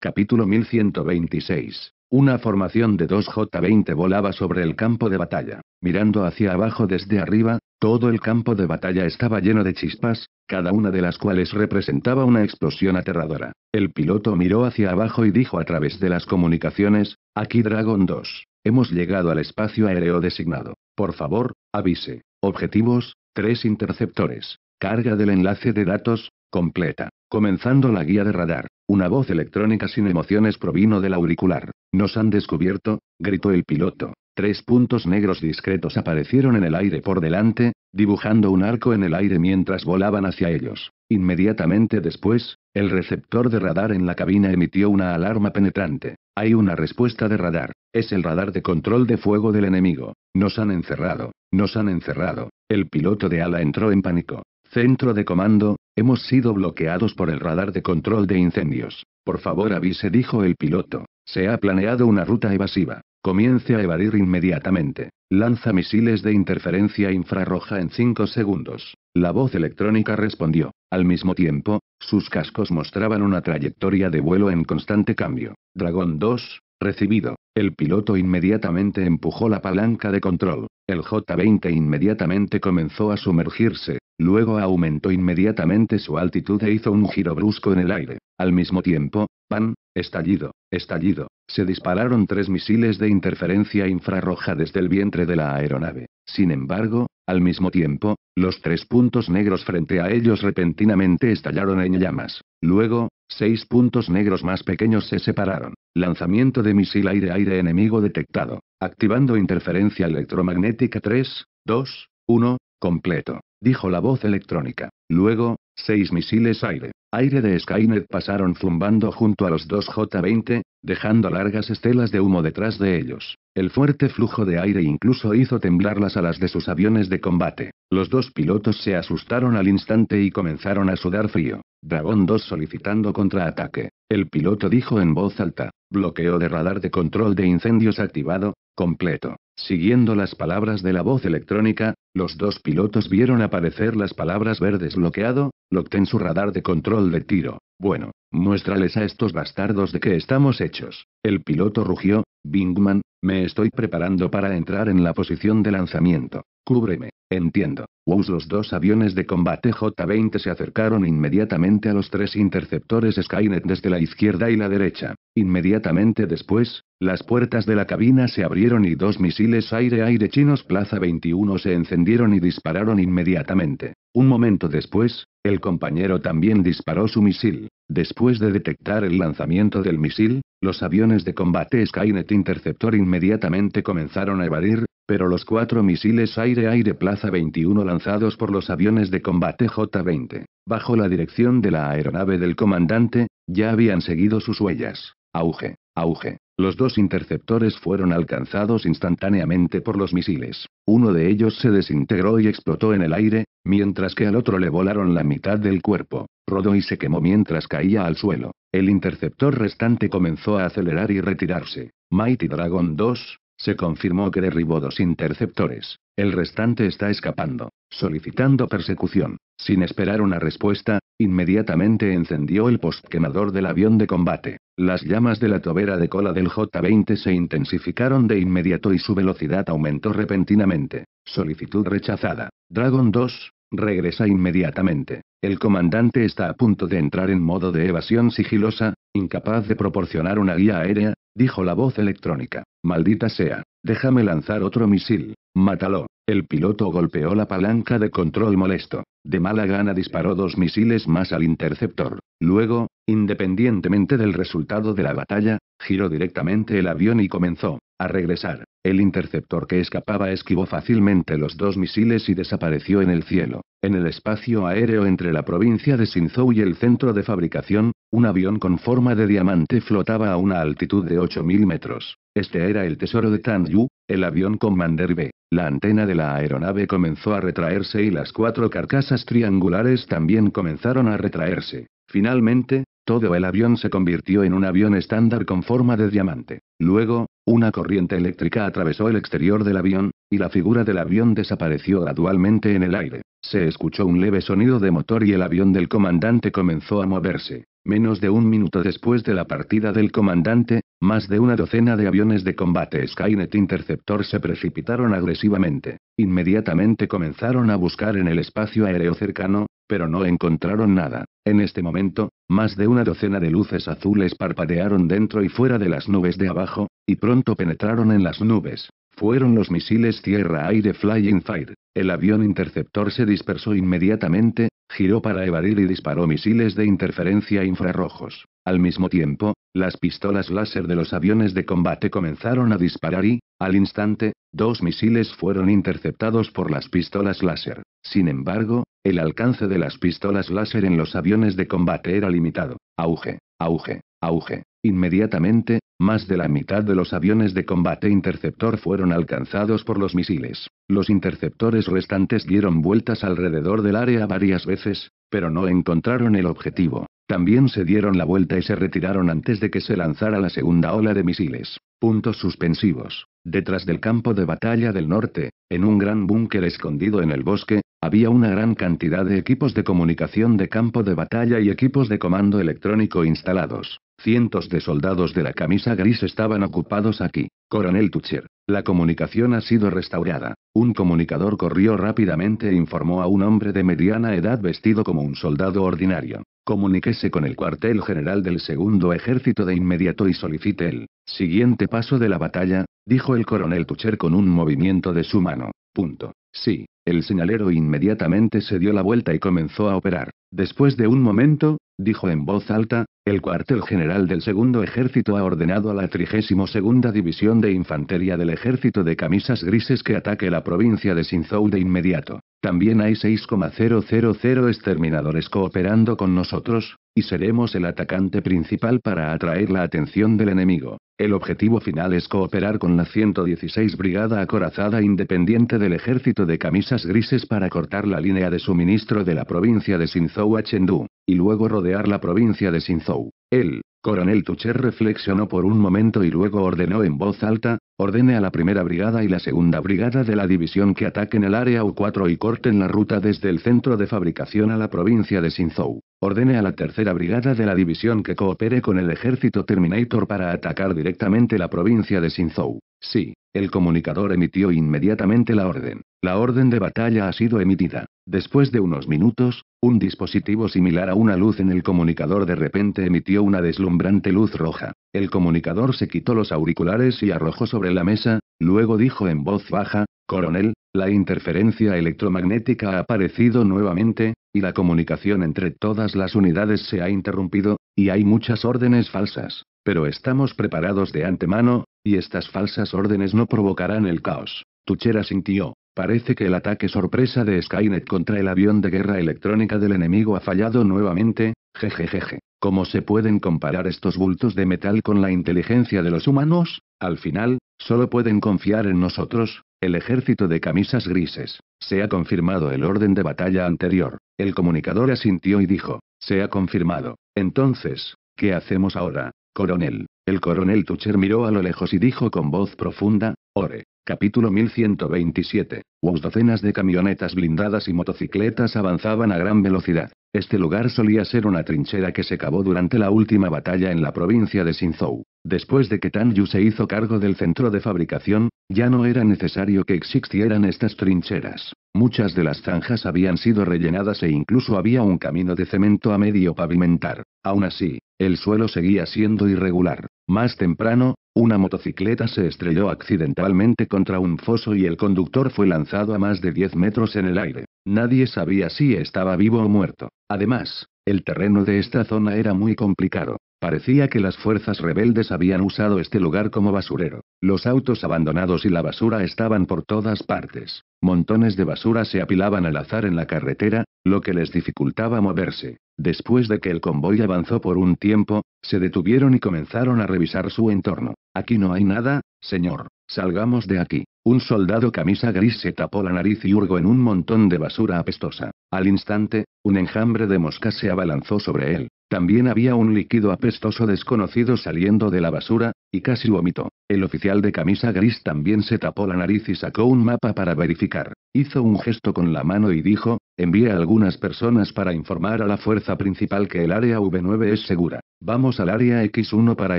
Capítulo 1126. Una formación de 2J-20 volaba sobre el campo de batalla. Mirando hacia abajo desde arriba, todo el campo de batalla estaba lleno de chispas, cada una de las cuales representaba una explosión aterradora. El piloto miró hacia abajo y dijo a través de las comunicaciones, aquí Dragon 2. Hemos llegado al espacio aéreo designado. Por favor, avise. Objetivos, tres interceptores. Carga del enlace de datos, completa. Comenzando la guía de radar. Una voz electrónica sin emociones provino del auricular. Nos han descubierto, gritó el piloto. Tres puntos negros discretos aparecieron en el aire por delante, dibujando un arco en el aire mientras volaban hacia ellos. Inmediatamente después, el receptor de radar en la cabina emitió una alarma penetrante. Hay una respuesta de radar. Es el radar de control de fuego del enemigo. Nos han encerrado. Nos han encerrado. El piloto de ala entró en pánico. Centro de comando, Hemos sido bloqueados por el radar de control de incendios. Por favor avise, dijo el piloto. Se ha planeado una ruta evasiva. Comience a evadir inmediatamente. Lanza misiles de interferencia infrarroja en 5 segundos. La voz electrónica respondió. Al mismo tiempo, sus cascos mostraban una trayectoria de vuelo en constante cambio. Dragón 2, recibido. El piloto inmediatamente empujó la palanca de control. El J-20 inmediatamente comenzó a sumergirse, luego aumentó inmediatamente su altitud e hizo un giro brusco en el aire. Al mismo tiempo, pan, estallido, estallido, se dispararon tres misiles de interferencia infrarroja desde el vientre de la aeronave. Sin embargo, al mismo tiempo, los tres puntos negros frente a ellos repentinamente estallaron en llamas. Luego, Seis puntos negros más pequeños se separaron. Lanzamiento de misil aire-aire enemigo detectado. Activando interferencia electromagnética 3, 2, 1, completo, dijo la voz electrónica. Luego, seis misiles aire, aire de Skynet pasaron zumbando junto a los dos J-20, dejando largas estelas de humo detrás de ellos. El fuerte flujo de aire incluso hizo temblar las alas de sus aviones de combate. Los dos pilotos se asustaron al instante y comenzaron a sudar frío. Dragón 2 solicitando contraataque. El piloto dijo en voz alta. Bloqueo de radar de control de incendios activado, completo. Siguiendo las palabras de la voz electrónica, los dos pilotos vieron aparecer las palabras verdes bloqueado, Locten su radar de control de tiro. Bueno, muéstrales a estos bastardos de que estamos hechos. El piloto rugió, Bingman, me estoy preparando para entrar en la posición de lanzamiento. Cúbreme, entiendo los dos aviones de combate J-20 se acercaron inmediatamente a los tres interceptores Skynet desde la izquierda y la derecha. Inmediatamente después, las puertas de la cabina se abrieron y dos misiles aire-aire chinos Plaza 21 se encendieron y dispararon inmediatamente. Un momento después, el compañero también disparó su misil. Después de detectar el lanzamiento del misil, los aviones de combate Skynet Interceptor inmediatamente comenzaron a evadir, pero los cuatro misiles aire-aire Plaza 21 lanzados por los aviones de combate J-20, bajo la dirección de la aeronave del comandante, ya habían seguido sus huellas. Auge, auge. Los dos interceptores fueron alcanzados instantáneamente por los misiles. Uno de ellos se desintegró y explotó en el aire, mientras que al otro le volaron la mitad del cuerpo, rodó y se quemó mientras caía al suelo. El interceptor restante comenzó a acelerar y retirarse. Mighty Dragon 2, se confirmó que derribó dos interceptores. El restante está escapando, solicitando persecución. Sin esperar una respuesta, inmediatamente encendió el postquemador del avión de combate. Las llamas de la tobera de cola del J-20 se intensificaron de inmediato y su velocidad aumentó repentinamente. Solicitud rechazada. Dragon 2, Regresa inmediatamente. El comandante está a punto de entrar en modo de evasión sigilosa, incapaz de proporcionar una guía aérea, dijo la voz electrónica. Maldita sea, déjame lanzar otro misil. Mátalo. El piloto golpeó la palanca de control molesto. De mala gana disparó dos misiles más al interceptor. Luego, independientemente del resultado de la batalla, giró directamente el avión y comenzó a regresar. El interceptor que escapaba esquivó fácilmente los dos misiles y desapareció en el cielo. En el espacio aéreo entre la provincia de Sinzhou y el centro de fabricación, un avión con forma de diamante flotaba a una altitud de 8.000 metros. Este era el tesoro de Tan Yu, el avión Commander B. La antena de la aeronave comenzó a retraerse y las cuatro carcasas triangulares también comenzaron a retraerse. Finalmente, todo el avión se convirtió en un avión estándar con forma de diamante. Luego, una corriente eléctrica atravesó el exterior del avión, y la figura del avión desapareció gradualmente en el aire. Se escuchó un leve sonido de motor y el avión del comandante comenzó a moverse. Menos de un minuto después de la partida del comandante, más de una docena de aviones de combate Skynet Interceptor se precipitaron agresivamente. Inmediatamente comenzaron a buscar en el espacio aéreo cercano, pero no encontraron nada. En este momento, más de una docena de luces azules parpadearon dentro y fuera de las nubes de abajo, y pronto penetraron en las nubes. Fueron los misiles Tierra-Aire Flying Fire. El avión interceptor se dispersó inmediatamente, giró para evadir y disparó misiles de interferencia infrarrojos. Al mismo tiempo, las pistolas láser de los aviones de combate comenzaron a disparar y, al instante, dos misiles fueron interceptados por las pistolas láser. Sin embargo, el alcance de las pistolas láser en los aviones de combate era limitado. Auge, auge, auge. Inmediatamente, más de la mitad de los aviones de combate interceptor fueron alcanzados por los misiles. Los interceptores restantes dieron vueltas alrededor del área varias veces, pero no encontraron el objetivo. También se dieron la vuelta y se retiraron antes de que se lanzara la segunda ola de misiles. Puntos suspensivos. Detrás del campo de batalla del norte, en un gran búnker escondido en el bosque, había una gran cantidad de equipos de comunicación de campo de batalla y equipos de comando electrónico instalados. Cientos de soldados de la camisa gris estaban ocupados aquí. Coronel Tucher, la comunicación ha sido restaurada. Un comunicador corrió rápidamente e informó a un hombre de mediana edad vestido como un soldado ordinario. Comuníquese con el cuartel general del segundo ejército de inmediato y solicite el siguiente paso de la batalla, dijo el coronel Tucher con un movimiento de su mano. Punto. Sí, el señalero inmediatamente se dio la vuelta y comenzó a operar. Después de un momento, dijo en voz alta, el cuartel general del segundo ejército ha ordenado a la 32 División de Infantería del Ejército de Camisas Grises que ataque la provincia de Sinzou de inmediato. También hay 6,000 exterminadores cooperando con nosotros, y seremos el atacante principal para atraer la atención del enemigo. El objetivo final es cooperar con la 116 Brigada Acorazada Independiente del Ejército de Camisas grises para cortar la línea de suministro de la provincia de Xinzhou a Chengdu, y luego rodear la provincia de Xinzhou. Él, Coronel Tucher reflexionó por un momento y luego ordenó en voz alta, ordene a la primera brigada y la segunda brigada de la división que ataquen el área U4 y corten la ruta desde el centro de fabricación a la provincia de Sinzhou. Ordene a la tercera brigada de la división que coopere con el ejército Terminator para atacar directamente la provincia de Sinzhou. Sí, el comunicador emitió inmediatamente la orden. La orden de batalla ha sido emitida. Después de unos minutos, un dispositivo similar a una luz en el comunicador de repente emitió una deslumbrante luz roja. El comunicador se quitó los auriculares y arrojó sobre la mesa, luego dijo en voz baja, Coronel, la interferencia electromagnética ha aparecido nuevamente, y la comunicación entre todas las unidades se ha interrumpido, y hay muchas órdenes falsas. Pero estamos preparados de antemano, y estas falsas órdenes no provocarán el caos. Tuchera sintió Parece que el ataque sorpresa de Skynet contra el avión de guerra electrónica del enemigo ha fallado nuevamente, jejejeje. ¿Cómo se pueden comparar estos bultos de metal con la inteligencia de los humanos? Al final, solo pueden confiar en nosotros, el ejército de camisas grises. Se ha confirmado el orden de batalla anterior. El comunicador asintió y dijo, se ha confirmado. Entonces, ¿qué hacemos ahora, coronel? El coronel Tucher miró a lo lejos y dijo con voz profunda, Ore. Capítulo 1127. Wow, docenas de camionetas blindadas y motocicletas avanzaban a gran velocidad. Este lugar solía ser una trinchera que se cavó durante la última batalla en la provincia de Xinzhou. Después de que Tan Yu se hizo cargo del centro de fabricación, ya no era necesario que existieran estas trincheras. Muchas de las zanjas habían sido rellenadas e incluso había un camino de cemento a medio pavimentar. Aún así, el suelo seguía siendo irregular. Más temprano, una motocicleta se estrelló accidentalmente contra un foso y el conductor fue lanzado a más de 10 metros en el aire. Nadie sabía si estaba vivo o muerto. Además, el terreno de esta zona era muy complicado. Parecía que las fuerzas rebeldes habían usado este lugar como basurero. Los autos abandonados y la basura estaban por todas partes. Montones de basura se apilaban al azar en la carretera, lo que les dificultaba moverse. Después de que el convoy avanzó por un tiempo, se detuvieron y comenzaron a revisar su entorno. Aquí no hay nada, señor. Salgamos de aquí. Un soldado camisa gris se tapó la nariz y hurgó en un montón de basura apestosa. Al instante, un enjambre de moscas se abalanzó sobre él. También había un líquido apestoso desconocido saliendo de la basura, y casi vomitó. El oficial de camisa gris también se tapó la nariz y sacó un mapa para verificar. Hizo un gesto con la mano y dijo, envía algunas personas para informar a la fuerza principal que el área V9 es segura. Vamos al área X1 para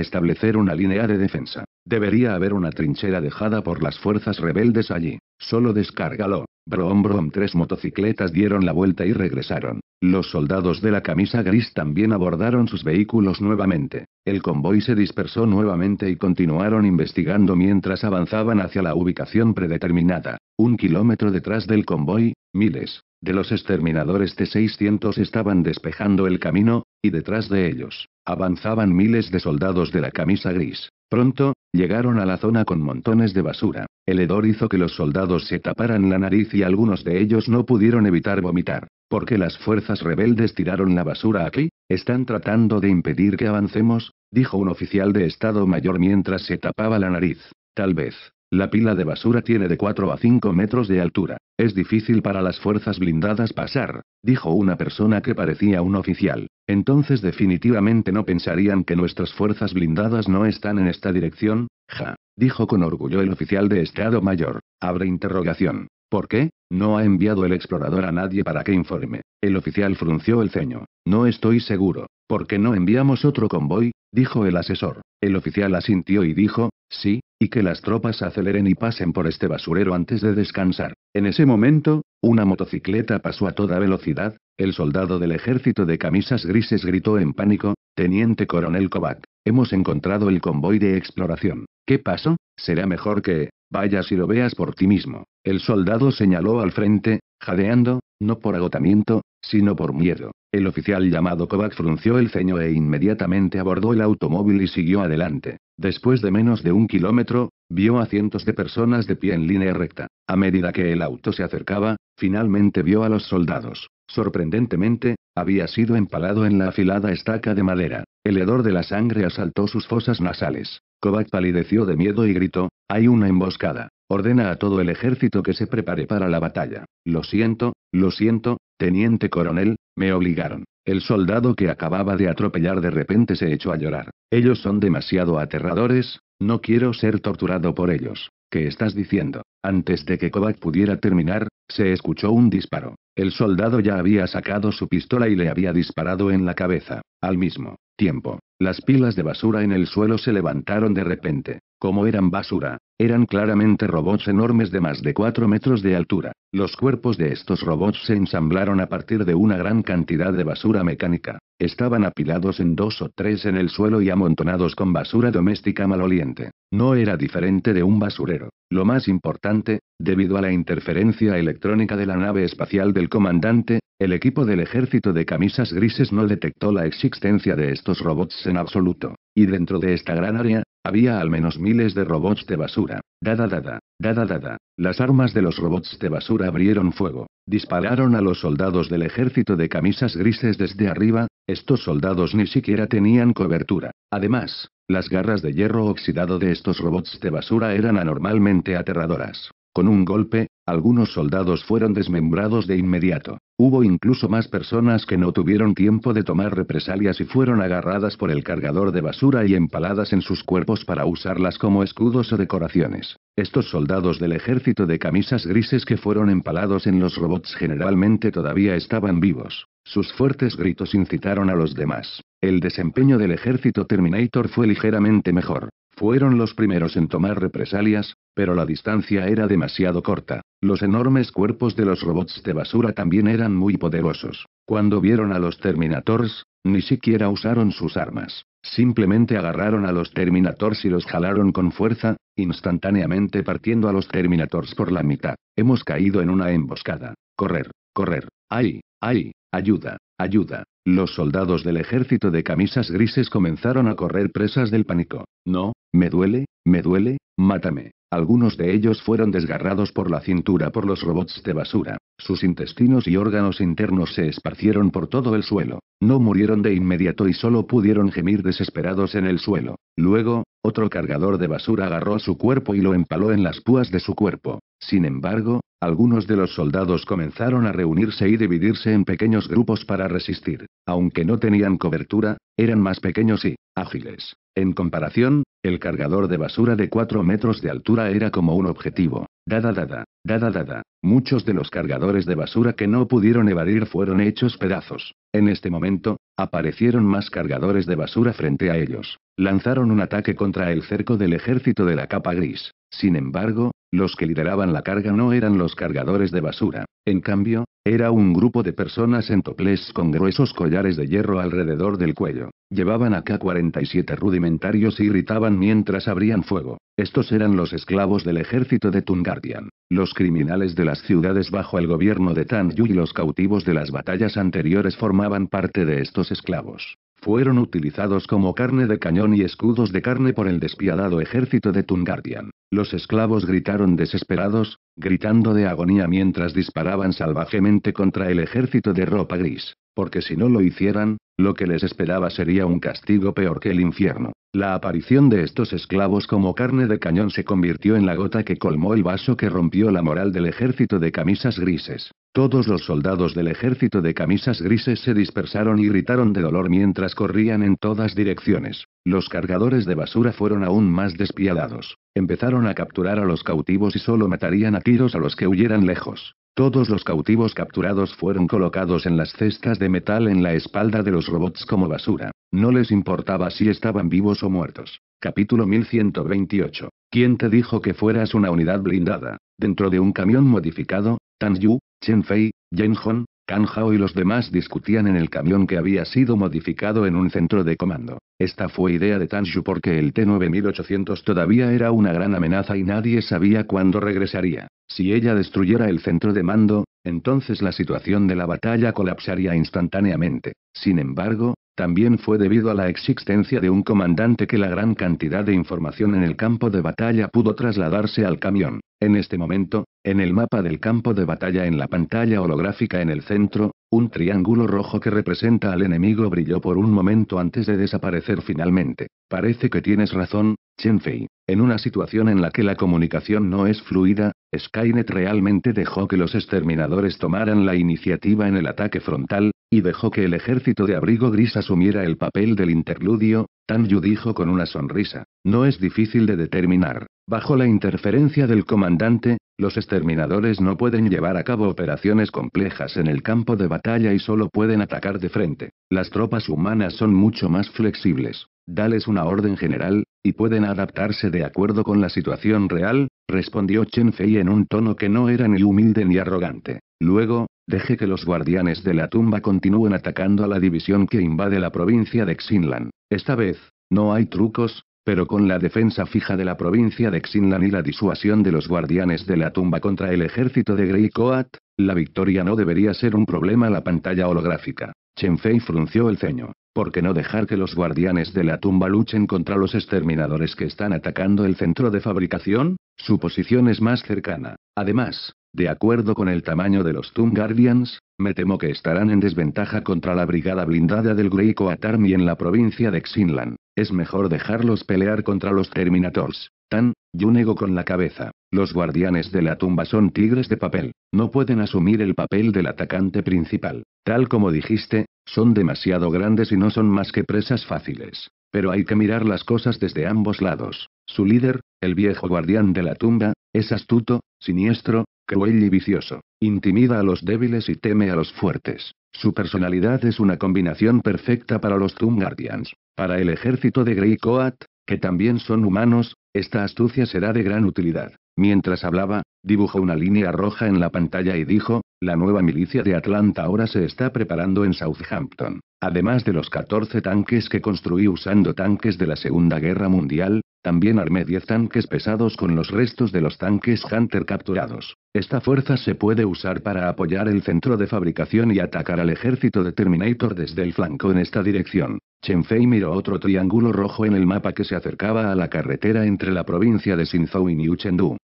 establecer una línea de defensa. Debería haber una trinchera dejada por las fuerzas rebeldes allí. Solo descárgalo. Brom Brom tres motocicletas dieron la vuelta y regresaron. Los soldados de la camisa gris también abordaron sus vehículos nuevamente. El convoy se dispersó nuevamente y continuaron investigando mientras avanzaban hacia la ubicación predeterminada. Un kilómetro detrás del convoy, miles de los exterminadores de 600 estaban despejando el camino, y detrás de ellos, avanzaban miles de soldados de la camisa gris. Pronto, llegaron a la zona con montones de basura. El hedor hizo que los soldados se taparan la nariz y algunos de ellos no pudieron evitar vomitar. ¿Por qué las fuerzas rebeldes tiraron la basura aquí? Están tratando de impedir que avancemos, dijo un oficial de Estado Mayor mientras se tapaba la nariz. Tal vez. La pila de basura tiene de 4 a 5 metros de altura. Es difícil para las fuerzas blindadas pasar, dijo una persona que parecía un oficial. Entonces definitivamente no pensarían que nuestras fuerzas blindadas no están en esta dirección, ja, dijo con orgullo el oficial de Estado Mayor. Abre interrogación. ¿Por qué? No ha enviado el explorador a nadie para que informe. El oficial frunció el ceño. No estoy seguro. ¿Por qué no enviamos otro convoy? dijo el asesor. El oficial asintió y dijo, sí, y que las tropas aceleren y pasen por este basurero antes de descansar. En ese momento, una motocicleta pasó a toda velocidad, el soldado del ejército de camisas grises gritó en pánico, Teniente Coronel Kovac, hemos encontrado el convoy de exploración. ¿Qué pasó? Será mejor que... Vayas y lo veas por ti mismo. El soldado señaló al frente, jadeando, no por agotamiento, sino por miedo. El oficial llamado Kovac frunció el ceño e inmediatamente abordó el automóvil y siguió adelante. Después de menos de un kilómetro, vio a cientos de personas de pie en línea recta. A medida que el auto se acercaba, finalmente vio a los soldados. Sorprendentemente, había sido empalado en la afilada estaca de madera. El hedor de la sangre asaltó sus fosas nasales. Kovac palideció de miedo y gritó, hay una emboscada. Ordena a todo el ejército que se prepare para la batalla. Lo siento, lo siento, teniente coronel, me obligaron. El soldado que acababa de atropellar de repente se echó a llorar. Ellos son demasiado aterradores, no quiero ser torturado por ellos. ¿Qué estás diciendo? Antes de que Kovac pudiera terminar, se escuchó un disparo. El soldado ya había sacado su pistola y le había disparado en la cabeza, al mismo tiempo, las pilas de basura en el suelo se levantaron de repente. Como eran basura, eran claramente robots enormes de más de 4 metros de altura. Los cuerpos de estos robots se ensamblaron a partir de una gran cantidad de basura mecánica. Estaban apilados en dos o tres en el suelo y amontonados con basura doméstica maloliente. No era diferente de un basurero. Lo más importante, debido a la interferencia electrónica de la nave espacial del comandante, el equipo del ejército de camisas grises no detectó la existencia de estos robots en absoluto. Y dentro de esta gran área, había al menos miles de robots de basura. Dada dada, dada dada. Las armas de los robots de basura abrieron fuego. Dispararon a los soldados del ejército de camisas grises desde arriba, estos soldados ni siquiera tenían cobertura. Además, las garras de hierro oxidado de estos robots de basura eran anormalmente aterradoras. Con un golpe, algunos soldados fueron desmembrados de inmediato. Hubo incluso más personas que no tuvieron tiempo de tomar represalias y fueron agarradas por el cargador de basura y empaladas en sus cuerpos para usarlas como escudos o decoraciones. Estos soldados del ejército de camisas grises que fueron empalados en los robots generalmente todavía estaban vivos. Sus fuertes gritos incitaron a los demás. El desempeño del ejército Terminator fue ligeramente mejor. Fueron los primeros en tomar represalias, pero la distancia era demasiado corta. Los enormes cuerpos de los robots de basura también eran muy poderosos. Cuando vieron a los Terminators, ni siquiera usaron sus armas. Simplemente agarraron a los Terminators y los jalaron con fuerza, instantáneamente partiendo a los Terminators por la mitad. Hemos caído en una emboscada. Correr, correr. ¡Ay! ¡Ay! ¡Ayuda! Ayuda. Los soldados del ejército de camisas grises comenzaron a correr presas del pánico. No, me duele, me duele, mátame. Algunos de ellos fueron desgarrados por la cintura por los robots de basura. Sus intestinos y órganos internos se esparcieron por todo el suelo. No murieron de inmediato y solo pudieron gemir desesperados en el suelo. Luego, otro cargador de basura agarró su cuerpo y lo empaló en las púas de su cuerpo. Sin embargo, algunos de los soldados comenzaron a reunirse y dividirse en pequeños grupos para resistir. Aunque no tenían cobertura, eran más pequeños y ágiles. En comparación, el cargador de basura de 4 metros de altura era como un objetivo. Dada, dada, dada, dada. Muchos de los cargadores de basura que no pudieron evadir fueron hechos pedazos. En este momento, aparecieron más cargadores de basura frente a ellos. Lanzaron un ataque contra el cerco del ejército de la capa gris. Sin embargo, los que lideraban la carga no eran los cargadores de basura. En cambio, era un grupo de personas en topless con gruesos collares de hierro alrededor del cuello. Llevaban acá 47 rudimentarios y irritaban mientras abrían fuego. Estos eran los esclavos del ejército de Tungardian, los criminales de las ciudades bajo el gobierno de Tan Yu y los cautivos de las batallas anteriores formaban parte de estos esclavos fueron utilizados como carne de cañón y escudos de carne por el despiadado ejército de Tungardian. Los esclavos gritaron desesperados, gritando de agonía mientras disparaban salvajemente contra el ejército de ropa gris, porque si no lo hicieran, lo que les esperaba sería un castigo peor que el infierno. La aparición de estos esclavos como carne de cañón se convirtió en la gota que colmó el vaso que rompió la moral del ejército de camisas grises. Todos los soldados del ejército de camisas grises se dispersaron y gritaron de dolor mientras corrían en todas direcciones. Los cargadores de basura fueron aún más despiadados. Empezaron a capturar a los cautivos y solo matarían a tiros a los que huyeran lejos. Todos los cautivos capturados fueron colocados en las cestas de metal en la espalda de los robots como basura. No les importaba si estaban vivos o muertos. Capítulo 1128. ¿Quién te dijo que fueras una unidad blindada? Dentro de un camión modificado, Tan Yu, Chen Fei, Yen Hong, Hao y los demás discutían en el camión que había sido modificado en un centro de comando. Esta fue idea de Tanshu porque el T-9800 todavía era una gran amenaza y nadie sabía cuándo regresaría. Si ella destruyera el centro de mando, entonces la situación de la batalla colapsaría instantáneamente. Sin embargo, también fue debido a la existencia de un comandante que la gran cantidad de información en el campo de batalla pudo trasladarse al camión. En este momento, en el mapa del campo de batalla en la pantalla holográfica en el centro, un triángulo rojo que representa al enemigo brilló por un momento antes de desaparecer finalmente. Parece que tienes razón, Chen En una situación en la que la comunicación no es fluida, Skynet realmente dejó que los exterminadores tomaran la iniciativa en el ataque frontal, y dejó que el ejército de abrigo gris asumiera el papel del interludio, Tan Yu dijo con una sonrisa. No es difícil de determinar. Bajo la interferencia del comandante, los exterminadores no pueden llevar a cabo operaciones complejas en el campo de batalla y solo pueden atacar de frente. Las tropas humanas son mucho más flexibles. Dales una orden general, y pueden adaptarse de acuerdo con la situación real, respondió Chen Fei en un tono que no era ni humilde ni arrogante. Luego, deje que los guardianes de la tumba continúen atacando a la división que invade la provincia de Xinlan. Esta vez, no hay trucos, pero con la defensa fija de la provincia de Xinlan y la disuasión de los guardianes de la tumba contra el ejército de Grey Coat, la victoria no debería ser un problema. La pantalla holográfica. Chenfei frunció el ceño. ¿Por qué no dejar que los guardianes de la tumba luchen contra los exterminadores que están atacando el centro de fabricación? Su posición es más cercana. Además, de acuerdo con el tamaño de los Tomb Guardians, me temo que estarán en desventaja contra la brigada blindada del Grey Coat en la provincia de Xinlan. Es mejor dejarlos pelear contra los Terminators. Tan, yo nego con la cabeza. Los guardianes de la tumba son tigres de papel. No pueden asumir el papel del atacante principal. Tal como dijiste, son demasiado grandes y no son más que presas fáciles. Pero hay que mirar las cosas desde ambos lados. Su líder, el viejo guardián de la tumba, es astuto, siniestro, cruel y vicioso. Intimida a los débiles y teme a los fuertes. Su personalidad es una combinación perfecta para los Tomb Guardians. Para el ejército de Grey Coat, que también son humanos, esta astucia será de gran utilidad. Mientras hablaba, dibujó una línea roja en la pantalla y dijo, la nueva milicia de Atlanta ahora se está preparando en Southampton. Además de los 14 tanques que construí usando tanques de la Segunda Guerra Mundial, también armé 10 tanques pesados con los restos de los tanques Hunter capturados. Esta fuerza se puede usar para apoyar el centro de fabricación y atacar al ejército de Terminator desde el flanco en esta dirección. Chenfei miró otro triángulo rojo en el mapa que se acercaba a la carretera entre la provincia de Xinzhou y New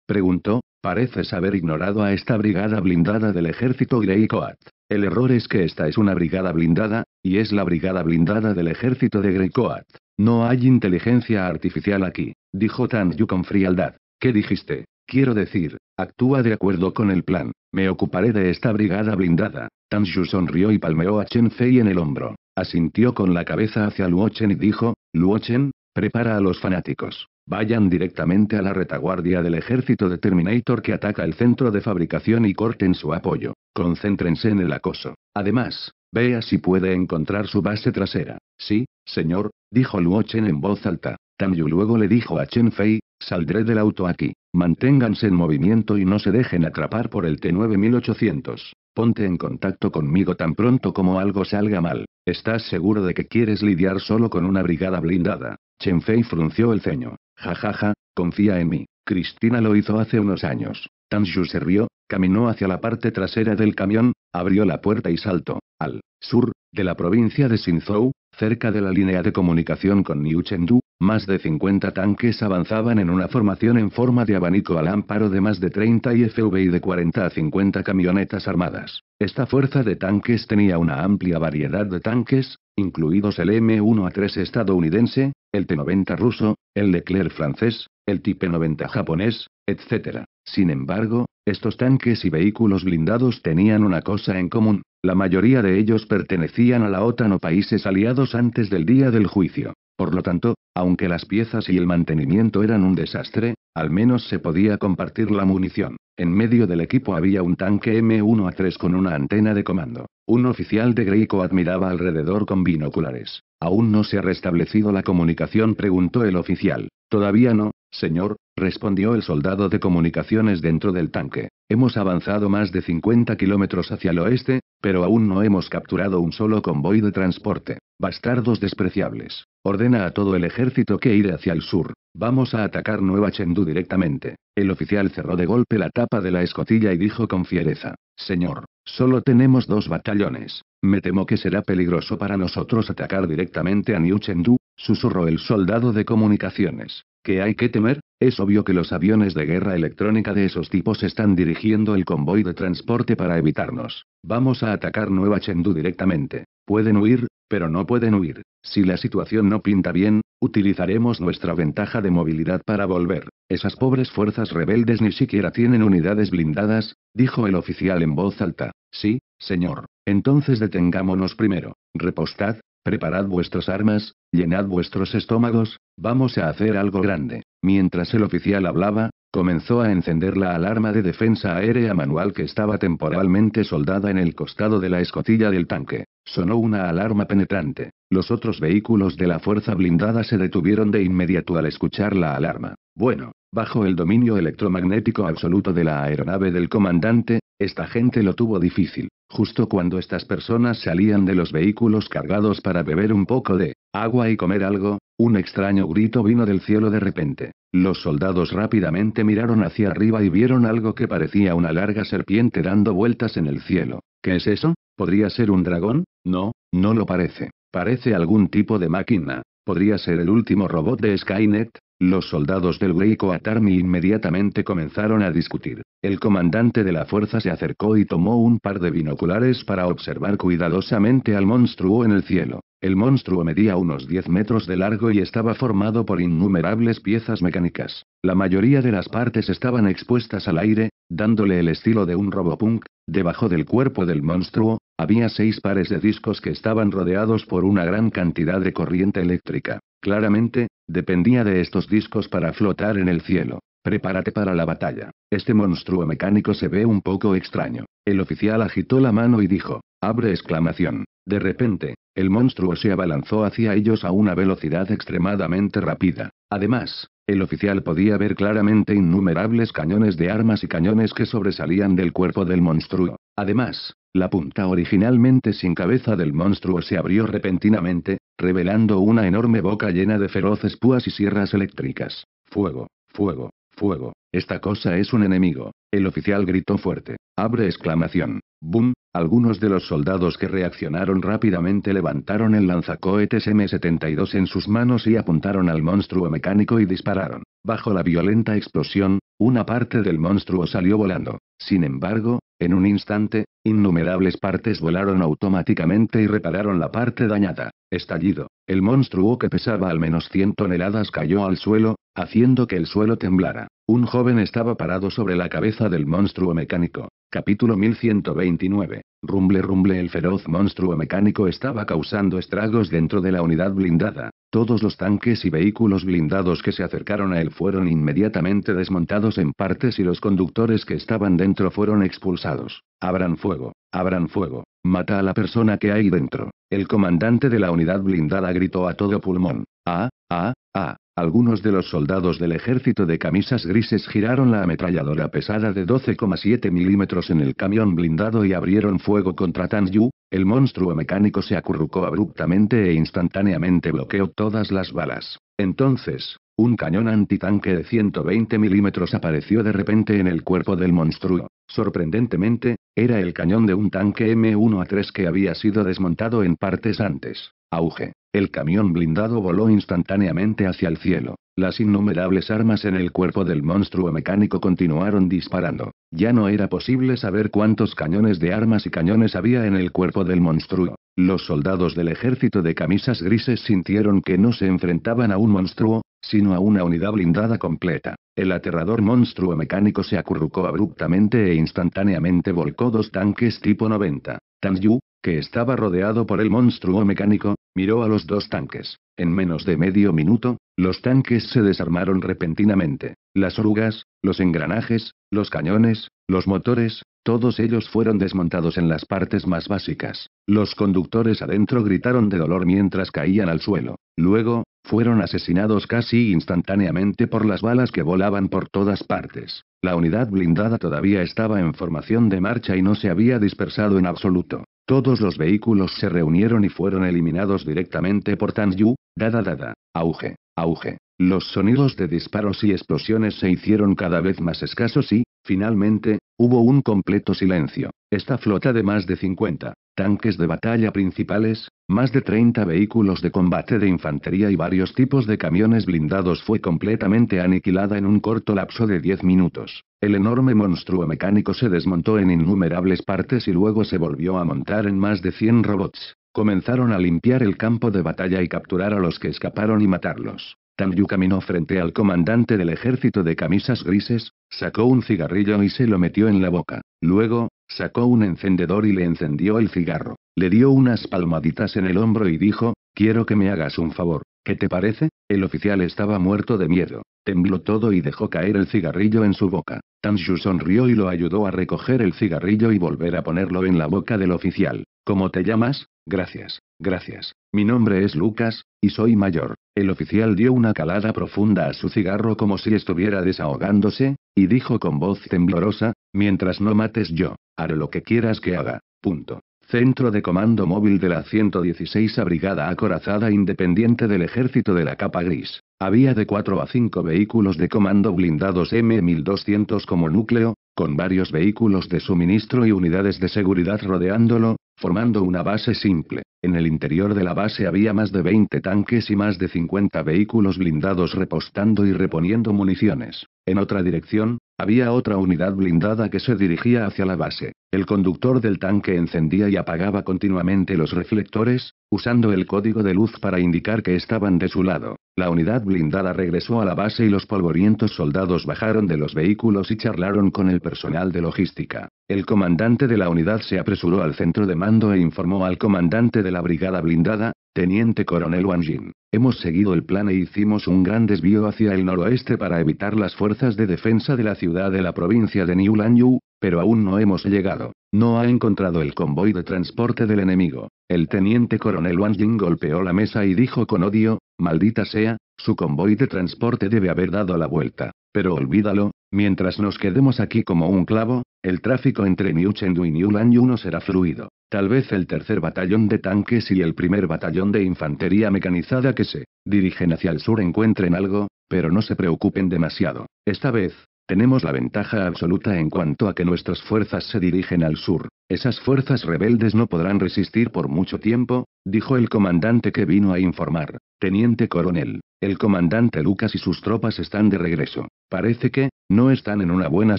Preguntó, pareces haber ignorado a esta brigada blindada del ejército Grey Coat. El error es que esta es una brigada blindada, y es la brigada blindada del ejército de Grey Coat. No hay inteligencia artificial aquí, dijo Tan Yu con frialdad. ¿Qué dijiste? Quiero decir, actúa de acuerdo con el plan. Me ocuparé de esta brigada blindada. Tan Yu sonrió y palmeó a Chen Fei en el hombro. Asintió con la cabeza hacia Luo Chen y dijo, «Luo Chen, prepara a los fanáticos. Vayan directamente a la retaguardia del ejército de Terminator que ataca el centro de fabricación y corten su apoyo. Concéntrense en el acoso. Además, vea si puede encontrar su base trasera. Sí, señor, dijo Luo Chen en voz alta. Tan Yu luego le dijo a Chen Fei, saldré del auto aquí. Manténganse en movimiento y no se dejen atrapar por el T9800. Ponte en contacto conmigo tan pronto como algo salga mal. ¿Estás seguro de que quieres lidiar solo con una brigada blindada? Chen Fei frunció el ceño. jajaja, ja ja, confía en mí. Cristina lo hizo hace unos años. Tan Yu se rió, Caminó hacia la parte trasera del camión, abrió la puerta y saltó, al sur, de la provincia de Sinzhou, cerca de la línea de comunicación con New Chengdu, más de 50 tanques avanzaban en una formación en forma de abanico al amparo de más de 30 IFV y de 40 a 50 camionetas armadas. Esta fuerza de tanques tenía una amplia variedad de tanques, incluidos el M1A3 estadounidense, el T90 ruso, el Leclerc francés, el Type 90 japonés, etc. Sin embargo, estos tanques y vehículos blindados tenían una cosa en común, la mayoría de ellos pertenecían a la OTAN o países aliados antes del día del juicio. Por lo tanto, aunque las piezas y el mantenimiento eran un desastre, al menos se podía compartir la munición. En medio del equipo había un tanque M1A3 con una antena de comando. Un oficial de Greico admiraba alrededor con binoculares. ¿Aún no se ha restablecido la comunicación? preguntó el oficial. Todavía no, Señor, respondió el soldado de comunicaciones dentro del tanque. Hemos avanzado más de 50 kilómetros hacia el oeste, pero aún no hemos capturado un solo convoy de transporte. Bastardos despreciables. Ordena a todo el ejército que ir hacia el sur. Vamos a atacar Nueva Chengdu directamente. El oficial cerró de golpe la tapa de la escotilla y dijo con fiereza. Señor, solo tenemos dos batallones. Me temo que será peligroso para nosotros atacar directamente a New Chengdu, susurró el soldado de comunicaciones. «¿Qué hay que temer, es obvio que los aviones de guerra electrónica de esos tipos están dirigiendo el convoy de transporte para evitarnos. Vamos a atacar Nueva Chengdu directamente. Pueden huir, pero no pueden huir. Si la situación no pinta bien, utilizaremos nuestra ventaja de movilidad para volver. Esas pobres fuerzas rebeldes ni siquiera tienen unidades blindadas, dijo el oficial en voz alta. Sí, señor. Entonces detengámonos primero. Repostad, Preparad vuestras armas, llenad vuestros estómagos, vamos a hacer algo grande. Mientras el oficial hablaba, comenzó a encender la alarma de defensa aérea manual que estaba temporalmente soldada en el costado de la escotilla del tanque. Sonó una alarma penetrante. Los otros vehículos de la fuerza blindada se detuvieron de inmediato al escuchar la alarma. Bueno, bajo el dominio electromagnético absoluto de la aeronave del comandante, esta gente lo tuvo difícil. Justo cuando estas personas salían de los vehículos cargados para beber un poco de agua y comer algo, un extraño grito vino del cielo de repente. Los soldados rápidamente miraron hacia arriba y vieron algo que parecía una larga serpiente dando vueltas en el cielo. ¿Qué es eso? ¿Podría ser un dragón? No, no lo parece. Parece algún tipo de máquina. Podría ser el último robot de Skynet, los soldados del Grey Coat inmediatamente comenzaron a discutir. El comandante de la fuerza se acercó y tomó un par de binoculares para observar cuidadosamente al monstruo en el cielo. El monstruo medía unos 10 metros de largo y estaba formado por innumerables piezas mecánicas. La mayoría de las partes estaban expuestas al aire, dándole el estilo de un robopunk. Debajo del cuerpo del monstruo, había seis pares de discos que estaban rodeados por una gran cantidad de corriente eléctrica. Claramente, Dependía de estos discos para flotar en el cielo. Prepárate para la batalla. Este monstruo mecánico se ve un poco extraño. El oficial agitó la mano y dijo, abre exclamación. De repente, el monstruo se abalanzó hacia ellos a una velocidad extremadamente rápida. Además, el oficial podía ver claramente innumerables cañones de armas y cañones que sobresalían del cuerpo del monstruo. Además, la punta originalmente sin cabeza del monstruo se abrió repentinamente, revelando una enorme boca llena de feroces púas y sierras eléctricas. Fuego, fuego, fuego. Esta cosa es un enemigo. El oficial gritó fuerte. Abre exclamación. Boom, algunos de los soldados que reaccionaron rápidamente levantaron el lanzacohetes M72 en sus manos y apuntaron al monstruo mecánico y dispararon. Bajo la violenta explosión, una parte del monstruo salió volando. Sin embargo, en un instante, innumerables partes volaron automáticamente y repararon la parte dañada. Estallido. El monstruo que pesaba al menos 100 toneladas cayó al suelo, haciendo que el suelo temblara. Un joven estaba parado sobre la cabeza del monstruo mecánico. Capítulo 1129. Rumble Rumble el feroz monstruo mecánico estaba causando estragos dentro de la unidad blindada. Todos los tanques y vehículos blindados que se acercaron a él fueron inmediatamente desmontados en partes y los conductores que estaban dentro fueron expulsados. Abran fuego, abran fuego, mata a la persona que hay dentro. El comandante de la unidad blindada gritó a todo pulmón. Ah, ah, ah. Algunos de los soldados del ejército de camisas grises giraron la ametralladora pesada de 12,7 milímetros en el camión blindado y abrieron fuego contra Tan Yu. El monstruo mecánico se acurrucó abruptamente e instantáneamente bloqueó todas las balas. Entonces, un cañón antitanque de 120 milímetros apareció de repente en el cuerpo del monstruo. Sorprendentemente, era el cañón de un tanque M1A3 que había sido desmontado en partes antes. Auge. El camión blindado voló instantáneamente hacia el cielo. Las innumerables armas en el cuerpo del monstruo mecánico continuaron disparando. Ya no era posible saber cuántos cañones de armas y cañones había en el cuerpo del monstruo. Los soldados del ejército de camisas grises sintieron que no se enfrentaban a un monstruo, sino a una unidad blindada completa. El aterrador monstruo mecánico se acurrucó abruptamente e instantáneamente volcó dos tanques tipo 90. Tan que estaba rodeado por el monstruo mecánico, Miró a los dos tanques. En menos de medio minuto, los tanques se desarmaron repentinamente. Las orugas, los engranajes, los cañones, los motores, todos ellos fueron desmontados en las partes más básicas. Los conductores adentro gritaron de dolor mientras caían al suelo. Luego, fueron asesinados casi instantáneamente por las balas que volaban por todas partes. La unidad blindada todavía estaba en formación de marcha y no se había dispersado en absoluto. Todos los vehículos se reunieron y fueron eliminados directamente por Tan Yu, dada dada, auge, auge. Los sonidos de disparos y explosiones se hicieron cada vez más escasos y, finalmente, hubo un completo silencio. Esta flota de más de 50 tanques de batalla principales, más de 30 vehículos de combate de infantería y varios tipos de camiones blindados fue completamente aniquilada en un corto lapso de 10 minutos. El enorme monstruo mecánico se desmontó en innumerables partes y luego se volvió a montar en más de 100 robots. Comenzaron a limpiar el campo de batalla y capturar a los que escaparon y matarlos. Tanyu caminó frente al comandante del ejército de camisas grises, sacó un cigarrillo y se lo metió en la boca. Luego, Sacó un encendedor y le encendió el cigarro. Le dio unas palmaditas en el hombro y dijo, quiero que me hagas un favor. ¿Qué te parece? El oficial estaba muerto de miedo. Tembló todo y dejó caer el cigarrillo en su boca. Tanshu sonrió y lo ayudó a recoger el cigarrillo y volver a ponerlo en la boca del oficial. ¿Cómo te llamas? Gracias, gracias. Mi nombre es Lucas, y soy mayor. El oficial dio una calada profunda a su cigarro como si estuviera desahogándose, y dijo con voz temblorosa, mientras no mates yo. Haré lo que quieras que haga. Punto. Centro de Comando Móvil de la 116 Brigada Acorazada Independiente del Ejército de la Capa Gris. Había de 4 a 5 vehículos de comando blindados M1200 como núcleo, con varios vehículos de suministro y unidades de seguridad rodeándolo, formando una base simple. En el interior de la base había más de 20 tanques y más de 50 vehículos blindados repostando y reponiendo municiones. En otra dirección, había otra unidad blindada que se dirigía hacia la base. El conductor del tanque encendía y apagaba continuamente los reflectores, usando el código de luz para indicar que estaban de su lado. La unidad blindada regresó a la base y los polvorientos soldados bajaron de los vehículos y charlaron con el personal de logística. El comandante de la unidad se apresuró al centro de mando e informó al comandante de la brigada blindada, Teniente Coronel Wang Jin. Hemos seguido el plan e hicimos un gran desvío hacia el noroeste para evitar las fuerzas de defensa de la ciudad de la provincia de Niulanyu, Yu, pero aún no hemos llegado. No ha encontrado el convoy de transporte del enemigo. El teniente coronel Wang Jing golpeó la mesa y dijo con odio, maldita sea, su convoy de transporte debe haber dado la vuelta. Pero olvídalo, Mientras nos quedemos aquí como un clavo, el tráfico entre New Chengdu y New no será fluido. Tal vez el tercer batallón de tanques y el primer batallón de infantería mecanizada que se dirigen hacia el sur encuentren algo, pero no se preocupen demasiado. Esta vez, tenemos la ventaja absoluta en cuanto a que nuestras fuerzas se dirigen al sur. Esas fuerzas rebeldes no podrán resistir por mucho tiempo, dijo el comandante que vino a informar. Teniente coronel, el comandante Lucas y sus tropas están de regreso. Parece que, no están en una buena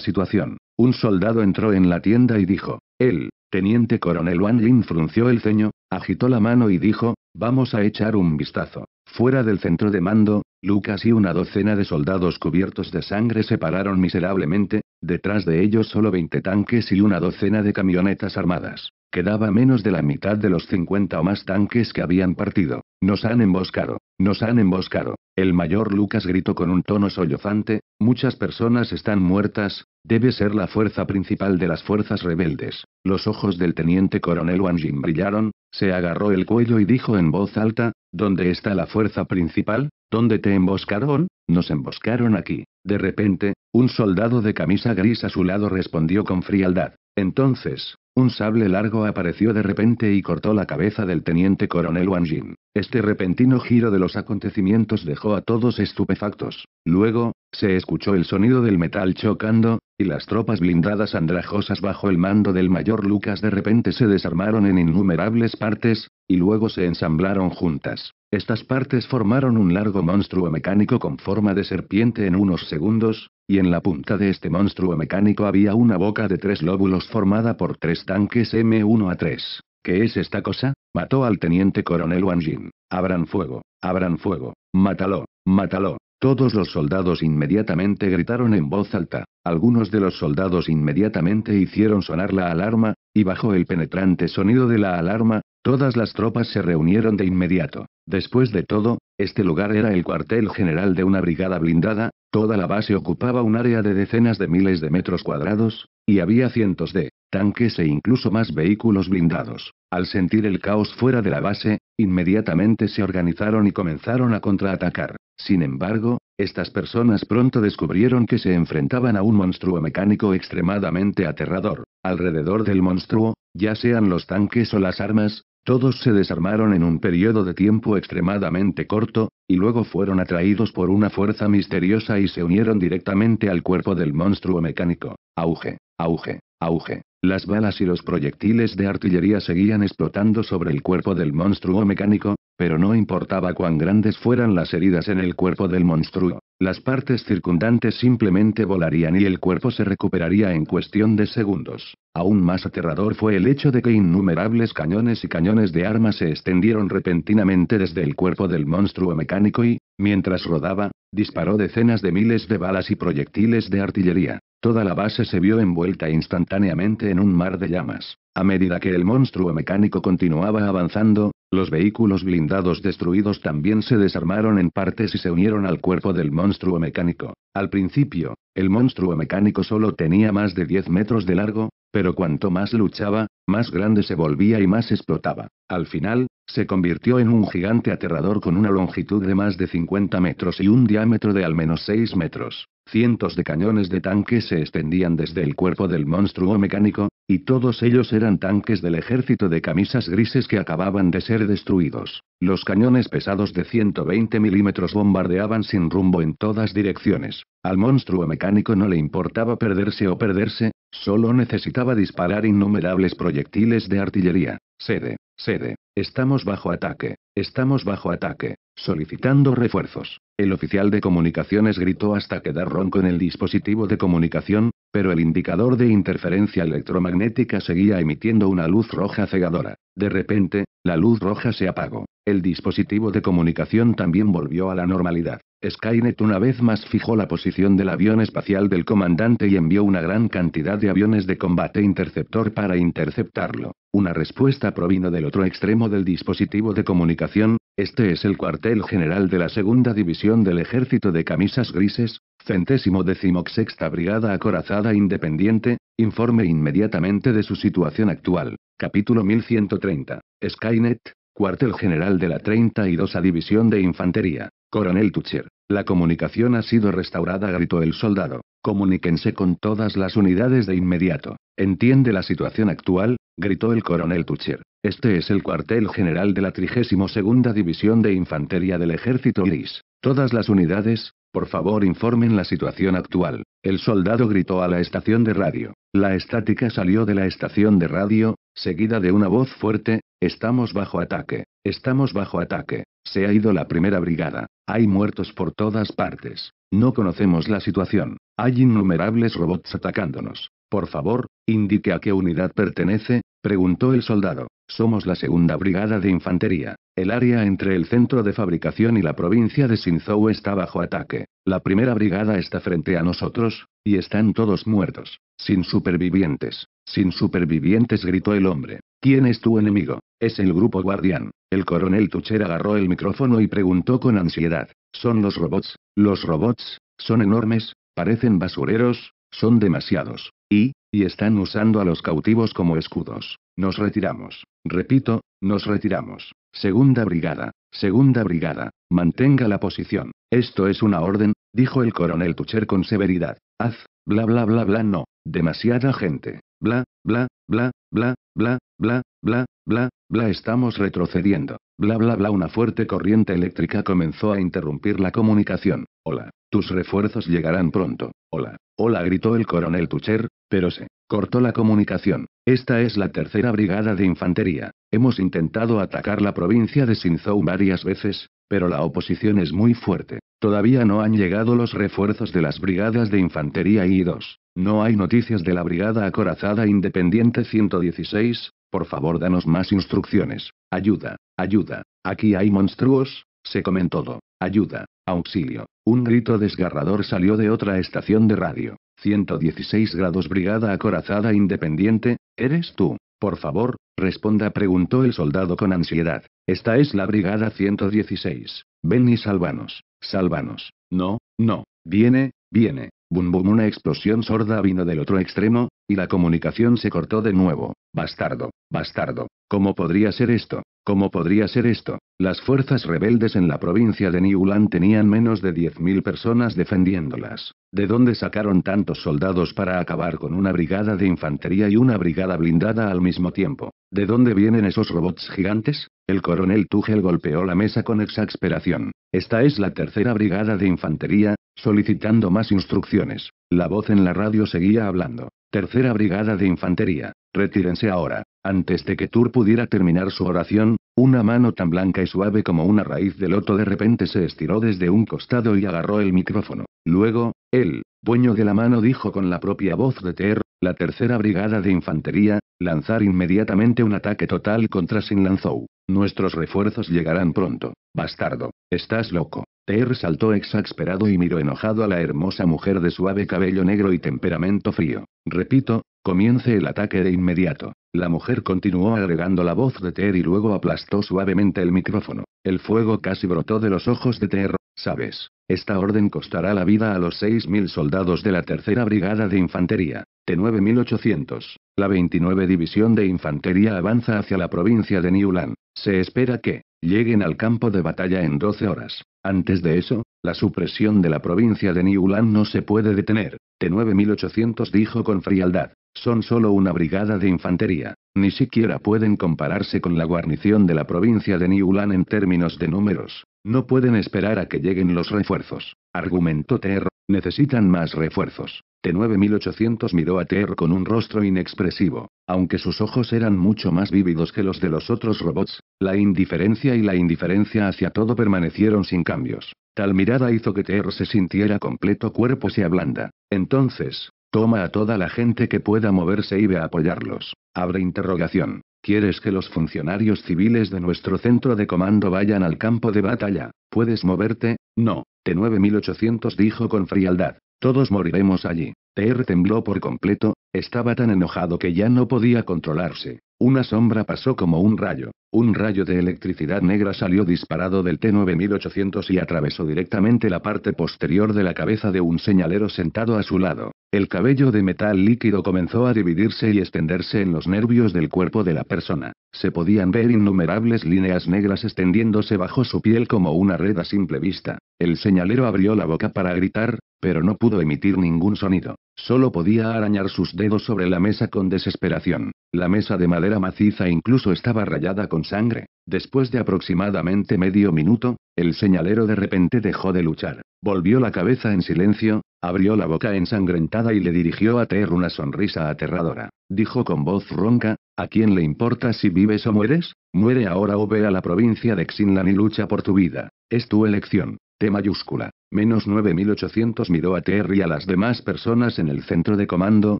situación. Un soldado entró en la tienda y dijo, él, teniente coronel Wang Lin frunció el ceño, agitó la mano y dijo, vamos a echar un vistazo. Fuera del centro de mando, Lucas y una docena de soldados cubiertos de sangre se pararon miserablemente, detrás de ellos solo 20 tanques y una docena de camionetas armadas. Quedaba menos de la mitad de los 50 o más tanques que habían partido. Nos han emboscado, nos han emboscado. El mayor Lucas gritó con un tono sollozante, muchas personas están muertas, debe ser la fuerza principal de las fuerzas rebeldes. Los ojos del teniente coronel Wang Jin brillaron, se agarró el cuello y dijo en voz alta, ¿Dónde está la fuerza principal? ¿Dónde te emboscaron? Nos emboscaron aquí. De repente, un soldado de camisa gris a su lado respondió con frialdad. Entonces, un sable largo apareció de repente y cortó la cabeza del teniente coronel Wang Jin. Este repentino giro de los acontecimientos dejó a todos estupefactos. Luego, se escuchó el sonido del metal chocando, y las tropas blindadas andrajosas bajo el mando del mayor Lucas de repente se desarmaron en innumerables partes, y luego se ensamblaron juntas. Estas partes formaron un largo monstruo mecánico con forma de serpiente en unos segundos, y en la punta de este monstruo mecánico había una boca de tres lóbulos formada por tres tanques M1A3. ¿Qué es esta cosa? Mató al teniente coronel Wang Jin. Abran fuego, abran fuego, mátalo, mátalo, todos los soldados inmediatamente gritaron en voz alta, algunos de los soldados inmediatamente hicieron sonar la alarma, y bajo el penetrante sonido de la alarma, todas las tropas se reunieron de inmediato. Después de todo, este lugar era el cuartel general de una brigada blindada, toda la base ocupaba un área de decenas de miles de metros cuadrados, y había cientos de tanques e incluso más vehículos blindados. Al sentir el caos fuera de la base, inmediatamente se organizaron y comenzaron a contraatacar. Sin embargo, estas personas pronto descubrieron que se enfrentaban a un monstruo mecánico extremadamente aterrador. Alrededor del monstruo, ya sean los tanques o las armas, todos se desarmaron en un periodo de tiempo extremadamente corto, y luego fueron atraídos por una fuerza misteriosa y se unieron directamente al cuerpo del monstruo mecánico. Auge, auge, auge. Las balas y los proyectiles de artillería seguían explotando sobre el cuerpo del monstruo mecánico, pero no importaba cuán grandes fueran las heridas en el cuerpo del monstruo, las partes circundantes simplemente volarían y el cuerpo se recuperaría en cuestión de segundos. Aún más aterrador fue el hecho de que innumerables cañones y cañones de armas se extendieron repentinamente desde el cuerpo del monstruo mecánico y, mientras rodaba, disparó decenas de miles de balas y proyectiles de artillería. Toda la base se vio envuelta instantáneamente en un mar de llamas. A medida que el monstruo mecánico continuaba avanzando, los vehículos blindados destruidos también se desarmaron en partes y se unieron al cuerpo del monstruo mecánico. Al principio, el monstruo mecánico solo tenía más de 10 metros de largo, pero cuanto más luchaba, más grande se volvía y más explotaba. Al final, se convirtió en un gigante aterrador con una longitud de más de 50 metros y un diámetro de al menos 6 metros. Cientos de cañones de tanque se extendían desde el cuerpo del monstruo mecánico, y todos ellos eran tanques del ejército de camisas grises que acababan de ser destruidos. Los cañones pesados de 120 milímetros bombardeaban sin rumbo en todas direcciones. Al monstruo mecánico no le importaba perderse o perderse, solo necesitaba disparar innumerables proyectiles de artillería. Sede, sede, estamos bajo ataque, estamos bajo ataque, solicitando refuerzos. El oficial de comunicaciones gritó hasta quedar ronco en el dispositivo de comunicación, pero el indicador de interferencia electromagnética seguía emitiendo una luz roja cegadora. De repente, la luz roja se apagó. El dispositivo de comunicación también volvió a la normalidad. Skynet una vez más fijó la posición del avión espacial del comandante y envió una gran cantidad de aviones de combate interceptor para interceptarlo. Una respuesta provino del otro extremo del dispositivo de comunicación, este es el cuartel general de la segunda división del ejército de camisas grises, Centésimo sexta Brigada Acorazada Independiente, informe inmediatamente de su situación actual. Capítulo 1130. Skynet, cuartel general de la 32 División de Infantería. Coronel Tucher. La comunicación ha sido restaurada, gritó el soldado. Comuníquense con todas las unidades de inmediato. ¿Entiende la situación actual? gritó el coronel Tucher. Este es el cuartel general de la 32 División de Infantería del Ejército Gris. Todas las unidades, por favor informen la situación actual. El soldado gritó a la estación de radio. La estática salió de la estación de radio, seguida de una voz fuerte, estamos bajo ataque, estamos bajo ataque, se ha ido la primera brigada, hay muertos por todas partes, no conocemos la situación, hay innumerables robots atacándonos. Por favor, indique a qué unidad pertenece, preguntó el soldado. Somos la segunda brigada de infantería. El área entre el centro de fabricación y la provincia de Sinzhou está bajo ataque. La primera brigada está frente a nosotros, y están todos muertos. Sin supervivientes. Sin supervivientes, gritó el hombre. ¿Quién es tu enemigo? Es el grupo guardián. El coronel Tucher agarró el micrófono y preguntó con ansiedad. Son los robots. Los robots, son enormes, parecen basureros, son demasiados. Y, y están usando a los cautivos como escudos. Nos retiramos. Repito, nos retiramos. Segunda brigada, segunda brigada, mantenga la posición. Esto es una orden, dijo el coronel Tucher con severidad. Haz, bla bla bla bla no, demasiada gente. Bla, bla, bla, bla, bla, bla, bla, bla, bla estamos retrocediendo. Bla bla bla una fuerte corriente eléctrica comenzó a interrumpir la comunicación. Hola, tus refuerzos llegarán pronto. Hola, hola, gritó el coronel Tucher, pero se cortó la comunicación. Esta es la tercera brigada de infantería. Hemos intentado atacar la provincia de Sinzhou varias veces, pero la oposición es muy fuerte. Todavía no han llegado los refuerzos de las brigadas de infantería y 2 No hay noticias de la brigada acorazada independiente 116. Por favor, danos más instrucciones. Ayuda, ayuda. Aquí hay monstruos, se comentó. todo. Ayuda, auxilio. Un grito desgarrador salió de otra estación de radio. 116 grados Brigada Acorazada Independiente, ¿eres tú? Por favor, responda, preguntó el soldado con ansiedad. Esta es la Brigada 116. Ven y sálvanos. Sálvanos. No, no. Viene, viene. Bum bum. Una explosión sorda vino del otro extremo, y la comunicación se cortó de nuevo. Bastardo, bastardo. ¿Cómo podría ser esto? ¿Cómo podría ser esto? Las fuerzas rebeldes en la provincia de Niulán tenían menos de 10.000 personas defendiéndolas. ¿De dónde sacaron tantos soldados para acabar con una brigada de infantería y una brigada blindada al mismo tiempo? ¿De dónde vienen esos robots gigantes? El coronel Tugel golpeó la mesa con exasperación. Esta es la tercera brigada de infantería, solicitando más instrucciones. La voz en la radio seguía hablando. Tercera Brigada de Infantería, retírense ahora. Antes de que Tur pudiera terminar su oración, una mano tan blanca y suave como una raíz de loto de repente se estiró desde un costado y agarró el micrófono. Luego, el dueño de la mano dijo con la propia voz de Ter, la tercera brigada de infantería, lanzar inmediatamente un ataque total contra Sin Lanzou. Nuestros refuerzos llegarán pronto. Bastardo, estás loco. Ter saltó exasperado y miró enojado a la hermosa mujer de suave cabello negro y temperamento frío. Repito, comience el ataque de inmediato. La mujer continuó agregando la voz de Ter y luego aplastó suavemente el micrófono. El fuego casi brotó de los ojos de Ter Sabes, esta orden costará la vida a los 6.000 soldados de la Tercera Brigada de Infantería. T9800. La 29 División de Infantería avanza hacia la provincia de Niulán. Se espera que lleguen al campo de batalla en 12 horas. Antes de eso, la supresión de la provincia de Newland no se puede detener. T9800 dijo con frialdad. Son solo una brigada de infantería. Ni siquiera pueden compararse con la guarnición de la provincia de Niulán en términos de números. No pueden esperar a que lleguen los refuerzos, argumentó Ter. Necesitan más refuerzos. T9800 miró a Ter con un rostro inexpresivo. Aunque sus ojos eran mucho más vívidos que los de los otros robots, la indiferencia y la indiferencia hacia todo permanecieron sin cambios. Tal mirada hizo que Ter se sintiera completo cuerpo se ablanda. Entonces, toma a toda la gente que pueda moverse y ve a apoyarlos. Abre interrogación. ¿Quieres que los funcionarios civiles de nuestro centro de comando vayan al campo de batalla? ¿Puedes moverte? No, T9800 dijo con frialdad. Todos moriremos allí. TR tembló por completo, estaba tan enojado que ya no podía controlarse. Una sombra pasó como un rayo. Un rayo de electricidad negra salió disparado del T-9800 y atravesó directamente la parte posterior de la cabeza de un señalero sentado a su lado. El cabello de metal líquido comenzó a dividirse y extenderse en los nervios del cuerpo de la persona. Se podían ver innumerables líneas negras extendiéndose bajo su piel como una red a simple vista. El señalero abrió la boca para gritar, pero no pudo emitir ningún sonido. Solo podía arañar sus dedos sobre la mesa con desesperación. La mesa de madera maciza incluso estaba rayada con sangre. Después de aproximadamente medio minuto, el señalero de repente dejó de luchar. Volvió la cabeza en silencio, abrió la boca ensangrentada y le dirigió a Ter una sonrisa aterradora. Dijo con voz ronca, ¿a quién le importa si vives o mueres? Muere ahora o ve a la provincia de Xinlan y lucha por tu vida. Es tu elección. T mayúscula. Menos 9800 miró a Terry y a las demás personas en el centro de comando,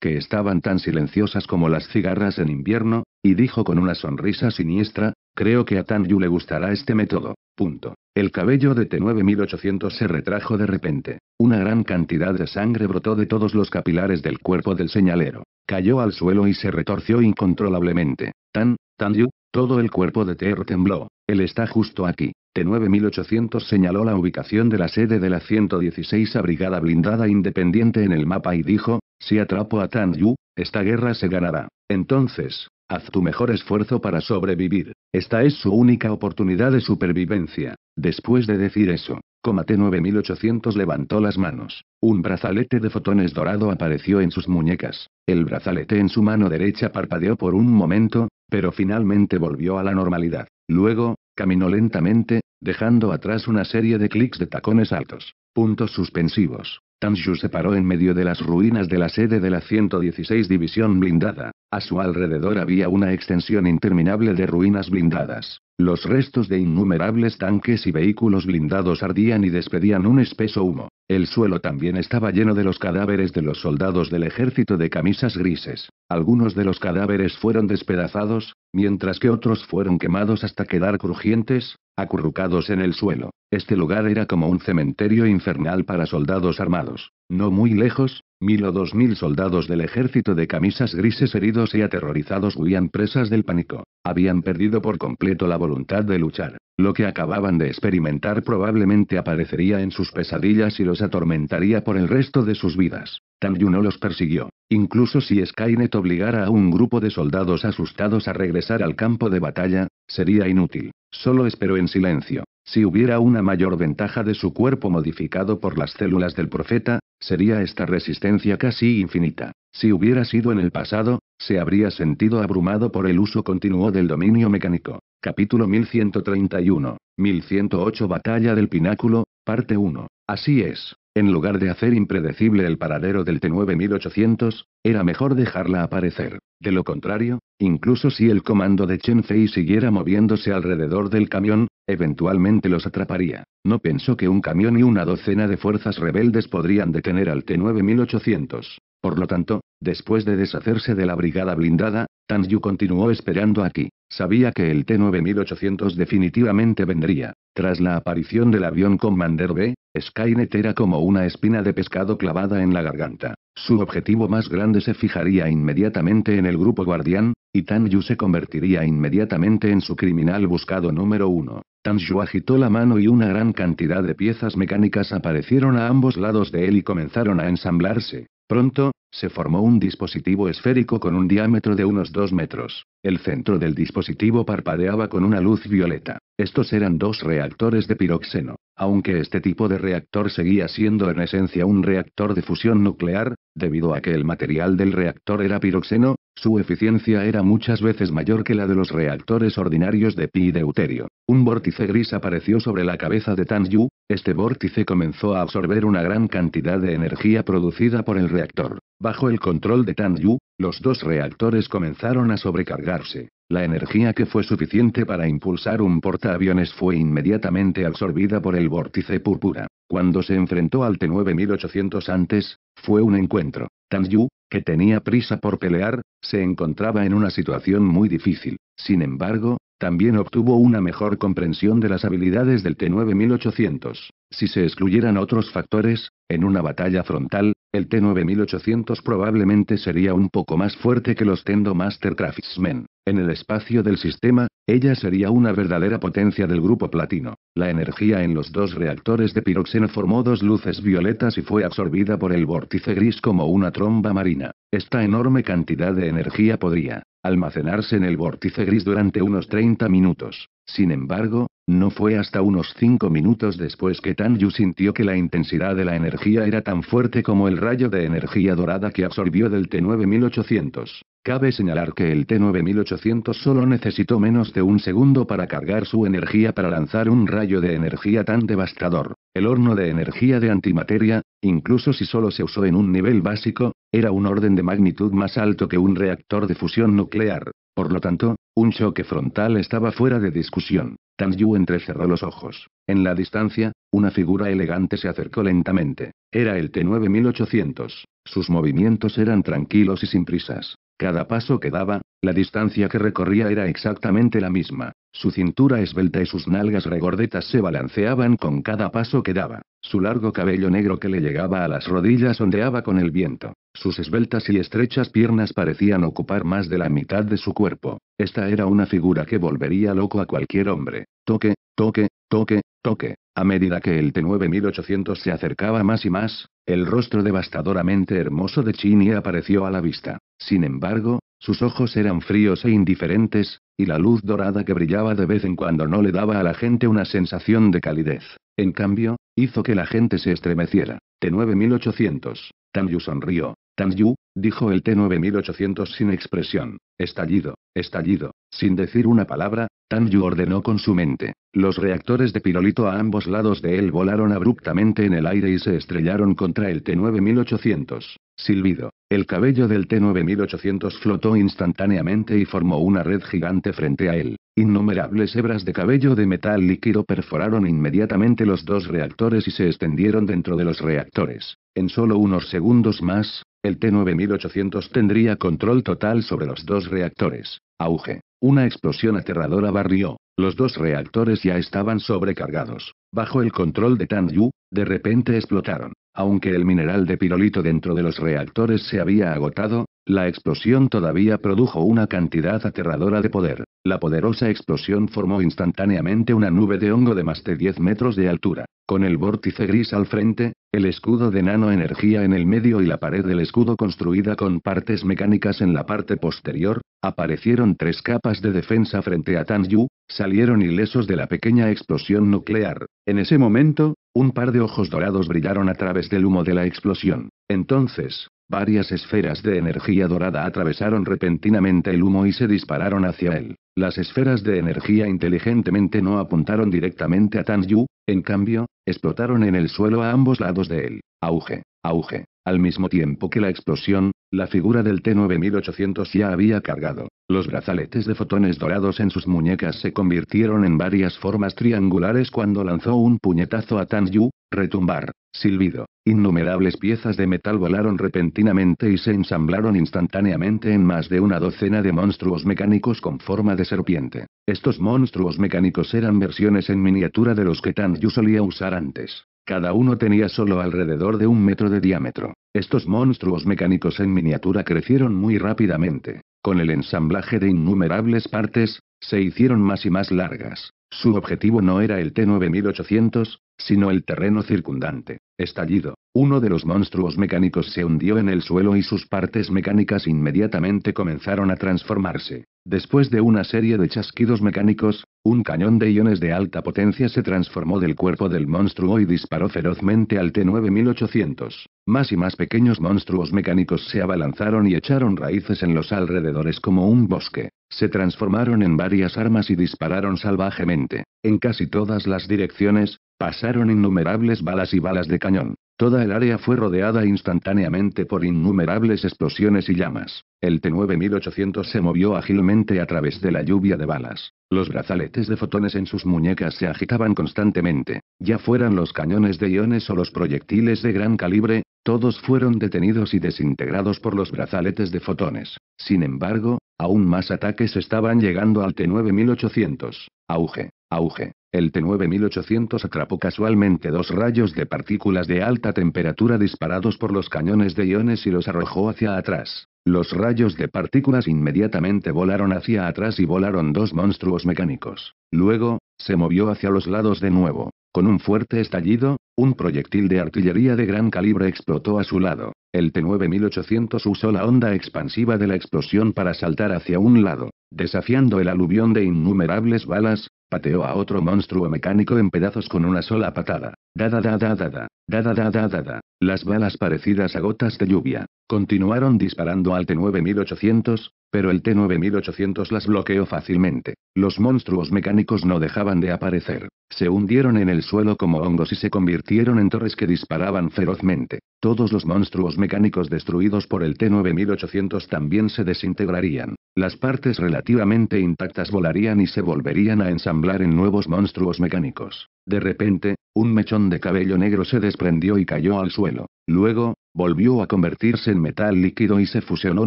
que estaban tan silenciosas como las cigarras en invierno, y dijo con una sonrisa siniestra, creo que a Yu le gustará este método. Punto. El cabello de T9800 se retrajo de repente. Una gran cantidad de sangre brotó de todos los capilares del cuerpo del señalero. Cayó al suelo y se retorció incontrolablemente. Tan, Tan Yu, todo el cuerpo de TR tembló. Él está justo aquí. T9800 señaló la ubicación de la sede de la 116 Brigada Blindada Independiente en el mapa y dijo, si atrapo a Tan Yu, esta guerra se ganará. Entonces, haz tu mejor esfuerzo para sobrevivir. Esta es su única oportunidad de supervivencia. Después de decir eso, Coma T9800 levantó las manos. Un brazalete de fotones dorado apareció en sus muñecas. El brazalete en su mano derecha parpadeó por un momento, pero finalmente volvió a la normalidad. Luego, Caminó lentamente, dejando atrás una serie de clics de tacones altos. Puntos suspensivos. Tanju se paró en medio de las ruinas de la sede de la 116 División Blindada. A su alrededor había una extensión interminable de ruinas blindadas. Los restos de innumerables tanques y vehículos blindados ardían y despedían un espeso humo. El suelo también estaba lleno de los cadáveres de los soldados del ejército de camisas grises. Algunos de los cadáveres fueron despedazados, mientras que otros fueron quemados hasta quedar crujientes, acurrucados en el suelo. Este lugar era como un cementerio infernal para soldados armados. No muy lejos, mil o dos mil soldados del ejército de camisas grises heridos y aterrorizados huían presas del pánico. Habían perdido por completo la voluntad voluntad de luchar. Lo que acababan de experimentar probablemente aparecería en sus pesadillas y los atormentaría por el resto de sus vidas. Tanyu no los persiguió. Incluso si Skynet obligara a un grupo de soldados asustados a regresar al campo de batalla, sería inútil. Solo esperó en silencio. Si hubiera una mayor ventaja de su cuerpo modificado por las células del profeta, sería esta resistencia casi infinita. Si hubiera sido en el pasado, se habría sentido abrumado por el uso continuo del dominio mecánico. Capítulo 1131. 1108 Batalla del Pináculo, parte 1. Así es. En lugar de hacer impredecible el paradero del T-9800, era mejor dejarla aparecer. De lo contrario, incluso si el comando de Chen Fei siguiera moviéndose alrededor del camión, eventualmente los atraparía. No pensó que un camión y una docena de fuerzas rebeldes podrían detener al T-9800. Por lo tanto, después de deshacerse de la brigada blindada, Tan Yu continuó esperando aquí. Sabía que el T-9800 definitivamente vendría. Tras la aparición del avión Commander B, Skynet era como una espina de pescado clavada en la garganta. Su objetivo más grande se fijaría inmediatamente en el grupo guardián, y Tan Yu se convertiría inmediatamente en su criminal buscado número uno. Tan Yu agitó la mano y una gran cantidad de piezas mecánicas aparecieron a ambos lados de él y comenzaron a ensamblarse. Pronto, se formó un dispositivo esférico con un diámetro de unos 2 metros. El centro del dispositivo parpadeaba con una luz violeta. Estos eran dos reactores de piroxeno. Aunque este tipo de reactor seguía siendo en esencia un reactor de fusión nuclear, debido a que el material del reactor era piroxeno, su eficiencia era muchas veces mayor que la de los reactores ordinarios de pi y deuterio. Un vórtice gris apareció sobre la cabeza de Tan Yu, este vórtice comenzó a absorber una gran cantidad de energía producida por el reactor. Bajo el control de Tan Yu, los dos reactores comenzaron a sobrecargarse. La energía que fue suficiente para impulsar un portaaviones fue inmediatamente absorbida por el vórtice púrpura. Cuando se enfrentó al T-9800 antes, fue un encuentro. Tan Yu, que tenía prisa por pelear, se encontraba en una situación muy difícil. Sin embargo, también obtuvo una mejor comprensión de las habilidades del T-9800. Si se excluyeran otros factores, en una batalla frontal, el T-9800 probablemente sería un poco más fuerte que los Tendo Master Craftsmen. En el espacio del sistema, ella sería una verdadera potencia del grupo platino. La energía en los dos reactores de piroxeno formó dos luces violetas y fue absorbida por el vórtice gris como una tromba marina. Esta enorme cantidad de energía podría almacenarse en el vórtice gris durante unos 30 minutos. Sin embargo, no fue hasta unos cinco minutos después que Tan Yu sintió que la intensidad de la energía era tan fuerte como el rayo de energía dorada que absorbió del T-9800. Cabe señalar que el T-9800 solo necesitó menos de un segundo para cargar su energía para lanzar un rayo de energía tan devastador. El horno de energía de antimateria, incluso si solo se usó en un nivel básico, era un orden de magnitud más alto que un reactor de fusión nuclear. Por lo tanto, un choque frontal estaba fuera de discusión. Tan Yu entrecerró los ojos. En la distancia, una figura elegante se acercó lentamente. Era el T-9800. Sus movimientos eran tranquilos y sin prisas. Cada paso que daba, la distancia que recorría era exactamente la misma. Su cintura esbelta y sus nalgas regordetas se balanceaban con cada paso que daba. Su largo cabello negro que le llegaba a las rodillas ondeaba con el viento. Sus esbeltas y estrechas piernas parecían ocupar más de la mitad de su cuerpo. Esta era una figura que volvería loco a cualquier hombre. Toque, toque, toque, toque. A medida que el T-9800 se acercaba más y más, el rostro devastadoramente hermoso de Chini apareció a la vista. Sin embargo, sus ojos eran fríos e indiferentes, y la luz dorada que brillaba de vez en cuando no le daba a la gente una sensación de calidez. En cambio, hizo que la gente se estremeciera. T-9800. Tanyu sonrió. Dan Yu, dijo el T-9800 sin expresión. Estallido, estallido. Sin decir una palabra, Tan Yu ordenó con su mente. Los reactores de pirolito a ambos lados de él volaron abruptamente en el aire y se estrellaron contra el T-9800. Silbido. El cabello del T-9800 flotó instantáneamente y formó una red gigante frente a él. Innumerables hebras de cabello de metal líquido perforaron inmediatamente los dos reactores y se extendieron dentro de los reactores. En solo unos segundos más, el T-9800 tendría control total sobre los dos reactores. Auge. Una explosión aterradora barrió. Los dos reactores ya estaban sobrecargados. Bajo el control de Tan Yu, de repente explotaron. Aunque el mineral de pirolito dentro de los reactores se había agotado, la explosión todavía produjo una cantidad aterradora de poder. La poderosa explosión formó instantáneamente una nube de hongo de más de 10 metros de altura. Con el vórtice gris al frente, el escudo de nanoenergía en el medio y la pared del escudo construida con partes mecánicas en la parte posterior, aparecieron tres capas de defensa frente a Tan Yu, salieron ilesos de la pequeña explosión nuclear. En ese momento, un par de ojos dorados brillaron a través del humo de la explosión. Entonces, Varias esferas de energía dorada atravesaron repentinamente el humo y se dispararon hacia él. Las esferas de energía inteligentemente no apuntaron directamente a Tan Yu, en cambio, explotaron en el suelo a ambos lados de él. Auge, auge, al mismo tiempo que la explosión, la figura del T-9800 ya había cargado. Los brazaletes de fotones dorados en sus muñecas se convirtieron en varias formas triangulares cuando lanzó un puñetazo a Tan Yu, retumbar, silbido. Innumerables piezas de metal volaron repentinamente y se ensamblaron instantáneamente en más de una docena de monstruos mecánicos con forma de serpiente. Estos monstruos mecánicos eran versiones en miniatura de los que Tan Yu solía usar antes. Cada uno tenía solo alrededor de un metro de diámetro. Estos monstruos mecánicos en miniatura crecieron muy rápidamente. Con el ensamblaje de innumerables partes, se hicieron más y más largas. Su objetivo no era el T-9800, sino el terreno circundante. Estallido. Uno de los monstruos mecánicos se hundió en el suelo y sus partes mecánicas inmediatamente comenzaron a transformarse. Después de una serie de chasquidos mecánicos, un cañón de iones de alta potencia se transformó del cuerpo del monstruo y disparó ferozmente al T-9800. Más y más pequeños monstruos mecánicos se abalanzaron y echaron raíces en los alrededores como un bosque. Se transformaron en varias armas y dispararon salvajemente. En casi todas las direcciones, pasaron innumerables balas y balas de cañón cañón. Toda el área fue rodeada instantáneamente por innumerables explosiones y llamas. El T-9800 se movió ágilmente a través de la lluvia de balas. Los brazaletes de fotones en sus muñecas se agitaban constantemente. Ya fueran los cañones de iones o los proyectiles de gran calibre, todos fueron detenidos y desintegrados por los brazaletes de fotones. Sin embargo, aún más ataques estaban llegando al T-9800. Auge, auge. El T-9800 atrapó casualmente dos rayos de partículas de alta temperatura disparados por los cañones de iones y los arrojó hacia atrás. Los rayos de partículas inmediatamente volaron hacia atrás y volaron dos monstruos mecánicos. Luego, se movió hacia los lados de nuevo. Con un fuerte estallido, un proyectil de artillería de gran calibre explotó a su lado. El T-9800 usó la onda expansiva de la explosión para saltar hacia un lado, desafiando el aluvión de innumerables balas, Pateó a otro monstruo mecánico en pedazos con una sola patada. Dada, dada, dada, dada, dada, dada, Las balas parecidas a gotas de lluvia. Continuaron disparando al T-9800, pero el T-9800 las bloqueó fácilmente. Los monstruos mecánicos no dejaban de aparecer. Se hundieron en el suelo como hongos y se convirtieron en torres que disparaban ferozmente. Todos los monstruos mecánicos destruidos por el T-9800 también se desintegrarían. Las partes relativamente intactas volarían y se volverían a ensamblar en nuevos monstruos mecánicos. De repente, un mechón de cabello negro se desprendió y cayó al suelo. Luego, volvió a convertirse en metal líquido y se fusionó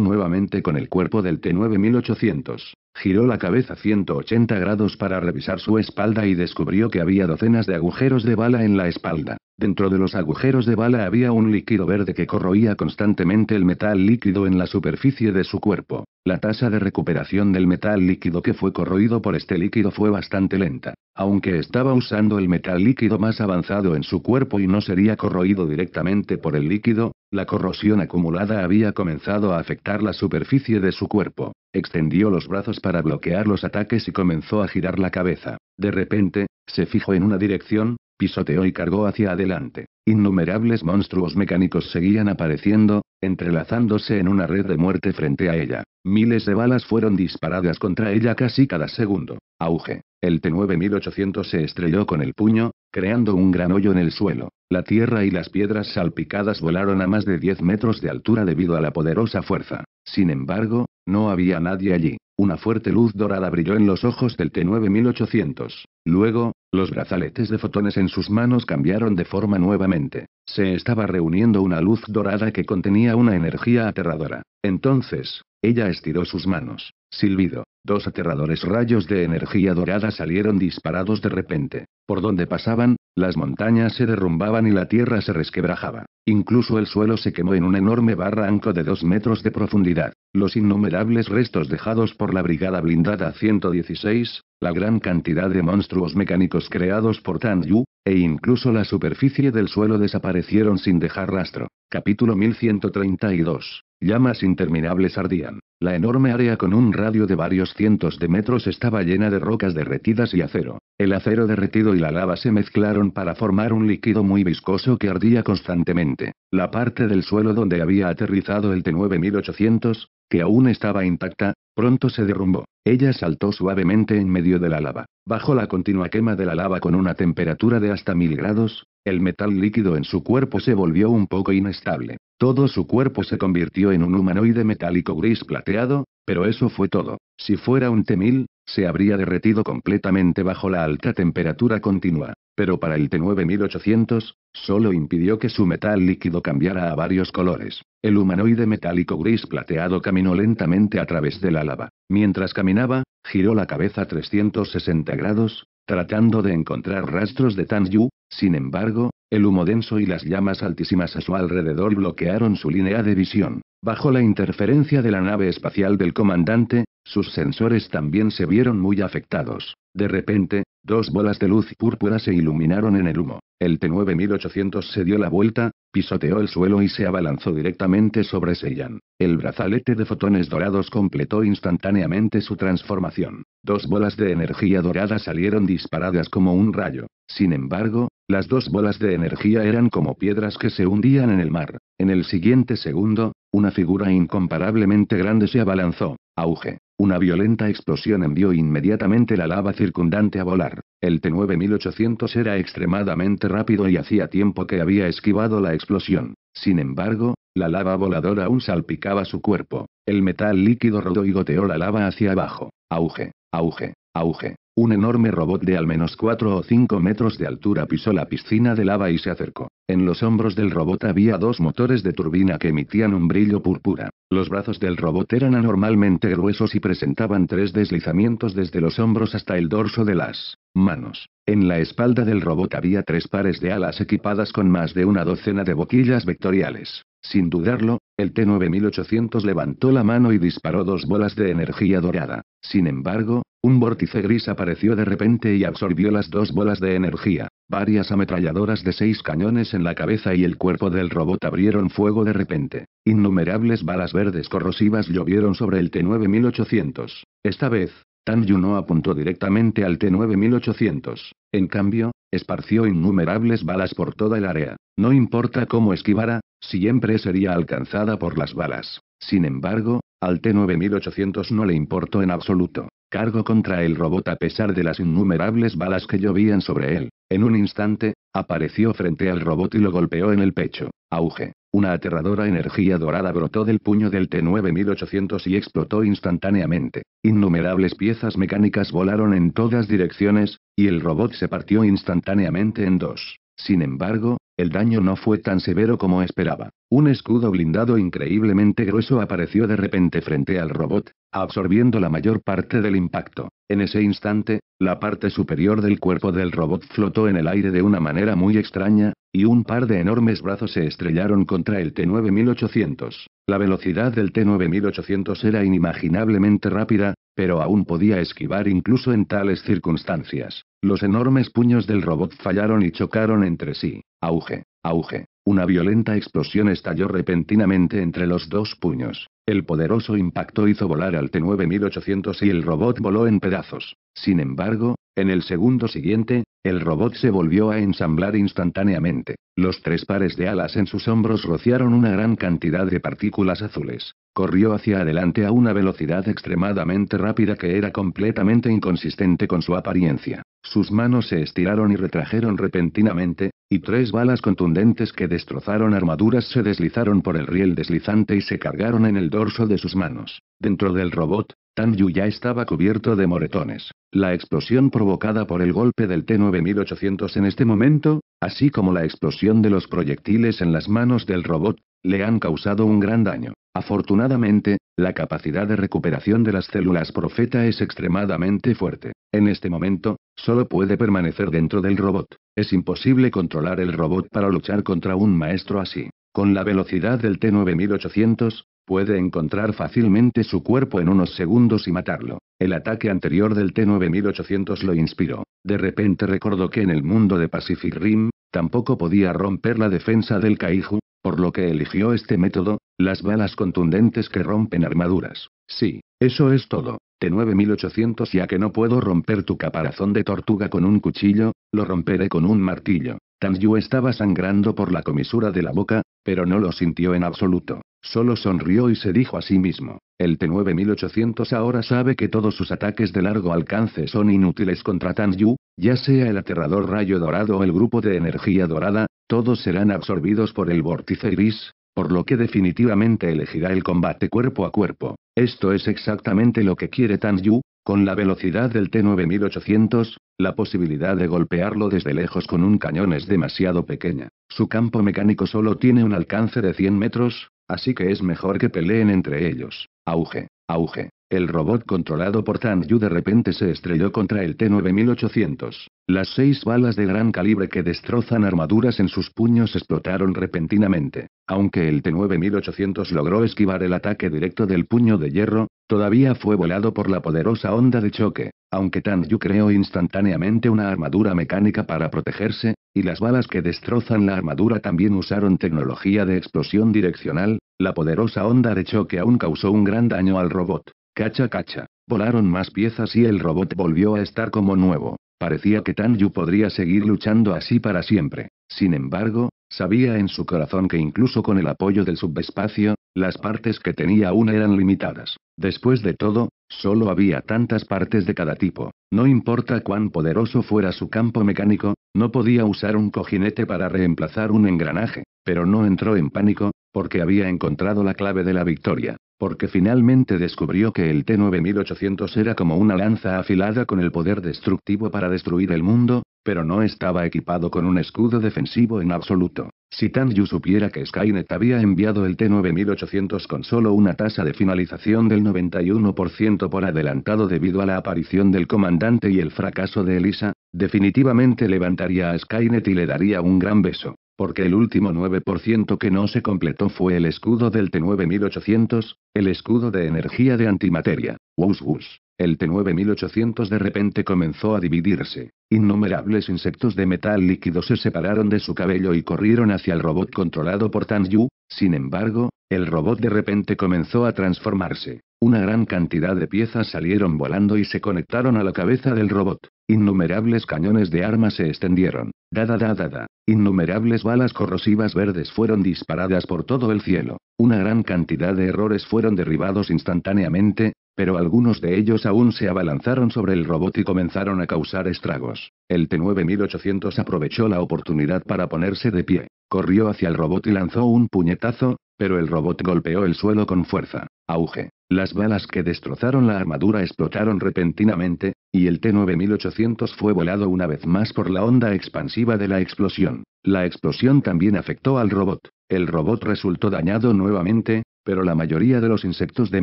nuevamente con el cuerpo del T-9800. Giró la cabeza 180 grados para revisar su espalda y descubrió que había docenas de agujeros de bala en la espalda. Dentro de los agujeros de bala había un líquido verde que corroía constantemente el metal líquido en la superficie de su cuerpo. La tasa de recuperación del metal líquido que fue corroído por este líquido fue bastante lenta, aunque estaba usando el metal líquido más avanzado en su cuerpo y no sería corroído directamente por el líquido, la corrosión acumulada había comenzado a afectar la superficie de su cuerpo. Extendió los brazos para bloquear los ataques y comenzó a girar la cabeza. De repente, se fijó en una dirección, pisoteó y cargó hacia adelante. Innumerables monstruos mecánicos seguían apareciendo, entrelazándose en una red de muerte frente a ella. Miles de balas fueron disparadas contra ella casi cada segundo. Auge. El T-9800 se estrelló con el puño, creando un gran hoyo en el suelo. La tierra y las piedras salpicadas volaron a más de 10 metros de altura debido a la poderosa fuerza. Sin embargo, no había nadie allí. Una fuerte luz dorada brilló en los ojos del T-9800. Luego, los brazaletes de fotones en sus manos cambiaron de forma nuevamente. Se estaba reuniendo una luz dorada que contenía una energía aterradora. Entonces, ella estiró sus manos. Silbido. Dos aterradores rayos de energía dorada salieron disparados de repente. Por donde pasaban, las montañas se derrumbaban y la tierra se resquebrajaba. Incluso el suelo se quemó en un enorme barranco de dos metros de profundidad. Los innumerables restos dejados por la Brigada Blindada 116, la gran cantidad de monstruos mecánicos creados por Tan Yu, e incluso la superficie del suelo desaparecieron sin dejar rastro. Capítulo 1132. Llamas interminables ardían. La enorme área con un radio de varios cientos de metros estaba llena de rocas derretidas y acero. El acero derretido y la lava se mezclaron para formar un líquido muy viscoso que ardía constantemente. La parte del suelo donde había aterrizado el T-9800, que aún estaba intacta, pronto se derrumbó. Ella saltó suavemente en medio de la lava. Bajo la continua quema de la lava con una temperatura de hasta mil grados, el metal líquido en su cuerpo se volvió un poco inestable. Todo su cuerpo se convirtió en un humanoide metálico gris plateado, pero eso fue todo. Si fuera un T-1000, se habría derretido completamente bajo la alta temperatura continua. Pero para el T-9800, solo impidió que su metal líquido cambiara a varios colores. El humanoide metálico gris plateado caminó lentamente a través de la lava. Mientras caminaba, giró la cabeza 360 grados, tratando de encontrar rastros de Tan Yu, sin embargo, el humo denso y las llamas altísimas a su alrededor bloquearon su línea de visión. Bajo la interferencia de la nave espacial del comandante, sus sensores también se vieron muy afectados. De repente, dos bolas de luz púrpura se iluminaron en el humo. El T-9800 se dio la vuelta, pisoteó el suelo y se abalanzó directamente sobre Seiyan. El brazalete de fotones dorados completó instantáneamente su transformación. Dos bolas de energía dorada salieron disparadas como un rayo. Sin embargo, las dos bolas de energía eran como piedras que se hundían en el mar. En el siguiente segundo, una figura incomparablemente grande se abalanzó. Auge. Una violenta explosión envió inmediatamente la lava circundante a volar. El T-9800 era extremadamente rápido y hacía tiempo que había esquivado la explosión. Sin embargo, la lava voladora aún salpicaba su cuerpo. El metal líquido rodó y goteó la lava hacia abajo. Auge, auge. Auge. Un enorme robot de al menos 4 o 5 metros de altura pisó la piscina de lava y se acercó. En los hombros del robot había dos motores de turbina que emitían un brillo púrpura. Los brazos del robot eran anormalmente gruesos y presentaban tres deslizamientos desde los hombros hasta el dorso de las manos. En la espalda del robot había tres pares de alas equipadas con más de una docena de boquillas vectoriales. Sin dudarlo, el T-9800 levantó la mano y disparó dos bolas de energía dorada. Sin embargo, un vórtice gris apareció de repente y absorbió las dos bolas de energía. Varias ametralladoras de seis cañones en la cabeza y el cuerpo del robot abrieron fuego de repente. Innumerables balas verdes corrosivas llovieron sobre el T-9800. Esta vez, Tan Yu no apuntó directamente al T-9800. En cambio, esparció innumerables balas por toda el área. No importa cómo esquivara, siempre sería alcanzada por las balas. Sin embargo, al T-9800 no le importó en absoluto. Cargo contra el robot a pesar de las innumerables balas que llovían sobre él. En un instante, apareció frente al robot y lo golpeó en el pecho. Auge. Una aterradora energía dorada brotó del puño del T-9800 y explotó instantáneamente. Innumerables piezas mecánicas volaron en todas direcciones, y el robot se partió instantáneamente en dos. Sin embargo, el daño no fue tan severo como esperaba. Un escudo blindado increíblemente grueso apareció de repente frente al robot, absorbiendo la mayor parte del impacto. En ese instante, la parte superior del cuerpo del robot flotó en el aire de una manera muy extraña, y un par de enormes brazos se estrellaron contra el T-9800. La velocidad del T-9800 era inimaginablemente rápida, pero aún podía esquivar incluso en tales circunstancias. Los enormes puños del robot fallaron y chocaron entre sí. Auge, auge. Una violenta explosión estalló repentinamente entre los dos puños. El poderoso impacto hizo volar al T-9800 y el robot voló en pedazos. Sin embargo, en el segundo siguiente, el robot se volvió a ensamblar instantáneamente. Los tres pares de alas en sus hombros rociaron una gran cantidad de partículas azules. Corrió hacia adelante a una velocidad extremadamente rápida que era completamente inconsistente con su apariencia. Sus manos se estiraron y retrajeron repentinamente, y tres balas contundentes que destrozaron armaduras se deslizaron por el riel deslizante y se cargaron en el dorso de sus manos. Dentro del robot, Tan Yu ya estaba cubierto de moretones. La explosión provocada por el golpe del T-9800 en este momento, así como la explosión de los proyectiles en las manos del robot, le han causado un gran daño. Afortunadamente, la capacidad de recuperación de las células profeta es extremadamente fuerte. En este momento, solo puede permanecer dentro del robot. Es imposible controlar el robot para luchar contra un maestro así. Con la velocidad del T-9800, Puede encontrar fácilmente su cuerpo en unos segundos y matarlo. El ataque anterior del T-9800 lo inspiró. De repente recordó que en el mundo de Pacific Rim, tampoco podía romper la defensa del Kaiju, por lo que eligió este método, las balas contundentes que rompen armaduras. Sí, eso es todo. T-9800 ya que no puedo romper tu caparazón de tortuga con un cuchillo, lo romperé con un martillo. Tan Yu estaba sangrando por la comisura de la boca, pero no lo sintió en absoluto. Solo sonrió y se dijo a sí mismo. El T-9800 ahora sabe que todos sus ataques de largo alcance son inútiles contra Tan Yu, ya sea el aterrador rayo dorado o el grupo de energía dorada, todos serán absorbidos por el vórtice gris, por lo que definitivamente elegirá el combate cuerpo a cuerpo. Esto es exactamente lo que quiere Tan Yu, con la velocidad del T-9800, la posibilidad de golpearlo desde lejos con un cañón es demasiado pequeña. Su campo mecánico solo tiene un alcance de 100 metros, así que es mejor que peleen entre ellos. Auge, auge. El robot controlado por Tan Yu de repente se estrelló contra el T-9800. Las seis balas de gran calibre que destrozan armaduras en sus puños explotaron repentinamente. Aunque el T-9800 logró esquivar el ataque directo del puño de hierro, Todavía fue volado por la poderosa onda de choque, aunque Tan Yu creó instantáneamente una armadura mecánica para protegerse, y las balas que destrozan la armadura también usaron tecnología de explosión direccional, la poderosa onda de choque aún causó un gran daño al robot. Cacha cacha. Volaron más piezas y el robot volvió a estar como nuevo. Parecía que Tan Yu podría seguir luchando así para siempre. Sin embargo, sabía en su corazón que incluso con el apoyo del subespacio, las partes que tenía aún eran limitadas. Después de todo, solo había tantas partes de cada tipo. No importa cuán poderoso fuera su campo mecánico, no podía usar un cojinete para reemplazar un engranaje, pero no entró en pánico, porque había encontrado la clave de la victoria, porque finalmente descubrió que el T-9800 era como una lanza afilada con el poder destructivo para destruir el mundo, pero no estaba equipado con un escudo defensivo en absoluto. Si Tan supiera que Skynet había enviado el T-9800 con solo una tasa de finalización del 91% por adelantado debido a la aparición del comandante y el fracaso de Elisa, definitivamente levantaría a Skynet y le daría un gran beso. Porque el último 9% que no se completó fue el escudo del T9800, el escudo de energía de antimateria. Wus wus. El T9800 de repente comenzó a dividirse. Innumerables insectos de metal líquido se separaron de su cabello y corrieron hacia el robot controlado por Tan Yu. Sin embargo, el robot de repente comenzó a transformarse. Una gran cantidad de piezas salieron volando y se conectaron a la cabeza del robot. Innumerables cañones de armas se extendieron. Dada, dada, da Innumerables balas corrosivas verdes fueron disparadas por todo el cielo. Una gran cantidad de errores fueron derribados instantáneamente, pero algunos de ellos aún se abalanzaron sobre el robot y comenzaron a causar estragos. El T-9800 aprovechó la oportunidad para ponerse de pie, corrió hacia el robot y lanzó un puñetazo, pero el robot golpeó el suelo con fuerza. Auge. Las balas que destrozaron la armadura explotaron repentinamente, y el T-9800 fue volado una vez más por la onda expansiva de la explosión. La explosión también afectó al robot. El robot resultó dañado nuevamente, pero la mayoría de los insectos de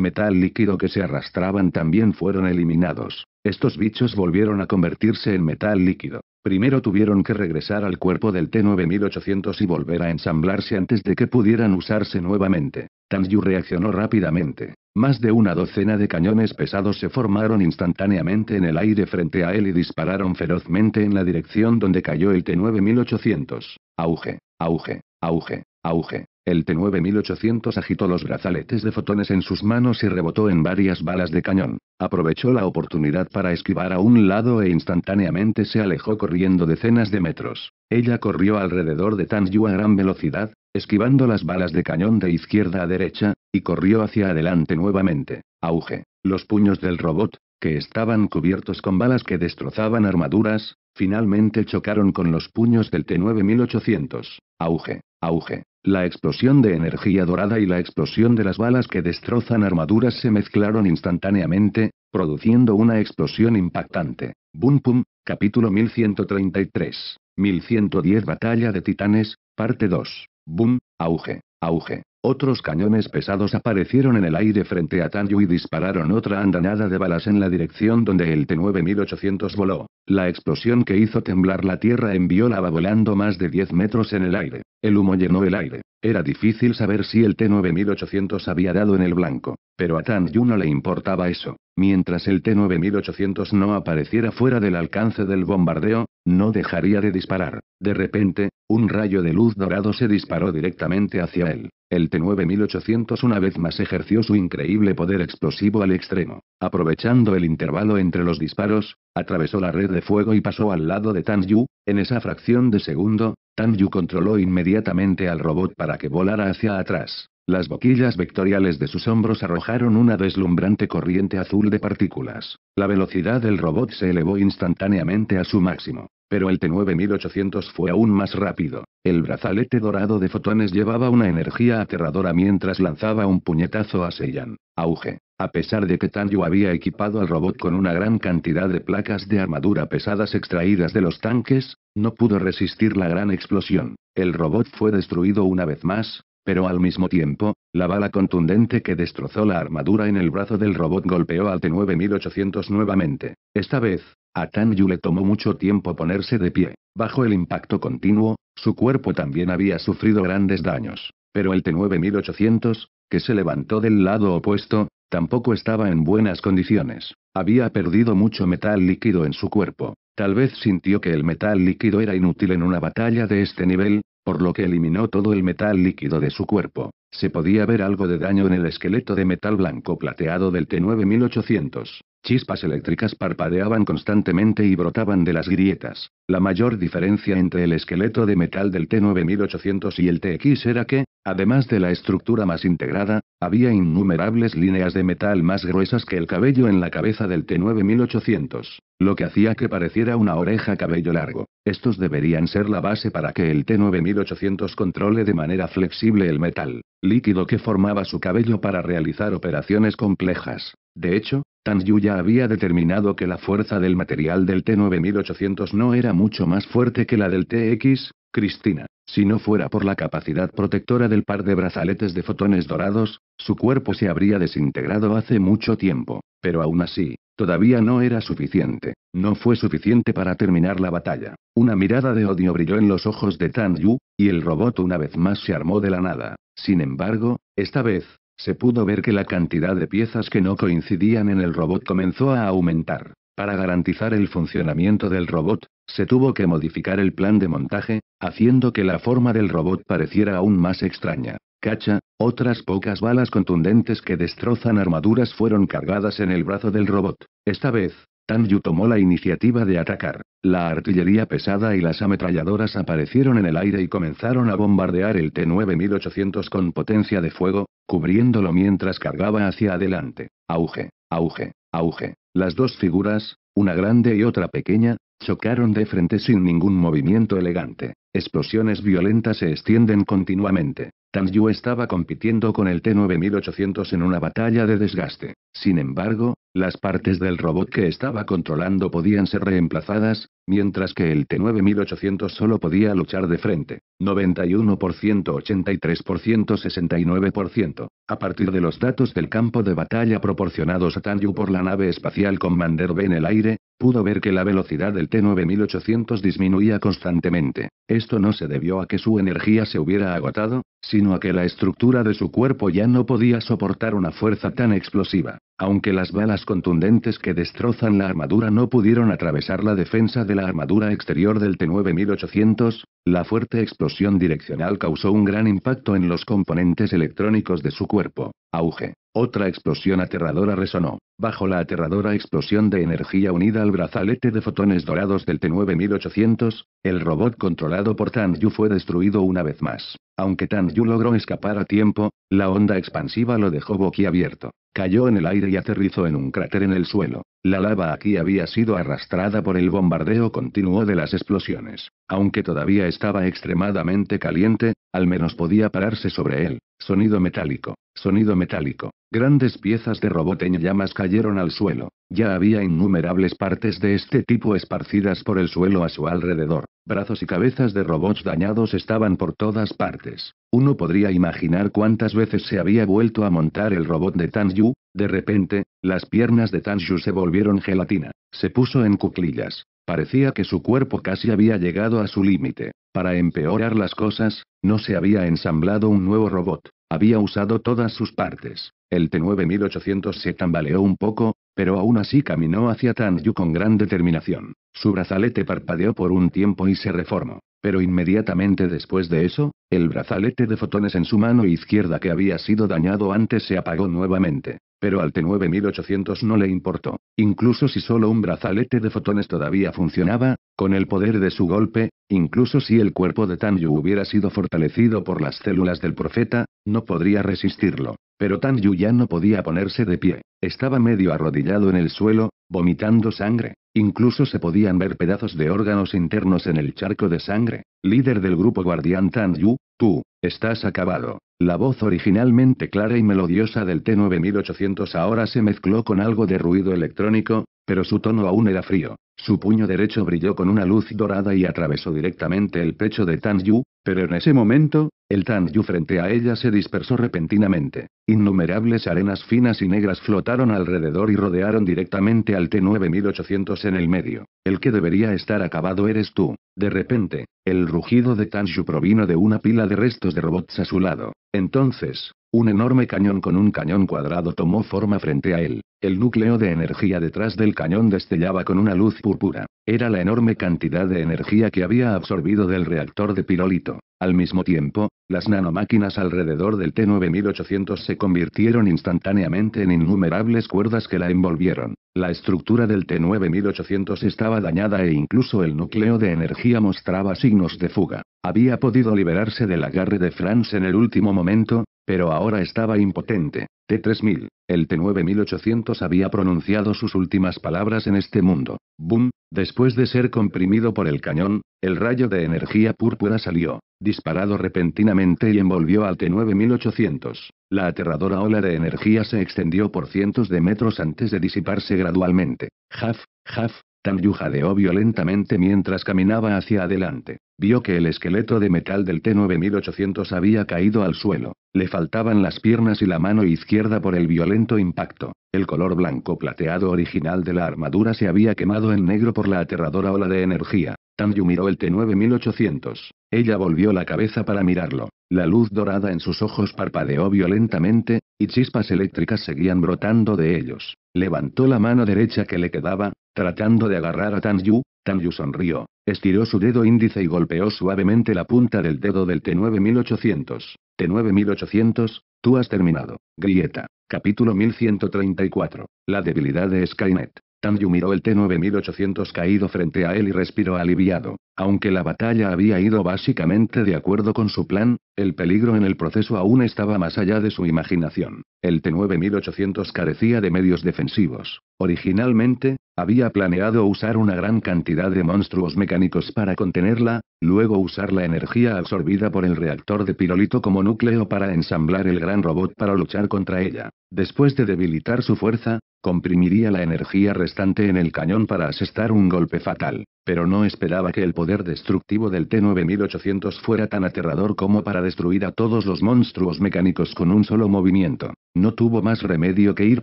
metal líquido que se arrastraban también fueron eliminados. Estos bichos volvieron a convertirse en metal líquido. Primero tuvieron que regresar al cuerpo del T-9800 y volver a ensamblarse antes de que pudieran usarse nuevamente. Tanju reaccionó rápidamente. Más de una docena de cañones pesados se formaron instantáneamente en el aire frente a él y dispararon ferozmente en la dirección donde cayó el T-9800. Auge, auge, auge, auge. El T-9800 agitó los brazaletes de fotones en sus manos y rebotó en varias balas de cañón. Aprovechó la oportunidad para esquivar a un lado e instantáneamente se alejó corriendo decenas de metros. Ella corrió alrededor de Tan a gran velocidad, esquivando las balas de cañón de izquierda a derecha, y corrió hacia adelante nuevamente. Auge. Los puños del robot, que estaban cubiertos con balas que destrozaban armaduras, finalmente chocaron con los puños del T-9800. Auge. Auge. La explosión de energía dorada y la explosión de las balas que destrozan armaduras se mezclaron instantáneamente, produciendo una explosión impactante. Boom Pum, capítulo 1133. 1110 Batalla de Titanes, parte 2. Boom, auge, auge. Otros cañones pesados aparecieron en el aire frente a Tanyu y dispararon otra andanada de balas en la dirección donde el T-9800 voló. La explosión que hizo temblar la tierra envió lava volando más de 10 metros en el aire. El humo llenó el aire. Era difícil saber si el T-9800 había dado en el blanco, pero a Tan no le importaba eso. Mientras el T-9800 no apareciera fuera del alcance del bombardeo, no dejaría de disparar. De repente, un rayo de luz dorado se disparó directamente hacia él. El T-9800 una vez más ejerció su increíble poder explosivo al extremo. Aprovechando el intervalo entre los disparos, atravesó la red de fuego y pasó al lado de Tan Yu. En esa fracción de segundo, Tan Yu controló inmediatamente al robot para que volara hacia atrás. Las boquillas vectoriales de sus hombros arrojaron una deslumbrante corriente azul de partículas. La velocidad del robot se elevó instantáneamente a su máximo. Pero el T-9800 fue aún más rápido. El brazalete dorado de fotones llevaba una energía aterradora mientras lanzaba un puñetazo a Seiyan. Auge. A pesar de que Tanju había equipado al robot con una gran cantidad de placas de armadura pesadas extraídas de los tanques, no pudo resistir la gran explosión. El robot fue destruido una vez más, pero al mismo tiempo, la bala contundente que destrozó la armadura en el brazo del robot golpeó al T-9800 nuevamente. Esta vez, a Tan Yu le tomó mucho tiempo ponerse de pie. Bajo el impacto continuo, su cuerpo también había sufrido grandes daños. Pero el T-9800, que se levantó del lado opuesto, tampoco estaba en buenas condiciones. Había perdido mucho metal líquido en su cuerpo. Tal vez sintió que el metal líquido era inútil en una batalla de este nivel, por lo que eliminó todo el metal líquido de su cuerpo. Se podía ver algo de daño en el esqueleto de metal blanco plateado del T-9800. Chispas eléctricas parpadeaban constantemente y brotaban de las grietas. La mayor diferencia entre el esqueleto de metal del T-9800 y el TX era que, además de la estructura más integrada, había innumerables líneas de metal más gruesas que el cabello en la cabeza del T-9800, lo que hacía que pareciera una oreja cabello largo. Estos deberían ser la base para que el T-9800 controle de manera flexible el metal líquido que formaba su cabello para realizar operaciones complejas. De hecho, Tan ya había determinado que la fuerza del material del T-9800 no era mucho más fuerte que la del TX, Cristina. Si no fuera por la capacidad protectora del par de brazaletes de fotones dorados, su cuerpo se habría desintegrado hace mucho tiempo, pero aún así, todavía no era suficiente, no fue suficiente para terminar la batalla. Una mirada de odio brilló en los ojos de Tan Yu, y el robot una vez más se armó de la nada. Sin embargo, esta vez, se pudo ver que la cantidad de piezas que no coincidían en el robot comenzó a aumentar. Para garantizar el funcionamiento del robot, se tuvo que modificar el plan de montaje, haciendo que la forma del robot pareciera aún más extraña. Cacha, otras pocas balas contundentes que destrozan armaduras fueron cargadas en el brazo del robot. Esta vez, Yu tomó la iniciativa de atacar. La artillería pesada y las ametralladoras aparecieron en el aire y comenzaron a bombardear el T-9800 con potencia de fuego, cubriéndolo mientras cargaba hacia adelante. Auge, auge. Auge. Las dos figuras, una grande y otra pequeña, chocaron de frente sin ningún movimiento elegante. Explosiones violentas se extienden continuamente. Yu estaba compitiendo con el T-9800 en una batalla de desgaste. Sin embargo, las partes del robot que estaba controlando podían ser reemplazadas, mientras que el T-9800 solo podía luchar de frente. 91%, 83%, 69%. A partir de los datos del campo de batalla proporcionados a Yu por la nave espacial Commander B en el aire, pudo ver que la velocidad del T-9800 disminuía constantemente. Esto no se debió a que su energía se hubiera agotado, sino a que la estructura de su cuerpo ya no podía soportar una fuerza tan explosiva. Aunque las balas contundentes que destrozan la armadura no pudieron atravesar la defensa de la armadura exterior del T-9800, la fuerte explosión direccional causó un gran impacto en los componentes electrónicos de su cuerpo. Auge. Otra explosión aterradora resonó, bajo la aterradora explosión de energía unida al brazalete de fotones dorados del T-9800, el robot controlado por Tan Yu fue destruido una vez más. Aunque Tan Yu logró escapar a tiempo, la onda expansiva lo dejó boquiabierto. Cayó en el aire y aterrizó en un cráter en el suelo. La lava aquí había sido arrastrada por el bombardeo continuo de las explosiones. Aunque todavía estaba extremadamente caliente, al menos podía pararse sobre él. Sonido metálico, sonido metálico. Grandes piezas de robot en llamas cayeron al suelo. Ya había innumerables partes de este tipo esparcidas por el suelo a su alrededor. Brazos y cabezas de robots dañados estaban por todas partes. Uno podría imaginar cuántas veces se había vuelto a montar el robot de Tan Yu. De repente, las piernas de Tan se volvieron gelatina. Se puso en cuclillas. Parecía que su cuerpo casi había llegado a su límite. Para empeorar las cosas, no se había ensamblado un nuevo robot. Había usado todas sus partes. El T-9800 se tambaleó un poco, pero aún así caminó hacia Tan Yu con gran determinación. Su brazalete parpadeó por un tiempo y se reformó. Pero inmediatamente después de eso, el brazalete de fotones en su mano izquierda que había sido dañado antes se apagó nuevamente. Pero al T9800 no le importó. Incluso si solo un brazalete de fotones todavía funcionaba, con el poder de su golpe, incluso si el cuerpo de Tanju hubiera sido fortalecido por las células del profeta, no podría resistirlo. Pero Tan Yu ya no podía ponerse de pie. Estaba medio arrodillado en el suelo, vomitando sangre. Incluso se podían ver pedazos de órganos internos en el charco de sangre. Líder del grupo guardián Tan Yu, tú, estás acabado. La voz originalmente clara y melodiosa del T-9800 ahora se mezcló con algo de ruido electrónico, pero su tono aún era frío. Su puño derecho brilló con una luz dorada y atravesó directamente el pecho de Tan Yu, pero en ese momento, el Tan Yu frente a ella se dispersó repentinamente. Innumerables arenas finas y negras flotaron alrededor y rodearon directamente al T-9800 en el medio. El que debería estar acabado eres tú. De repente, el rugido de Tan Yu provino de una pila de restos de robots a su lado. Entonces, un enorme cañón con un cañón cuadrado tomó forma frente a él. El núcleo de energía detrás del cañón destellaba con una luz púrpura. Era la enorme cantidad de energía que había absorbido del reactor de pirolito. Al mismo tiempo, las nanomáquinas alrededor del T-9800 se convirtieron instantáneamente en innumerables cuerdas que la envolvieron. La estructura del T-9800 estaba dañada e incluso el núcleo de energía mostraba signos de fuga. Había podido liberarse del agarre de Franz en el último momento, pero ahora estaba impotente. T3000, el T9800 había pronunciado sus últimas palabras en este mundo. Boom, después de ser comprimido por el cañón, el rayo de energía púrpura salió, disparado repentinamente y envolvió al T9800. La aterradora ola de energía se extendió por cientos de metros antes de disiparse gradualmente. Jaf, jaf, Tan jadeó violentamente mientras caminaba hacia adelante vio que el esqueleto de metal del T-9800 había caído al suelo. Le faltaban las piernas y la mano izquierda por el violento impacto. El color blanco plateado original de la armadura se había quemado en negro por la aterradora ola de energía. Tanju miró el T-9800. Ella volvió la cabeza para mirarlo. La luz dorada en sus ojos parpadeó violentamente, y chispas eléctricas seguían brotando de ellos. Levantó la mano derecha que le quedaba, tratando de agarrar a Tanju. Tanju sonrió. Estiró su dedo índice y golpeó suavemente la punta del dedo del T9800. T9800, tú has terminado. Grieta. Capítulo 1134. La debilidad de Skynet. Tamyu miró el T-9800 caído frente a él y respiró aliviado. Aunque la batalla había ido básicamente de acuerdo con su plan, el peligro en el proceso aún estaba más allá de su imaginación. El T-9800 carecía de medios defensivos. Originalmente, había planeado usar una gran cantidad de monstruos mecánicos para contenerla, luego usar la energía absorbida por el reactor de pirolito como núcleo para ensamblar el gran robot para luchar contra ella. Después de debilitar su fuerza, Comprimiría la energía restante en el cañón para asestar un golpe fatal, pero no esperaba que el poder destructivo del T-9800 fuera tan aterrador como para destruir a todos los monstruos mecánicos con un solo movimiento. No tuvo más remedio que ir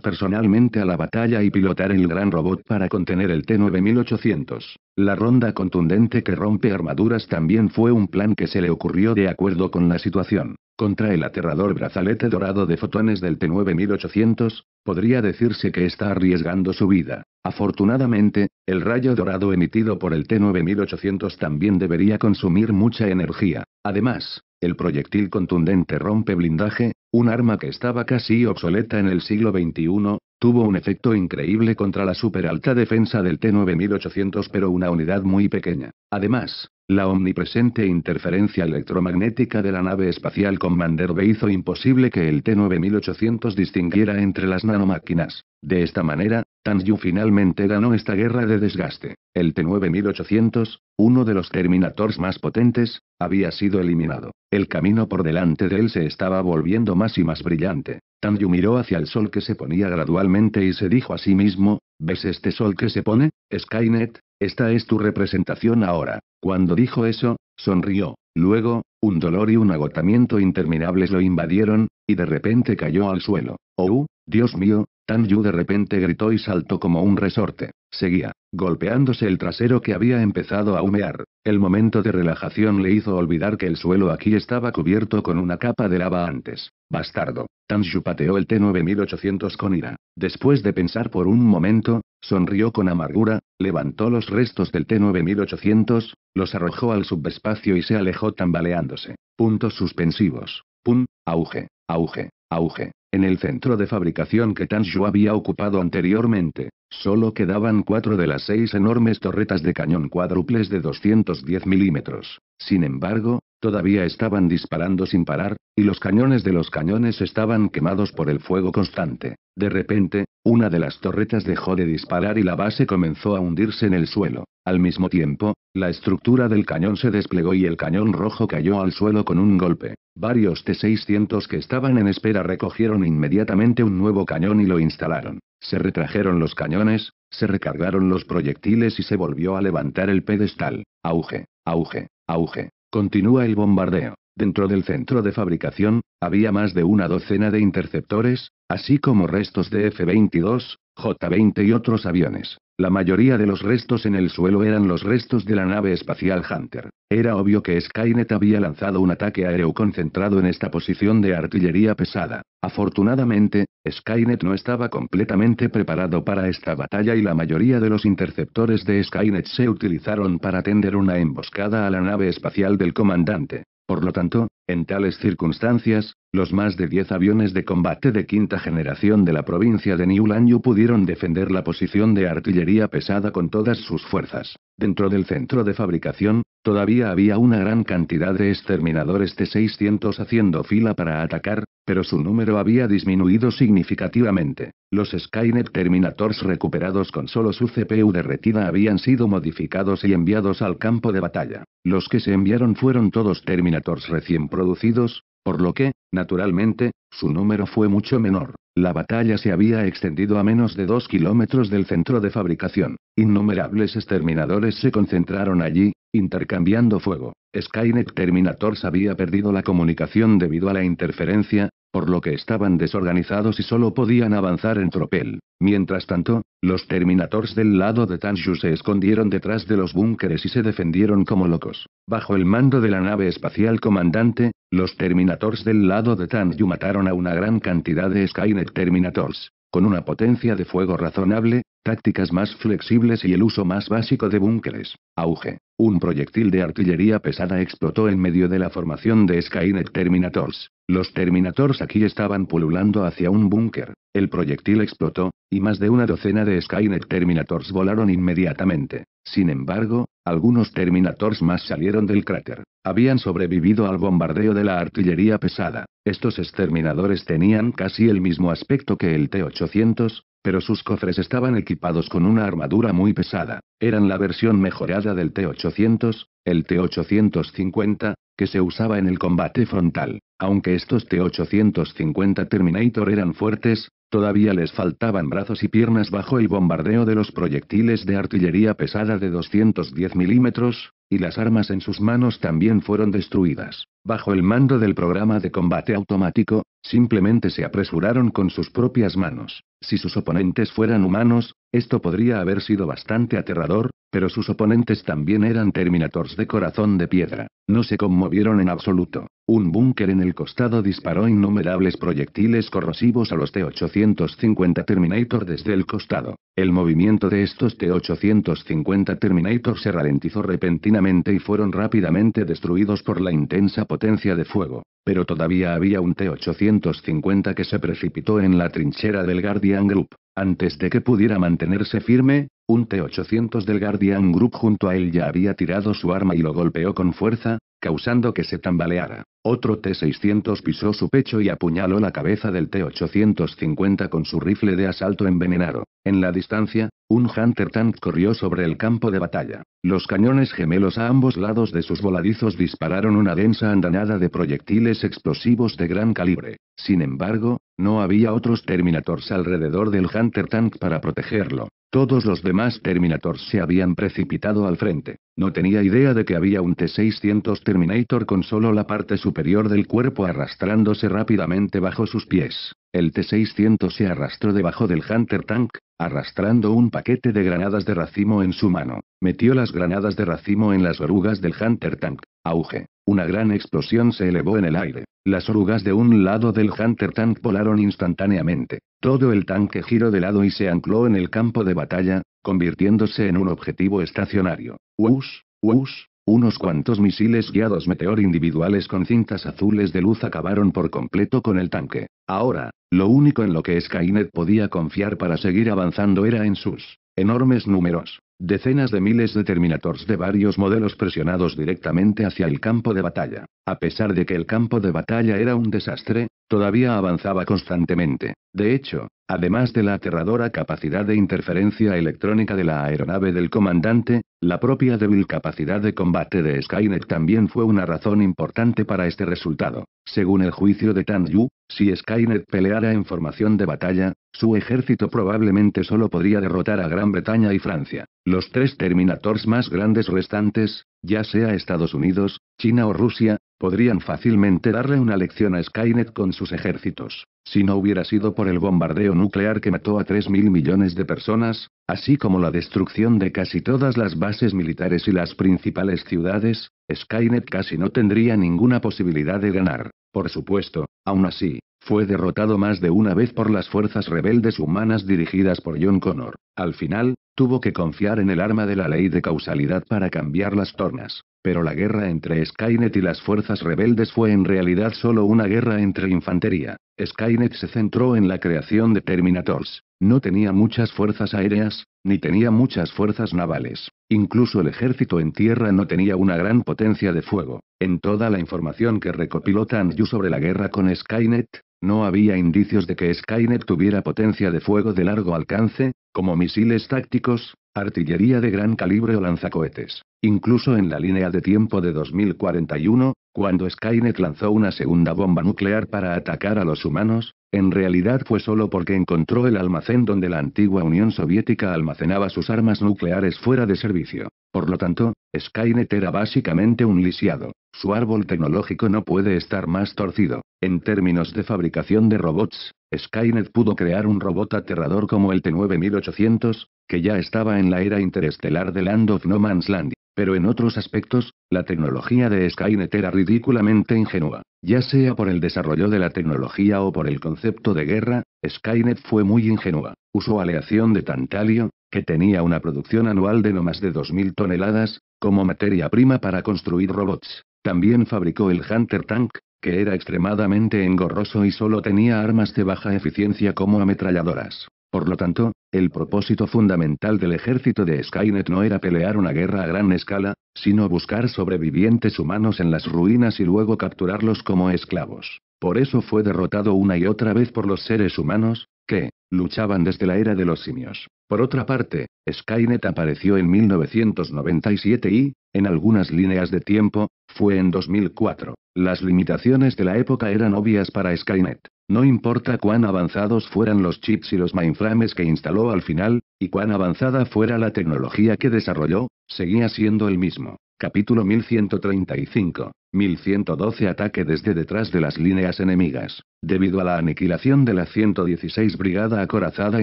personalmente a la batalla y pilotar el gran robot para contener el T-9800. La ronda contundente que rompe armaduras también fue un plan que se le ocurrió de acuerdo con la situación contra el aterrador brazalete dorado de fotones del T9800, podría decirse que está arriesgando su vida. Afortunadamente, el rayo dorado emitido por el T9800 también debería consumir mucha energía. Además, el proyectil contundente rompe blindaje, un arma que estaba casi obsoleta en el siglo XXI, tuvo un efecto increíble contra la superalta defensa del T-9800 pero una unidad muy pequeña. Además, la omnipresente interferencia electromagnética de la nave espacial Commander B hizo imposible que el T-9800 distinguiera entre las nanomáquinas. De esta manera, Tanju finalmente ganó esta guerra de desgaste. El T-9800, uno de los Terminators más potentes, había sido eliminado. El camino por delante de él se estaba volviendo más y más brillante. Yu miró hacia el sol que se ponía gradualmente y se dijo a sí mismo, ¿ves este sol que se pone? Skynet, esta es tu representación ahora. Cuando dijo eso, sonrió. Luego, un dolor y un agotamiento interminables lo invadieron, y de repente cayó al suelo. ¡Oh, Dios mío! Tan Yu de repente gritó y saltó como un resorte. Seguía golpeándose el trasero que había empezado a humear. El momento de relajación le hizo olvidar que el suelo aquí estaba cubierto con una capa de lava antes. Bastardo. Tanshu pateó el T-9800 con ira. Después de pensar por un momento, sonrió con amargura, levantó los restos del T-9800, los arrojó al subespacio y se alejó tambaleándose. Puntos suspensivos. Pum, auge, auge, auge. En el centro de fabricación que Tanshu había ocupado anteriormente, Solo quedaban cuatro de las seis enormes torretas de cañón cuádruples de 210 milímetros. Sin embargo, Todavía estaban disparando sin parar, y los cañones de los cañones estaban quemados por el fuego constante. De repente, una de las torretas dejó de disparar y la base comenzó a hundirse en el suelo. Al mismo tiempo, la estructura del cañón se desplegó y el cañón rojo cayó al suelo con un golpe. Varios T-600 que estaban en espera recogieron inmediatamente un nuevo cañón y lo instalaron. Se retrajeron los cañones, se recargaron los proyectiles y se volvió a levantar el pedestal. Auge, auge, auge. Continúa el bombardeo. Dentro del centro de fabricación, había más de una docena de interceptores, así como restos de F-22, J-20 y otros aviones. La mayoría de los restos en el suelo eran los restos de la nave espacial Hunter. Era obvio que Skynet había lanzado un ataque aéreo concentrado en esta posición de artillería pesada. Afortunadamente, Skynet no estaba completamente preparado para esta batalla y la mayoría de los interceptores de Skynet se utilizaron para tender una emboscada a la nave espacial del comandante. Por lo tanto, en tales circunstancias, los más de 10 aviones de combate de quinta generación de la provincia de Niulanyu pudieron defender la posición de artillería pesada con todas sus fuerzas. Dentro del centro de fabricación, todavía había una gran cantidad de exterminadores T-600 haciendo fila para atacar, pero su número había disminuido significativamente. Los Skynet Terminators recuperados con solo su CPU derretida habían sido modificados y enviados al campo de batalla. Los que se enviaron fueron todos Terminators recién producidos, por lo que, naturalmente, su número fue mucho menor. La batalla se había extendido a menos de dos kilómetros del centro de fabricación. Innumerables exterminadores se concentraron allí, intercambiando fuego. Skynet Terminators había perdido la comunicación debido a la interferencia, por lo que estaban desorganizados y solo podían avanzar en tropel. Mientras tanto, los Terminators del lado de Tanshu se escondieron detrás de los búnkeres y se defendieron como locos. Bajo el mando de la nave espacial comandante, los Terminators del lado de Tanju mataron a una gran cantidad de Skynet Terminators. Con una potencia de fuego razonable, Tácticas más flexibles y el uso más básico de búnkeres. Auge. Un proyectil de artillería pesada explotó en medio de la formación de Skynet Terminators. Los Terminators aquí estaban pululando hacia un búnker. El proyectil explotó, y más de una docena de Skynet Terminators volaron inmediatamente. Sin embargo, algunos Terminators más salieron del cráter. Habían sobrevivido al bombardeo de la artillería pesada. Estos exterminadores tenían casi el mismo aspecto que el T-800, pero sus cofres estaban equipados con una armadura muy pesada. Eran la versión mejorada del T-800, el T-850, que se usaba en el combate frontal. Aunque estos T-850 Terminator eran fuertes, todavía les faltaban brazos y piernas bajo el bombardeo de los proyectiles de artillería pesada de 210 milímetros, y las armas en sus manos también fueron destruidas. Bajo el mando del programa de combate automático, simplemente se apresuraron con sus propias manos. Si sus oponentes fueran humanos, esto podría haber sido bastante aterrador, pero sus oponentes también eran Terminators de corazón de piedra. No se conmovieron en absoluto. Un búnker en el costado disparó innumerables proyectiles corrosivos a los T-850 Terminator desde el costado. El movimiento de estos T-850 Terminator se ralentizó repentinamente y fueron rápidamente destruidos por la intensa potencia de fuego pero todavía había un T-850 que se precipitó en la trinchera del Guardian Group. Antes de que pudiera mantenerse firme, un T-800 del Guardian Group junto a él ya había tirado su arma y lo golpeó con fuerza, causando que se tambaleara. Otro T-600 pisó su pecho y apuñaló la cabeza del T-850 con su rifle de asalto envenenado. En la distancia, un Hunter Tank corrió sobre el campo de batalla. Los cañones gemelos a ambos lados de sus voladizos dispararon una densa andanada de proyectiles explosivos de gran calibre. Sin embargo, no había otros Terminators alrededor del Hunter Tank para protegerlo. Todos los demás Terminators se habían precipitado al frente. No tenía idea de que había un T-600 Terminator con solo la parte superior del cuerpo arrastrándose rápidamente bajo sus pies. El T-600 se arrastró debajo del Hunter Tank, arrastrando un paquete de granadas de racimo en su mano. Metió las granadas de racimo en las orugas del Hunter Tank. Auge. Una gran explosión se elevó en el aire. Las orugas de un lado del Hunter Tank volaron instantáneamente. Todo el tanque giró de lado y se ancló en el campo de batalla, convirtiéndose en un objetivo estacionario. Uus, uus, unos cuantos misiles guiados meteor individuales con cintas azules de luz acabaron por completo con el tanque. Ahora, lo único en lo que Skynet podía confiar para seguir avanzando era en sus enormes números. Decenas de miles de Terminators de varios modelos presionados directamente hacia el campo de batalla. A pesar de que el campo de batalla era un desastre, todavía avanzaba constantemente. De hecho, además de la aterradora capacidad de interferencia electrónica de la aeronave del comandante, la propia débil capacidad de combate de Skynet también fue una razón importante para este resultado. Según el juicio de Tan Yu, si Skynet peleara en formación de batalla, su ejército probablemente solo podría derrotar a Gran Bretaña y Francia. Los tres Terminators más grandes restantes, ya sea Estados Unidos, China o Rusia, podrían fácilmente darle una lección a Skynet con sus ejércitos. Si no hubiera sido por el bombardeo nuclear que mató a mil millones de personas, así como la destrucción de casi todas las bases militares y las principales ciudades, Skynet casi no tendría ninguna posibilidad de ganar. Por supuesto, aún así, fue derrotado más de una vez por las fuerzas rebeldes humanas dirigidas por John Connor. Al final, tuvo que confiar en el arma de la ley de causalidad para cambiar las tornas. Pero la guerra entre Skynet y las fuerzas rebeldes fue en realidad solo una guerra entre infantería. Skynet se centró en la creación de Terminators. No tenía muchas fuerzas aéreas, ni tenía muchas fuerzas navales. Incluso el ejército en tierra no tenía una gran potencia de fuego. En toda la información que recopiló Tanju sobre la guerra con Skynet, no había indicios de que Skynet tuviera potencia de fuego de largo alcance, como misiles tácticos, artillería de gran calibre o lanzacohetes. Incluso en la línea de tiempo de 2041, cuando Skynet lanzó una segunda bomba nuclear para atacar a los humanos, en realidad fue solo porque encontró el almacén donde la antigua Unión Soviética almacenaba sus armas nucleares fuera de servicio. Por lo tanto, Skynet era básicamente un lisiado. Su árbol tecnológico no puede estar más torcido. En términos de fabricación de robots, Skynet pudo crear un robot aterrador como el T-9800, que ya estaba en la era interestelar de Land of No Man's Land. Pero en otros aspectos, la tecnología de Skynet era ridículamente ingenua. Ya sea por el desarrollo de la tecnología o por el concepto de guerra, Skynet fue muy ingenua. Usó aleación de tantalio, que tenía una producción anual de no más de 2.000 toneladas, como materia prima para construir robots. También fabricó el Hunter Tank, que era extremadamente engorroso y solo tenía armas de baja eficiencia como ametralladoras. Por lo tanto, el propósito fundamental del ejército de Skynet no era pelear una guerra a gran escala, sino buscar sobrevivientes humanos en las ruinas y luego capturarlos como esclavos. Por eso fue derrotado una y otra vez por los seres humanos, que luchaban desde la era de los simios. Por otra parte, Skynet apareció en 1997 y, en algunas líneas de tiempo, fue en 2004. Las limitaciones de la época eran obvias para Skynet. No importa cuán avanzados fueran los chips y los mainframes que instaló al final, y cuán avanzada fuera la tecnología que desarrolló, seguía siendo el mismo. Capítulo 1135. 1112 Ataque desde detrás de las líneas enemigas. Debido a la aniquilación de la 116 Brigada Acorazada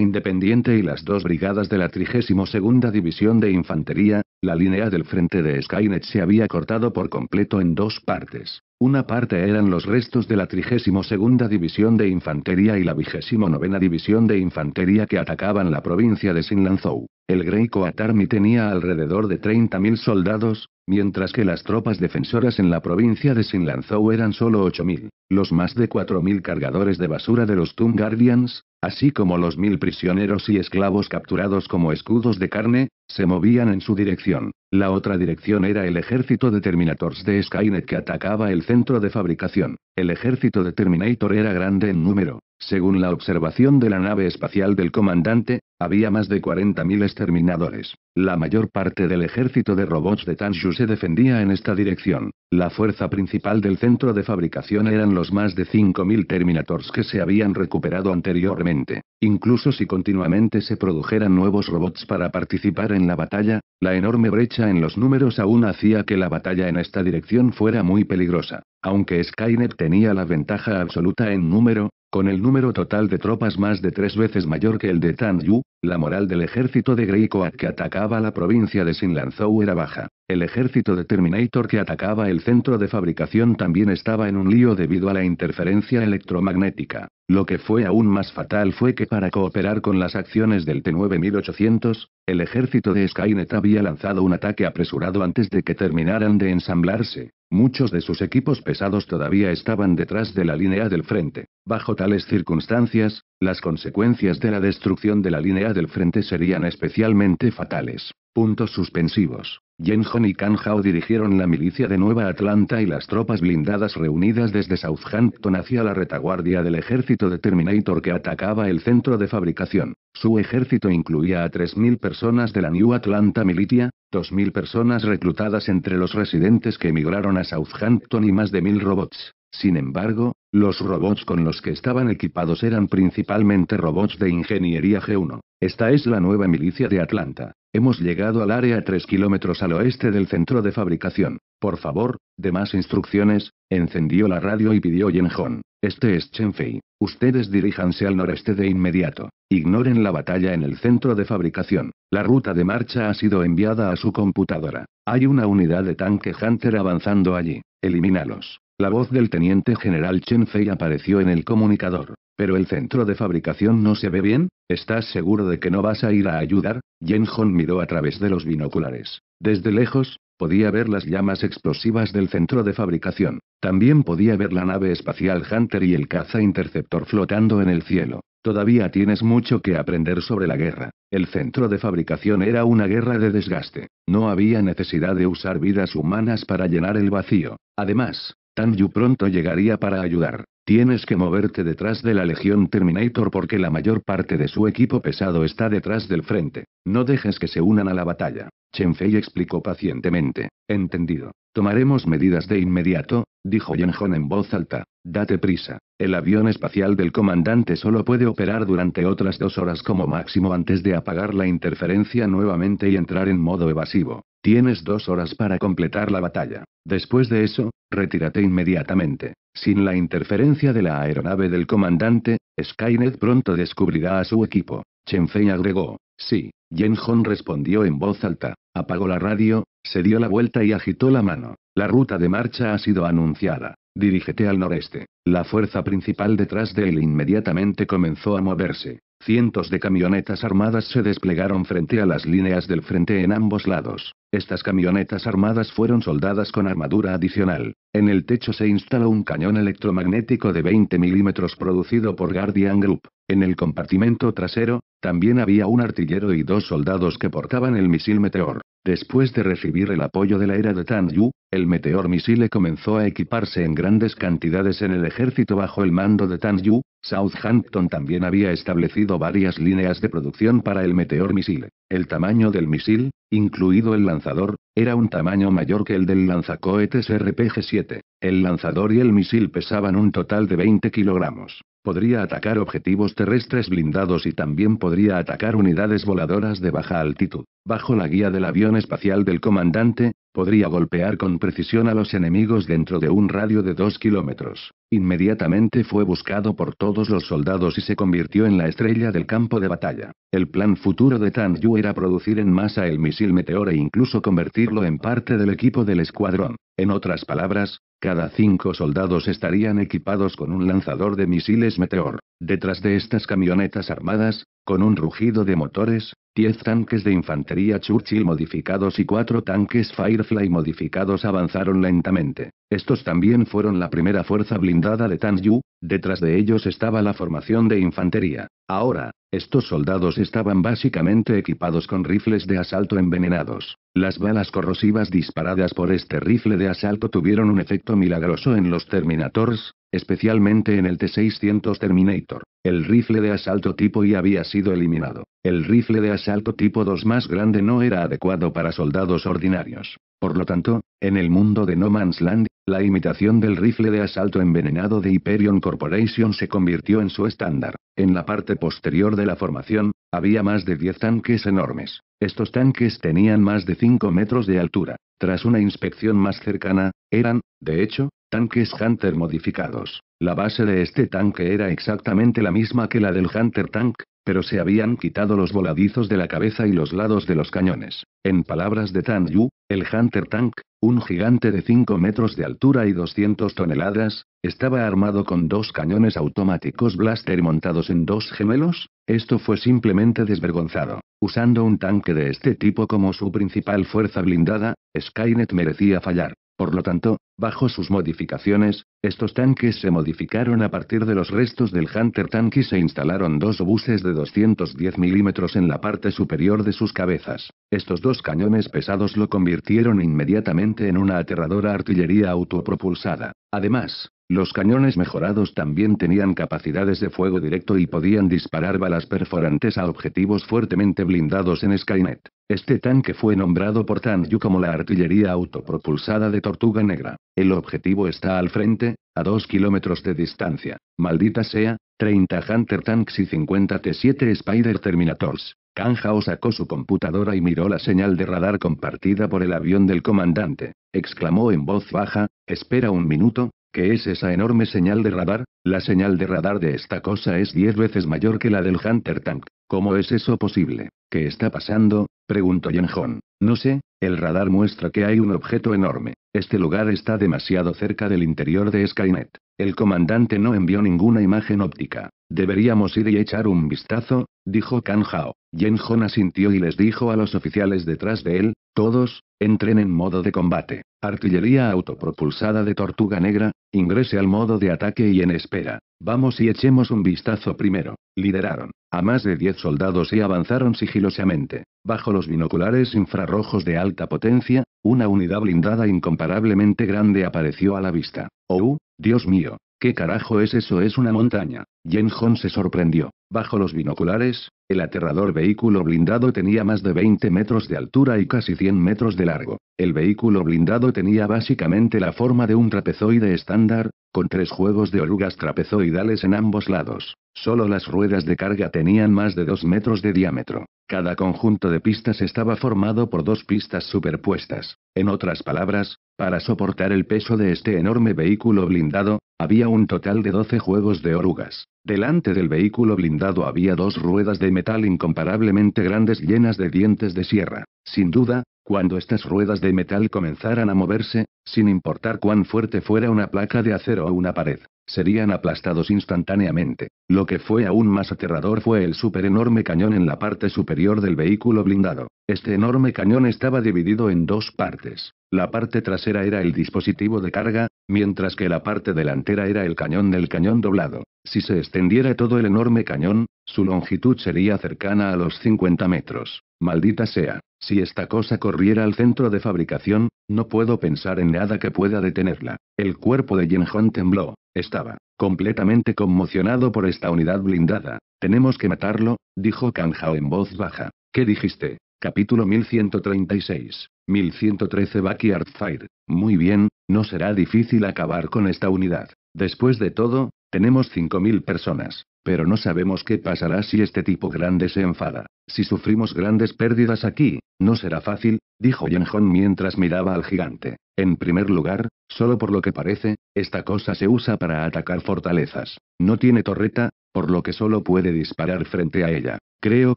Independiente y las dos brigadas de la 32 División de Infantería, la línea del frente de Skynet se había cortado por completo en dos partes. Una parte eran los restos de la 32 División de Infantería y la 29 División de Infantería que atacaban la provincia de Sinlanzou. El Grey Coat tenía alrededor de 30.000 soldados, mientras que las tropas defensoras en la provincia de Sinlanzou eran solo 8.000. Los más de 4.000 cargadores de basura de los Tomb Guardians, así como los mil prisioneros y esclavos capturados como escudos de carne, se movían en su dirección. La otra dirección era el ejército de Terminators de Skynet que atacaba el centro de fabricación. El ejército de Terminator era grande en número, según la observación de la nave espacial del comandante, había más de 40.000 exterminadores. La mayor parte del ejército de robots de Tanshu se defendía en esta dirección. La fuerza principal del centro de fabricación eran los más de 5.000 Terminators que se habían recuperado anteriormente. Incluso si continuamente se produjeran nuevos robots para participar en la batalla, la enorme brecha en los números aún hacía que la batalla en esta dirección fuera muy peligrosa. Aunque Skynet tenía la ventaja absoluta en número, con el número total de tropas más de tres veces mayor que el de Tan Yu, la moral del ejército de Coat que atacaba la provincia de Lanzhou era baja. El ejército de Terminator que atacaba el centro de fabricación también estaba en un lío debido a la interferencia electromagnética. Lo que fue aún más fatal fue que para cooperar con las acciones del T-9800, el ejército de Skynet había lanzado un ataque apresurado antes de que terminaran de ensamblarse. Muchos de sus equipos pesados todavía estaban detrás de la línea del frente. Bajo tales circunstancias, las consecuencias de la destrucción de la línea del frente serían especialmente fatales. Puntos suspensivos. Hon y Kanhao dirigieron la milicia de Nueva Atlanta y las tropas blindadas reunidas desde Southampton hacia la retaguardia del ejército de Terminator que atacaba el centro de fabricación. Su ejército incluía a 3.000 personas de la New Atlanta Militia, 2.000 personas reclutadas entre los residentes que emigraron a Southampton y más de 1.000 robots. Sin embargo, los robots con los que estaban equipados eran principalmente robots de ingeniería G1. Esta es la nueva milicia de Atlanta. Hemos llegado al área 3 kilómetros al oeste del centro de fabricación. Por favor, de más instrucciones, encendió la radio y pidió Yenjon. Este es Chenfei. Ustedes diríjanse al noreste de inmediato. Ignoren la batalla en el centro de fabricación. La ruta de marcha ha sido enviada a su computadora. Hay una unidad de tanque Hunter avanzando allí. Elimínalos. La voz del teniente general Chen Fei apareció en el comunicador. Pero el centro de fabricación no se ve bien, ¿estás seguro de que no vas a ir a ayudar? Yen Hong miró a través de los binoculares. Desde lejos, podía ver las llamas explosivas del centro de fabricación. También podía ver la nave espacial Hunter y el caza interceptor flotando en el cielo. Todavía tienes mucho que aprender sobre la guerra. El centro de fabricación era una guerra de desgaste. No había necesidad de usar vidas humanas para llenar el vacío. Además, Tan Yu pronto llegaría para ayudar. Tienes que moverte detrás de la Legión Terminator porque la mayor parte de su equipo pesado está detrás del frente. No dejes que se unan a la batalla. Chen Fei explicó pacientemente. Entendido. Tomaremos medidas de inmediato, dijo Yen en voz alta. Date prisa, el avión espacial del comandante solo puede operar durante otras dos horas como máximo antes de apagar la interferencia nuevamente y entrar en modo evasivo. Tienes dos horas para completar la batalla. Después de eso, retírate inmediatamente. Sin la interferencia de la aeronave del comandante, Skynet pronto descubrirá a su equipo. Chenfei agregó. Sí. Yen Hong respondió en voz alta. Apagó la radio, se dio la vuelta y agitó la mano. La ruta de marcha ha sido anunciada. Dirígete al noreste. La fuerza principal detrás de él inmediatamente comenzó a moverse. Cientos de camionetas armadas se desplegaron frente a las líneas del frente en ambos lados. Estas camionetas armadas fueron soldadas con armadura adicional. En el techo se instaló un cañón electromagnético de 20 milímetros producido por Guardian Group. En el compartimento trasero, también había un artillero y dos soldados que portaban el misil Meteor. Después de recibir el apoyo de la era de Tan Yu, el Meteor Misile comenzó a equiparse en grandes cantidades en el ejército bajo el mando de Tan Yu, Southampton también había establecido varias líneas de producción para el Meteor misil. El tamaño del misil, incluido el lanzador, era un tamaño mayor que el del lanzacohetes RPG-7. El lanzador y el misil pesaban un total de 20 kilogramos. Podría atacar objetivos terrestres blindados y también podría atacar unidades voladoras de baja altitud. Bajo la guía del avión espacial del comandante, podría golpear con precisión a los enemigos dentro de un radio de 2 kilómetros. Inmediatamente fue buscado por todos los soldados y se convirtió en la estrella del campo de batalla. El plan futuro de Tan Yu era producir en masa el misil Meteor e incluso convertirlo en parte del equipo del escuadrón. En otras palabras, cada cinco soldados estarían equipados con un lanzador de misiles Meteor. Detrás de estas camionetas armadas, con un rugido de motores, 10 tanques de infantería Churchill modificados y cuatro tanques Firefly modificados avanzaron lentamente. Estos también fueron la primera fuerza blindada de Tan Yu, detrás de ellos estaba la formación de infantería. Ahora, estos soldados estaban básicamente equipados con rifles de asalto envenenados. Las balas corrosivas disparadas por este rifle de asalto tuvieron un efecto milagroso en los Terminators, especialmente en el T-600 Terminator. El rifle de asalto tipo I había sido eliminado. El rifle de asalto tipo II más grande no era adecuado para soldados ordinarios. Por lo tanto, en el mundo de No Man's Land, la imitación del rifle de asalto envenenado de Hyperion Corporation se convirtió en su estándar. En la parte posterior de la formación, había más de 10 tanques enormes. Estos tanques tenían más de 5 metros de altura. Tras una inspección más cercana, eran, de hecho, Tanques Hunter modificados. La base de este tanque era exactamente la misma que la del Hunter Tank, pero se habían quitado los voladizos de la cabeza y los lados de los cañones. En palabras de Tan Yu, el Hunter Tank, un gigante de 5 metros de altura y 200 toneladas, estaba armado con dos cañones automáticos blaster montados en dos gemelos. Esto fue simplemente desvergonzado. Usando un tanque de este tipo como su principal fuerza blindada, Skynet merecía fallar. Por lo tanto, bajo sus modificaciones, estos tanques se modificaron a partir de los restos del Hunter Tank y se instalaron dos obuses de 210 milímetros en la parte superior de sus cabezas. Estos dos cañones pesados lo convirtieron inmediatamente en una aterradora artillería autopropulsada. Además, los cañones mejorados también tenían capacidades de fuego directo y podían disparar balas perforantes a objetivos fuertemente blindados en Skynet. Este tanque fue nombrado por Yu como la artillería autopropulsada de Tortuga Negra. El objetivo está al frente, a 2 kilómetros de distancia. Maldita sea, 30 Hunter Tanks y 50 T7 Spider Terminators. Kanjao sacó su computadora y miró la señal de radar compartida por el avión del comandante. Exclamó en voz baja, espera un minuto, ¿Qué es esa enorme señal de radar? La señal de radar de esta cosa es diez veces mayor que la del Hunter Tank. ¿Cómo es eso posible? ¿Qué está pasando? preguntó Hong. No sé, el radar muestra que hay un objeto enorme. Este lugar está demasiado cerca del interior de Skynet. El comandante no envió ninguna imagen óptica. Deberíamos ir y echar un vistazo, dijo Kan Hao. Jenjon asintió y les dijo a los oficiales detrás de él, todos, entren en modo de combate. Artillería autopropulsada de tortuga negra, ingrese al modo de ataque y en espera. Vamos y echemos un vistazo primero. Lideraron a más de 10 soldados y avanzaron sigilosamente. Bajo los binoculares infrarrojos de alta potencia, una unidad blindada incomparablemente grande apareció a la vista. ¡Oh, Dios mío! ¿Qué carajo es eso? Es una montaña. Yen se sorprendió. Bajo los binoculares, el aterrador vehículo blindado tenía más de 20 metros de altura y casi 100 metros de largo. El vehículo blindado tenía básicamente la forma de un trapezoide estándar, con tres juegos de orugas trapezoidales en ambos lados. Solo las ruedas de carga tenían más de 2 metros de diámetro. Cada conjunto de pistas estaba formado por dos pistas superpuestas. En otras palabras, para soportar el peso de este enorme vehículo blindado, había un total de 12 juegos de orugas. Delante del vehículo blindado había dos ruedas de metal incomparablemente grandes llenas de dientes de sierra. Sin duda, cuando estas ruedas de metal comenzaran a moverse, sin importar cuán fuerte fuera una placa de acero o una pared, serían aplastados instantáneamente. Lo que fue aún más aterrador fue el super enorme cañón en la parte superior del vehículo blindado. Este enorme cañón estaba dividido en dos partes. La parte trasera era el dispositivo de carga, mientras que la parte delantera era el cañón del cañón doblado. Si se extendiera todo el enorme cañón, su longitud sería cercana a los 50 metros. Maldita sea, si esta cosa corriera al centro de fabricación, no puedo pensar en nada que pueda detenerla. El cuerpo de Jenhon tembló. Estaba completamente conmocionado por esta unidad blindada. Tenemos que matarlo, dijo Hao en voz baja. ¿Qué dijiste? Capítulo 1136. 1113 Backyard Fire. Muy bien, no será difícil acabar con esta unidad. Después de todo, tenemos 5.000 personas, pero no sabemos qué pasará si este tipo grande se enfada. Si sufrimos grandes pérdidas aquí, no será fácil, dijo Yenjon mientras miraba al gigante. En primer lugar, solo por lo que parece, esta cosa se usa para atacar fortalezas. No tiene torreta, por lo que solo puede disparar frente a ella. Creo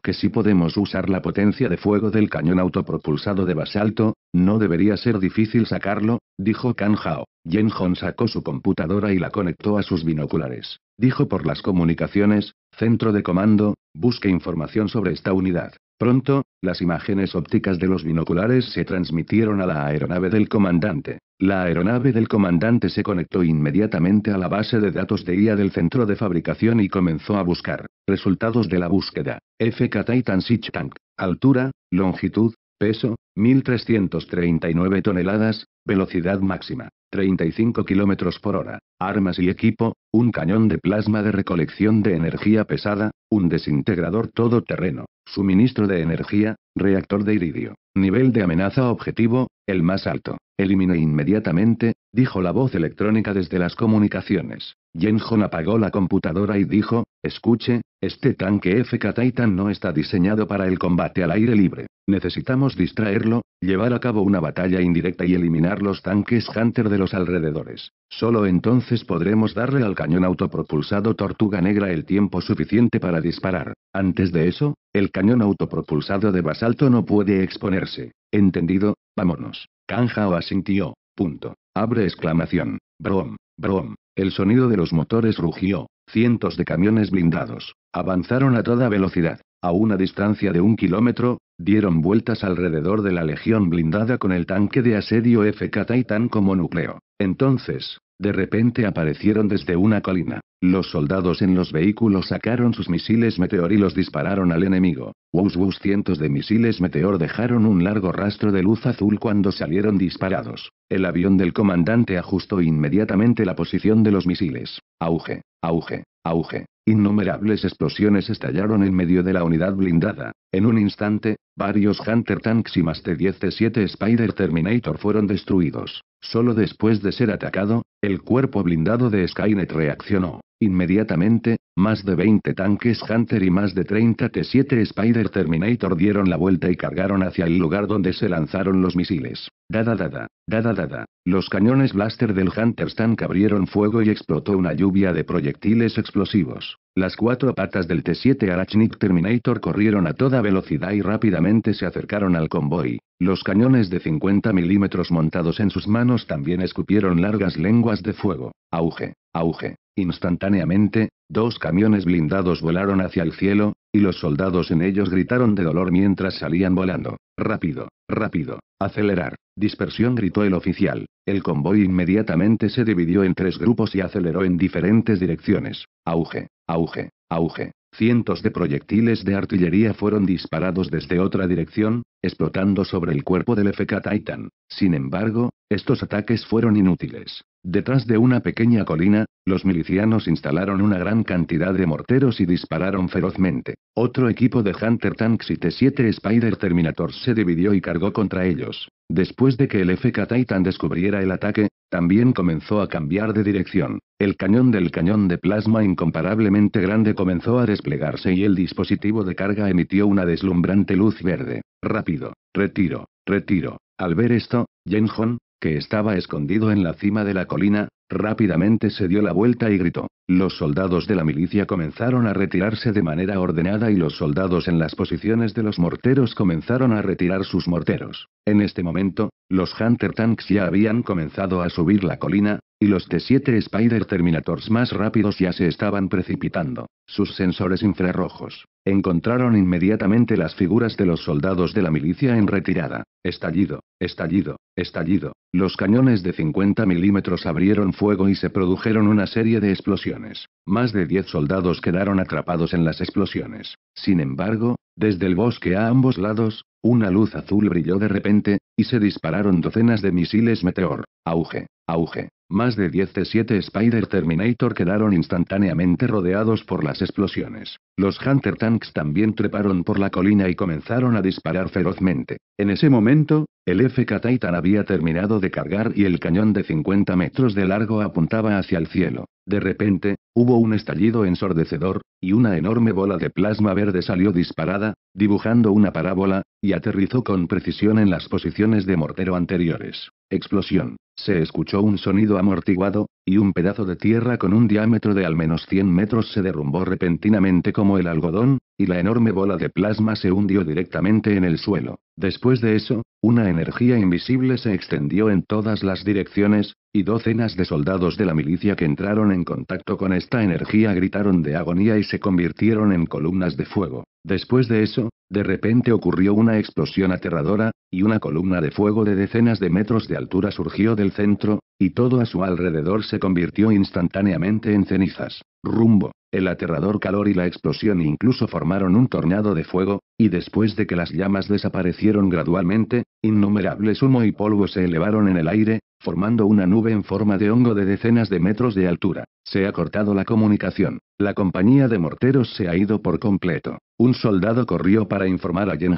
que si podemos usar la potencia de fuego del cañón autopropulsado de basalto, no debería ser difícil sacarlo, dijo Kan Hao. Yen Hong sacó su computadora y la conectó a sus binoculares. Dijo por las comunicaciones, centro de comando, busque información sobre esta unidad. Pronto, las imágenes ópticas de los binoculares se transmitieron a la aeronave del comandante. La aeronave del comandante se conectó inmediatamente a la base de datos de IA del centro de fabricación y comenzó a buscar. Resultados de la búsqueda. FK Titan Sich Tank. Altura, longitud, peso, 1339 toneladas, velocidad máxima, 35 km por hora. Armas y equipo, un cañón de plasma de recolección de energía pesada, un desintegrador todoterreno, suministro de energía, reactor de iridio. Nivel de amenaza objetivo, el más alto. Elimine inmediatamente, dijo la voz electrónica desde las comunicaciones. Yenjon apagó la computadora y dijo, escuche, este tanque FK Titan no está diseñado para el combate al aire libre. Necesitamos distraerlo, llevar a cabo una batalla indirecta y eliminar los tanques Hunter de los alrededores. Solo entonces podremos darle al cañón autopropulsado Tortuga Negra el tiempo suficiente para disparar. Antes de eso, el cañón autopropulsado de basalto no puede exponerse. ¿Entendido? Vámonos. o asintió. Punto. Abre exclamación. Brom. Brom. El sonido de los motores rugió. Cientos de camiones blindados. Avanzaron a toda velocidad. A una distancia de un kilómetro, dieron vueltas alrededor de la legión blindada con el tanque de asedio FK Titan como núcleo. Entonces, de repente aparecieron desde una colina. Los soldados en los vehículos sacaron sus misiles meteor y los dispararon al enemigo. Wows cientos de misiles meteor dejaron un largo rastro de luz azul cuando salieron disparados. El avión del comandante ajustó inmediatamente la posición de los misiles. Auge, auge, auge. Innumerables explosiones estallaron en medio de la unidad blindada. En un instante, varios Hunter Tanks y más de 7 Spider Terminator fueron destruidos. Solo después de ser atacado, el cuerpo blindado de Skynet reaccionó. Inmediatamente, más de 20 tanques Hunter y más de 30 T-7 Spider Terminator dieron la vuelta y cargaron hacia el lugar donde se lanzaron los misiles. Dada dada, dada dada. Los cañones blaster del Hunter Stank abrieron fuego y explotó una lluvia de proyectiles explosivos. Las cuatro patas del T-7 Arachnik Terminator corrieron a toda velocidad y rápidamente se acercaron al convoy. Los cañones de 50 milímetros montados en sus manos también escupieron largas lenguas de fuego. Auge, auge. Instantáneamente, dos camiones blindados volaron hacia el cielo, y los soldados en ellos gritaron de dolor mientras salían volando. Rápido, rápido, acelerar. Dispersión gritó el oficial. El convoy inmediatamente se dividió en tres grupos y aceleró en diferentes direcciones. Auge, auge, auge. Cientos de proyectiles de artillería fueron disparados desde otra dirección, explotando sobre el cuerpo del FK Titan. Sin embargo, estos ataques fueron inútiles. Detrás de una pequeña colina, los milicianos instalaron una gran cantidad de morteros y dispararon ferozmente. Otro equipo de Hunter Tanks y T-7 Spider Terminator se dividió y cargó contra ellos. Después de que el FK Titan descubriera el ataque, también comenzó a cambiar de dirección. El cañón del cañón de plasma incomparablemente grande comenzó a desplegarse y el dispositivo de carga emitió una deslumbrante luz verde. Rápido. Retiro. Retiro. Al ver esto, Jen Hon, que estaba escondido en la cima de la colina, Rápidamente se dio la vuelta y gritó. Los soldados de la milicia comenzaron a retirarse de manera ordenada y los soldados en las posiciones de los morteros comenzaron a retirar sus morteros. En este momento, los Hunter Tanks ya habían comenzado a subir la colina, y los T-7 Spider Terminators más rápidos ya se estaban precipitando. Sus sensores infrarrojos encontraron inmediatamente las figuras de los soldados de la milicia en retirada. Estallido, estallido, estallido. Los cañones de 50 milímetros abrieron fuego y se produjeron una serie de explosiones. Más de 10 soldados quedaron atrapados en las explosiones. Sin embargo, desde el bosque a ambos lados, una luz azul brilló de repente, y se dispararon docenas de misiles meteor. Auge, auge, más de 17 Spider Terminator quedaron instantáneamente rodeados por las explosiones. Los Hunter Tanks también treparon por la colina y comenzaron a disparar ferozmente. En ese momento, el FK Titan había terminado de cargar y el cañón de 50 metros de largo apuntaba hacia el cielo. De repente, hubo un estallido ensordecedor, y una enorme bola de plasma verde salió disparada, dibujando una parábola, y aterrizó con precisión en las posiciones de mortero anteriores. Explosión. Se escuchó un sonido amortiguado, y un pedazo de tierra con un diámetro de al menos 100 metros se derrumbó repentinamente como el algodón, y la enorme bola de plasma se hundió directamente en el suelo. Después de eso, una energía invisible se extendió en todas las direcciones, y docenas de soldados de la milicia que entraron en contacto con esta energía gritaron de agonía y se convirtieron en columnas de fuego. Después de eso, de repente ocurrió una explosión aterradora, y una columna de fuego de decenas de metros de altura surgió del centro, y todo a su alrededor se convirtió instantáneamente en cenizas. Rumbo, el aterrador calor y la explosión incluso formaron un tornado de fuego, y después de que las llamas desaparecieron gradualmente, innumerables humo y polvo se elevaron en el aire, formando una nube en forma de hongo de decenas de metros de altura. Se ha cortado la comunicación. La compañía de morteros se ha ido por completo. Un soldado corrió para informar a Yen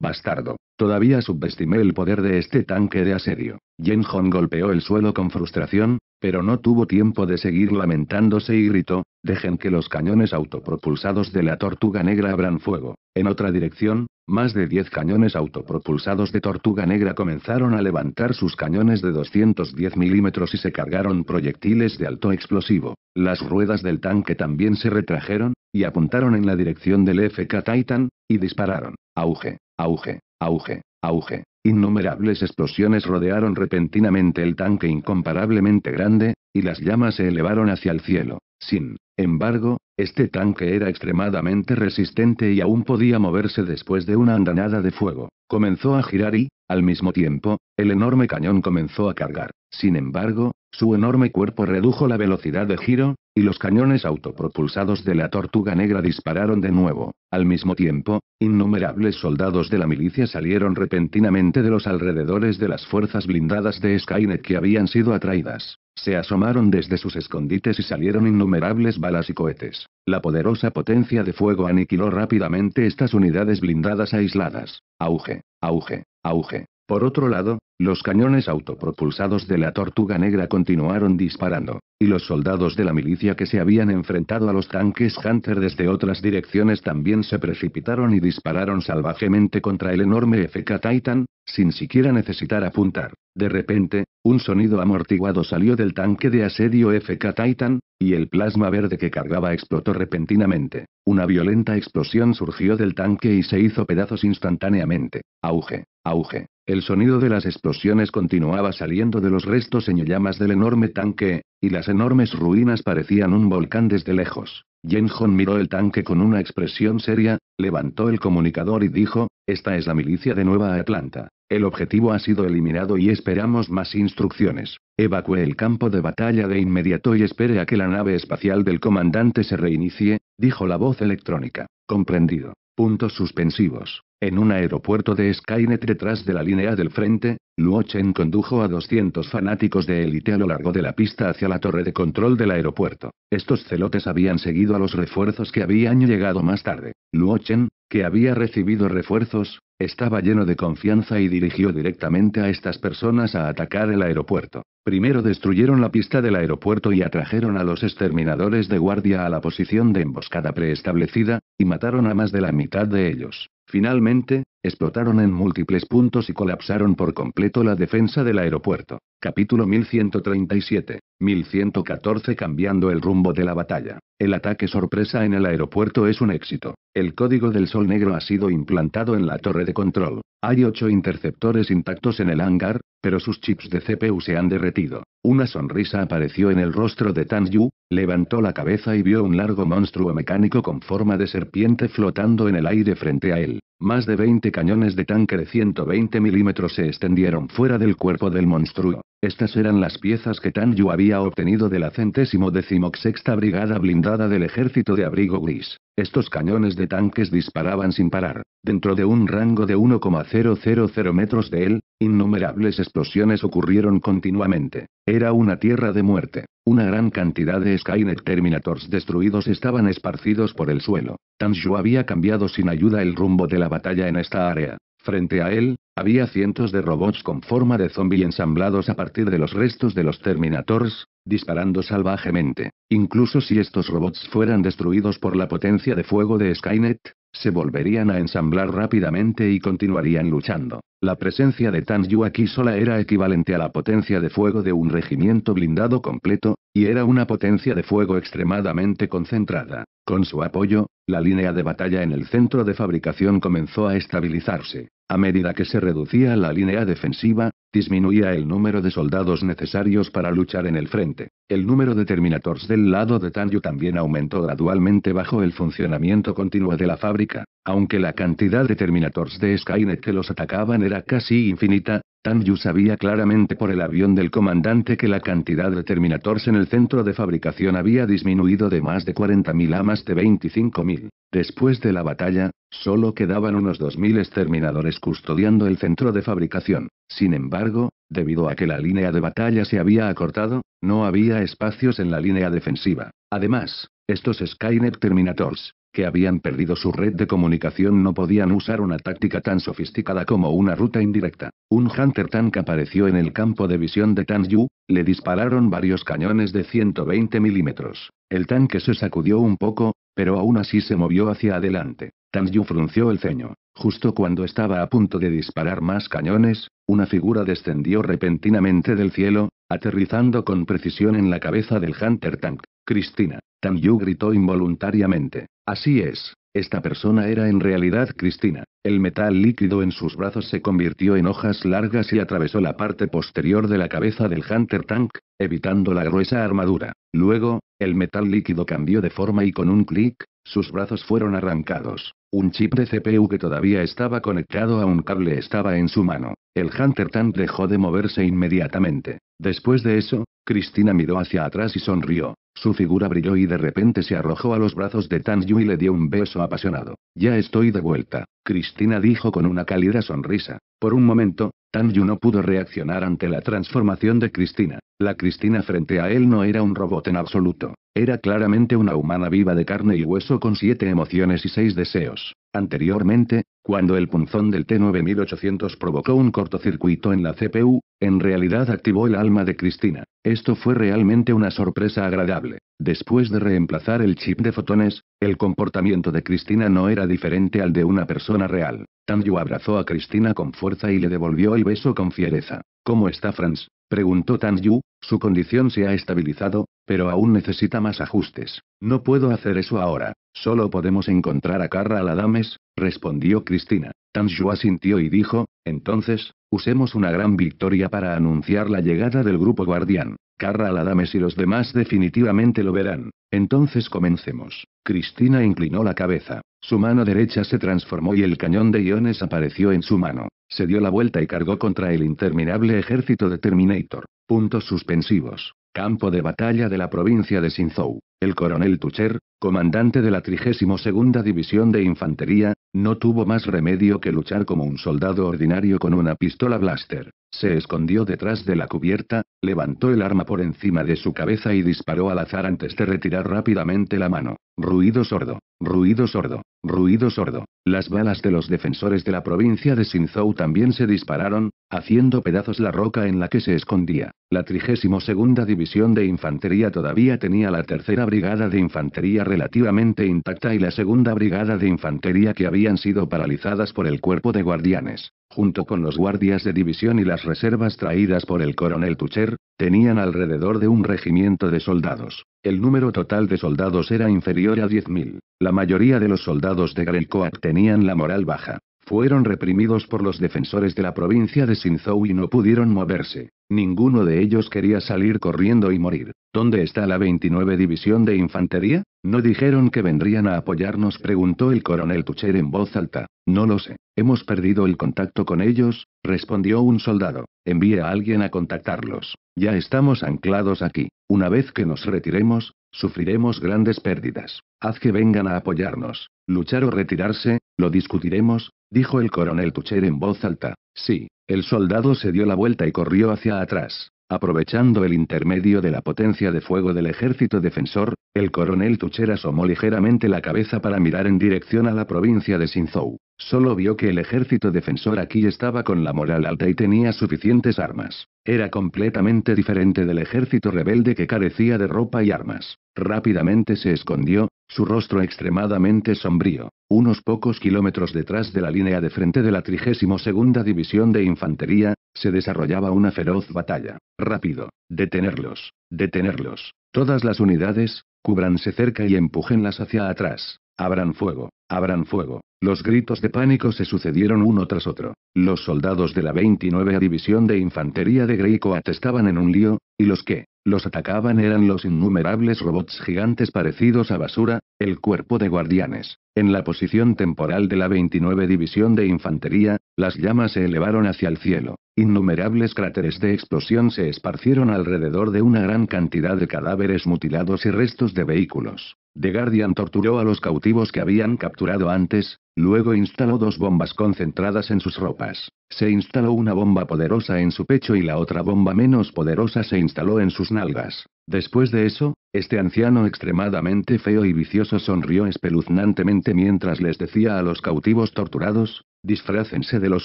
Bastardo. Todavía subestimé el poder de este tanque de asedio. Yen golpeó el suelo con frustración, pero no tuvo tiempo de seguir lamentándose y gritó, dejen que los cañones autopropulsados de la tortuga negra abran fuego. En otra dirección, más de 10 cañones autopropulsados de Tortuga Negra comenzaron a levantar sus cañones de 210 milímetros y se cargaron proyectiles de alto explosivo. Las ruedas del tanque también se retrajeron, y apuntaron en la dirección del FK Titan, y dispararon. Auge, auge, auge, auge. Innumerables explosiones rodearon repentinamente el tanque incomparablemente grande, y las llamas se elevaron hacia el cielo. Sin embargo, este tanque era extremadamente resistente y aún podía moverse después de una andanada de fuego. Comenzó a girar y, al mismo tiempo, el enorme cañón comenzó a cargar. Sin embargo, su enorme cuerpo redujo la velocidad de giro, y los cañones autopropulsados de la tortuga negra dispararon de nuevo. Al mismo tiempo, innumerables soldados de la milicia salieron repentinamente de los alrededores de las fuerzas blindadas de Skynet que habían sido atraídas. Se asomaron desde sus escondites y salieron innumerables balas y cohetes. La poderosa potencia de fuego aniquiló rápidamente estas unidades blindadas aisladas. Auge, auge auge. Por otro lado, los cañones autopropulsados de la Tortuga Negra continuaron disparando, y los soldados de la milicia que se habían enfrentado a los tanques Hunter desde otras direcciones también se precipitaron y dispararon salvajemente contra el enorme FK Titan, sin siquiera necesitar apuntar. De repente, un sonido amortiguado salió del tanque de asedio FK Titan, y el plasma verde que cargaba explotó repentinamente. Una violenta explosión surgió del tanque y se hizo pedazos instantáneamente. Auge, auge. El sonido de las explosiones continuaba saliendo de los restos en llamas del enorme tanque, y las enormes ruinas parecían un volcán desde lejos. Jenhon miró el tanque con una expresión seria, levantó el comunicador y dijo, esta es la milicia de Nueva Atlanta. El objetivo ha sido eliminado y esperamos más instrucciones. Evacúe el campo de batalla de inmediato y espere a que la nave espacial del comandante se reinicie, dijo la voz electrónica. Comprendido. Puntos suspensivos. En un aeropuerto de Skynet detrás de la línea del frente, Luochen condujo a 200 fanáticos de élite a lo largo de la pista hacia la torre de control del aeropuerto. Estos celotes habían seguido a los refuerzos que habían llegado más tarde. Luochen, que había recibido refuerzos, estaba lleno de confianza y dirigió directamente a estas personas a atacar el aeropuerto. Primero destruyeron la pista del aeropuerto y atrajeron a los exterminadores de guardia a la posición de emboscada preestablecida, y mataron a más de la mitad de ellos. Finalmente, explotaron en múltiples puntos y colapsaron por completo la defensa del aeropuerto. Capítulo 1137. 1114 Cambiando el rumbo de la batalla. El ataque sorpresa en el aeropuerto es un éxito. El código del Sol Negro ha sido implantado en la torre de control. Hay ocho interceptores intactos en el hangar, pero sus chips de CPU se han derretido. Una sonrisa apareció en el rostro de Tan Yu, levantó la cabeza y vio un largo monstruo mecánico con forma de serpiente flotando en el aire frente a él. Más de 20 cañones de tanque de 120 milímetros se extendieron fuera del cuerpo del monstruo. Estas eran las piezas que Yu había obtenido de la centésimo sexta brigada blindada del ejército de abrigo gris. Estos cañones de tanques disparaban sin parar, dentro de un rango de 1,000 metros de él, innumerables explosiones ocurrieron continuamente. Era una tierra de muerte. Una gran cantidad de Skynet Terminators destruidos estaban esparcidos por el suelo. Tan Yu había cambiado sin ayuda el rumbo de la batalla en esta área. Frente a él, había cientos de robots con forma de zombie ensamblados a partir de los restos de los Terminators, disparando salvajemente. Incluso si estos robots fueran destruidos por la potencia de fuego de Skynet, se volverían a ensamblar rápidamente y continuarían luchando. La presencia de Tan Yu aquí sola era equivalente a la potencia de fuego de un regimiento blindado completo, y era una potencia de fuego extremadamente concentrada. Con su apoyo, la línea de batalla en el centro de fabricación comenzó a estabilizarse. A medida que se reducía la línea defensiva, disminuía el número de soldados necesarios para luchar en el frente. El número de Terminators del lado de Tanyu también aumentó gradualmente bajo el funcionamiento continuo de la fábrica, aunque la cantidad de Terminators de Skynet que los atacaban era casi infinita, Tan Yu sabía claramente por el avión del comandante que la cantidad de Terminators en el centro de fabricación había disminuido de más de 40.000 a más de 25.000. Después de la batalla, solo quedaban unos 2.000 exterminadores custodiando el centro de fabricación. Sin embargo, debido a que la línea de batalla se había acortado, no había espacios en la línea defensiva. Además, estos Skynet Terminators, que habían perdido su red de comunicación no podían usar una táctica tan sofisticada como una ruta indirecta. Un Hunter Tank apareció en el campo de visión de Tan Yu, le dispararon varios cañones de 120 milímetros. El tanque se sacudió un poco, pero aún así se movió hacia adelante. Tan Yu frunció el ceño. Justo cuando estaba a punto de disparar más cañones, una figura descendió repentinamente del cielo, aterrizando con precisión en la cabeza del Hunter Tank. Cristina. Tan Yu gritó involuntariamente. Así es. Esta persona era en realidad Cristina. El metal líquido en sus brazos se convirtió en hojas largas y atravesó la parte posterior de la cabeza del Hunter Tank, evitando la gruesa armadura. Luego, el metal líquido cambió de forma y con un clic, sus brazos fueron arrancados. Un chip de CPU que todavía estaba conectado a un cable estaba en su mano. El Hunter Tank dejó de moverse inmediatamente. Después de eso, Cristina miró hacia atrás y sonrió. Su figura brilló y de repente se arrojó a los brazos de Tan Yu y le dio un beso apasionado. Ya estoy de vuelta, Cristina dijo con una cálida sonrisa. Por un momento, Tan Yu no pudo reaccionar ante la transformación de Cristina. La Cristina frente a él no era un robot en absoluto. Era claramente una humana viva de carne y hueso con siete emociones y seis deseos. Anteriormente, cuando el punzón del T9800 provocó un cortocircuito en la CPU, en realidad activó el alma de Cristina. Esto fue realmente una sorpresa agradable. Después de reemplazar el chip de fotones, el comportamiento de Cristina no era diferente al de una persona real. Yu abrazó a Cristina con fuerza y le devolvió el beso con fiereza. ¿Cómo está Franz? preguntó Tan Yu. Su condición se ha estabilizado, pero aún necesita más ajustes. No puedo hacer eso ahora. Solo podemos encontrar a Carra Aladames, respondió Cristina. Tanshua asintió y dijo, entonces, usemos una gran victoria para anunciar la llegada del grupo guardián. Carra Aladames y los demás definitivamente lo verán. Entonces comencemos. Cristina inclinó la cabeza. Su mano derecha se transformó y el cañón de iones apareció en su mano. Se dio la vuelta y cargó contra el interminable ejército de Terminator. Puntos suspensivos. Campo de batalla de la provincia de Sinzhou. El coronel Tucher, comandante de la 32 División de Infantería, no tuvo más remedio que luchar como un soldado ordinario con una pistola blaster. Se escondió detrás de la cubierta, levantó el arma por encima de su cabeza y disparó al azar antes de retirar rápidamente la mano. Ruido sordo. Ruido sordo, ruido sordo. Las balas de los defensores de la provincia de Sinzhou también se dispararon, haciendo pedazos la roca en la que se escondía. La 32 División de Infantería todavía tenía la tercera brigada de infantería relativamente intacta y la segunda brigada de infantería que habían sido paralizadas por el cuerpo de guardianes. Junto con los guardias de división y las reservas traídas por el coronel Tucher, tenían alrededor de un regimiento de soldados. El número total de soldados era inferior a 10.000. La mayoría de los soldados de Grencoac tenían la moral baja. Fueron reprimidos por los defensores de la provincia de Sinzhou y no pudieron moverse. Ninguno de ellos quería salir corriendo y morir. ¿Dónde está la 29 División de Infantería? ¿No dijeron que vendrían a apoyarnos? preguntó el coronel Tucher en voz alta. No lo sé. Hemos perdido el contacto con ellos, respondió un soldado. Envía a alguien a contactarlos. Ya estamos anclados aquí. Una vez que nos retiremos, sufriremos grandes pérdidas. Haz que vengan a apoyarnos. Luchar o retirarse, lo discutiremos, dijo el coronel Tucher en voz alta. Sí, el soldado se dio la vuelta y corrió hacia atrás. Aprovechando el intermedio de la potencia de fuego del ejército defensor, el coronel Tucher asomó ligeramente la cabeza para mirar en dirección a la provincia de Sinzhou. Solo vio que el ejército defensor aquí estaba con la moral alta y tenía suficientes armas. Era completamente diferente del ejército rebelde que carecía de ropa y armas. Rápidamente se escondió, su rostro extremadamente sombrío, unos pocos kilómetros detrás de la línea de frente de la 32 División de Infantería, se desarrollaba una feroz batalla. Rápido, detenerlos, detenerlos. Todas las unidades, cúbranse cerca y empújenlas hacia atrás. Abran fuego, abran fuego. Los gritos de pánico se sucedieron uno tras otro. Los soldados de la 29 División de Infantería de Greico atestaban en un lío, y los que, los atacaban eran los innumerables robots gigantes parecidos a basura, el cuerpo de guardianes. En la posición temporal de la 29 División de Infantería, las llamas se elevaron hacia el cielo. Innumerables cráteres de explosión se esparcieron alrededor de una gran cantidad de cadáveres mutilados y restos de vehículos. The Guardian torturó a los cautivos que habían capturado antes, Luego instaló dos bombas concentradas en sus ropas. Se instaló una bomba poderosa en su pecho y la otra bomba menos poderosa se instaló en sus nalgas. Después de eso, este anciano extremadamente feo y vicioso sonrió espeluznantemente mientras les decía a los cautivos torturados, disfrácense de los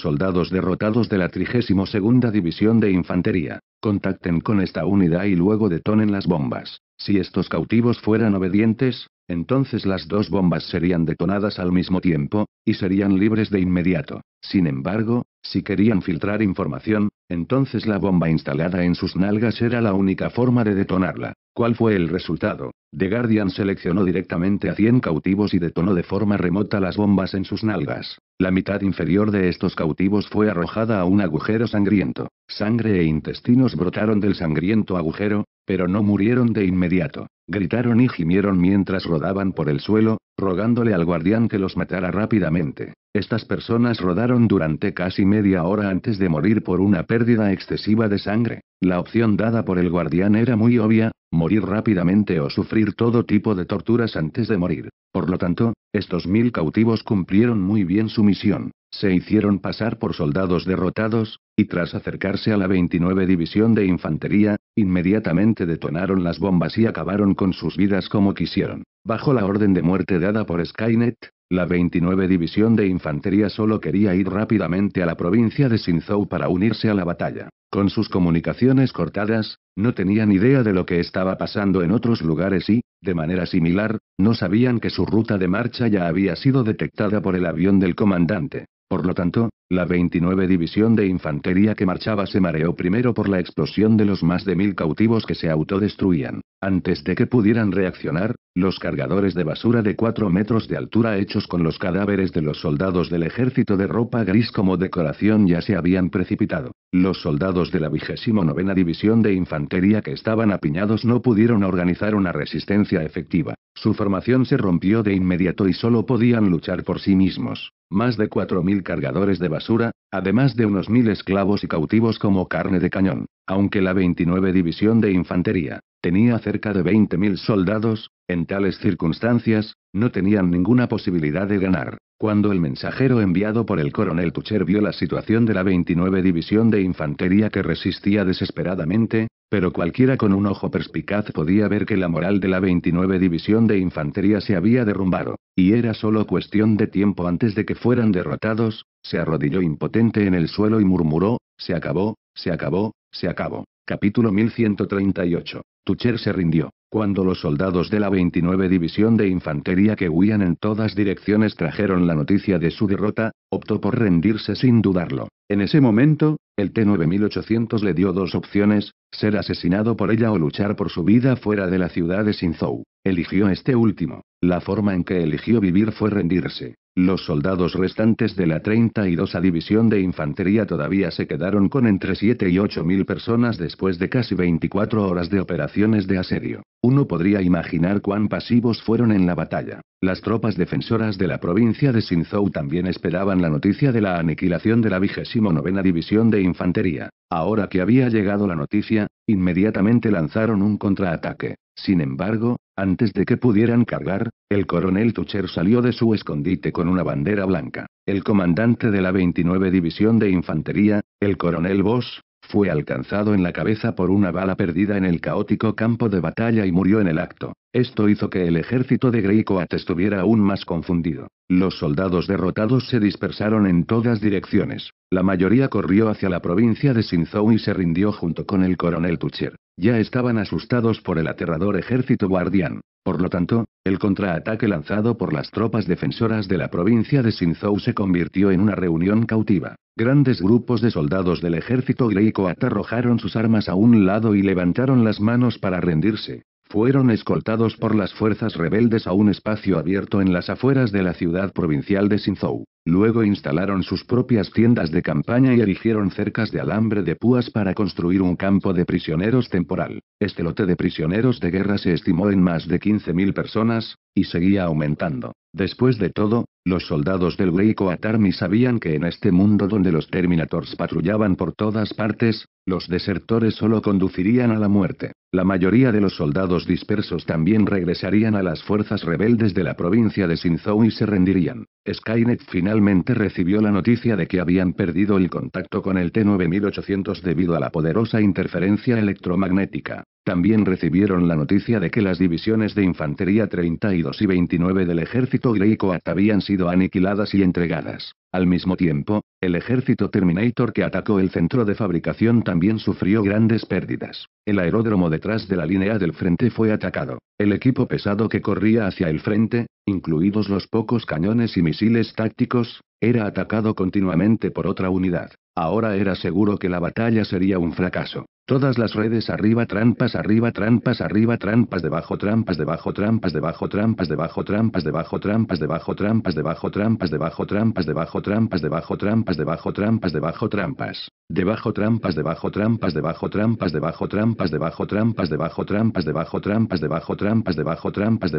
soldados derrotados de la 32 División de Infantería, contacten con esta unidad y luego detonen las bombas. Si estos cautivos fueran obedientes, entonces las dos bombas serían detonadas al mismo tiempo, y serían libres de inmediato. Sin embargo, si querían filtrar información, entonces la bomba instalada en sus nalgas era la única forma de detonarla. ¿Cuál fue el resultado? The Guardian seleccionó directamente a 100 cautivos y detonó de forma remota las bombas en sus nalgas. La mitad inferior de estos cautivos fue arrojada a un agujero sangriento. Sangre e intestinos brotaron del sangriento agujero, pero no murieron de inmediato. Gritaron y gimieron mientras rodaban por el suelo, rogándole al guardián que los matara rápidamente. Estas personas rodaron durante casi media hora antes de morir por una pérdida excesiva de sangre. La opción dada por el guardián era muy obvia, morir rápidamente o sufrir todo tipo de torturas antes de morir. Por lo tanto, estos mil cautivos cumplieron muy bien su misión, se hicieron pasar por soldados derrotados, y tras acercarse a la 29 División de Infantería, inmediatamente detonaron las bombas y acabaron con sus vidas como quisieron. Bajo la orden de muerte dada por Skynet, la 29 División de Infantería solo quería ir rápidamente a la provincia de Sinzhou para unirse a la batalla. Con sus comunicaciones cortadas, no tenían idea de lo que estaba pasando en otros lugares y, de manera similar, no sabían que su ruta de marcha ya había sido detectada por el avión del comandante. Por lo tanto, la 29 División de Infantería que marchaba se mareó primero por la explosión de los más de mil cautivos que se autodestruían. Antes de que pudieran reaccionar, los cargadores de basura de 4 metros de altura hechos con los cadáveres de los soldados del ejército de ropa gris como decoración ya se habían precipitado. Los soldados de la 29 División de Infantería que estaban apiñados no pudieron organizar una resistencia efectiva. Su formación se rompió de inmediato y solo podían luchar por sí mismos. Más de 4.000 cargadores de basura, además de unos 1.000 esclavos y cautivos como carne de cañón, aunque la 29 División de Infantería tenía cerca de 20.000 soldados, en tales circunstancias, no tenían ninguna posibilidad de ganar. Cuando el mensajero enviado por el coronel Tucher vio la situación de la 29 División de Infantería que resistía desesperadamente, pero cualquiera con un ojo perspicaz podía ver que la moral de la 29 División de Infantería se había derrumbado, y era solo cuestión de tiempo antes de que fueran derrotados, se arrodilló impotente en el suelo y murmuró, se acabó, se acabó, se acabó. Capítulo 1138. Tucher se rindió. Cuando los soldados de la 29 División de Infantería que huían en todas direcciones trajeron la noticia de su derrota, optó por rendirse sin dudarlo. En ese momento, el T-9800 le dio dos opciones, ser asesinado por ella o luchar por su vida fuera de la ciudad de Sinzhou. Eligió este último. La forma en que eligió vivir fue rendirse. Los soldados restantes de la 32 División de Infantería todavía se quedaron con entre 7 y 8 mil personas después de casi 24 horas de operaciones de asedio. Uno podría imaginar cuán pasivos fueron en la batalla. Las tropas defensoras de la provincia de Sinzhou también esperaban la noticia de la aniquilación de la 29 División de Infantería. Ahora que había llegado la noticia, inmediatamente lanzaron un contraataque. Sin embargo, antes de que pudieran cargar, el coronel Tucher salió de su escondite con una bandera blanca. El comandante de la 29 División de Infantería, el coronel Voss, fue alcanzado en la cabeza por una bala perdida en el caótico campo de batalla y murió en el acto. Esto hizo que el ejército de Greycoat estuviera aún más confundido. Los soldados derrotados se dispersaron en todas direcciones. La mayoría corrió hacia la provincia de Sinzhou y se rindió junto con el coronel Tucher. Ya estaban asustados por el aterrador ejército guardián. Por lo tanto, el contraataque lanzado por las tropas defensoras de la provincia de Sinzhou se convirtió en una reunión cautiva. Grandes grupos de soldados del ejército Greicoat arrojaron sus armas a un lado y levantaron las manos para rendirse fueron escoltados por las fuerzas rebeldes a un espacio abierto en las afueras de la ciudad provincial de Sinzhou. Luego instalaron sus propias tiendas de campaña y erigieron cercas de alambre de púas para construir un campo de prisioneros temporal. Este lote de prisioneros de guerra se estimó en más de 15.000 personas, y seguía aumentando. Después de todo, los soldados del Grey Atarmi sabían que en este mundo donde los Terminators patrullaban por todas partes, los desertores solo conducirían a la muerte. La mayoría de los soldados dispersos también regresarían a las fuerzas rebeldes de la provincia de Sinzhou y se rendirían. Skynet finalmente recibió la noticia de que habían perdido el contacto con el T-9800 debido a la poderosa interferencia electromagnética. También recibieron la noticia de que las divisiones de infantería 32 y 29 del ejército griego habían sido aniquiladas y entregadas. Al mismo tiempo, el ejército Terminator que atacó el centro de fabricación también sufrió grandes pérdidas. El aeródromo detrás de la línea del frente fue atacado. El equipo pesado que corría hacia el frente, incluidos los pocos cañones y misiles tácticos, era atacado continuamente por otra unidad. Ahora era seguro que la batalla sería un fracaso. Todas las redes arriba trampas, arriba trampas, arriba trampas, debajo trampas, debajo trampas, debajo trampas, debajo trampas, debajo trampas, debajo trampas, debajo trampas, debajo trampas, debajo trampas, debajo trampas, debajo trampas, debajo trampas. Debajo trampas, debajo trampas, debajo trampas, debajo trampas, debajo trampas, debajo trampas, debajo trampas, debajo trampas, debajo trampas,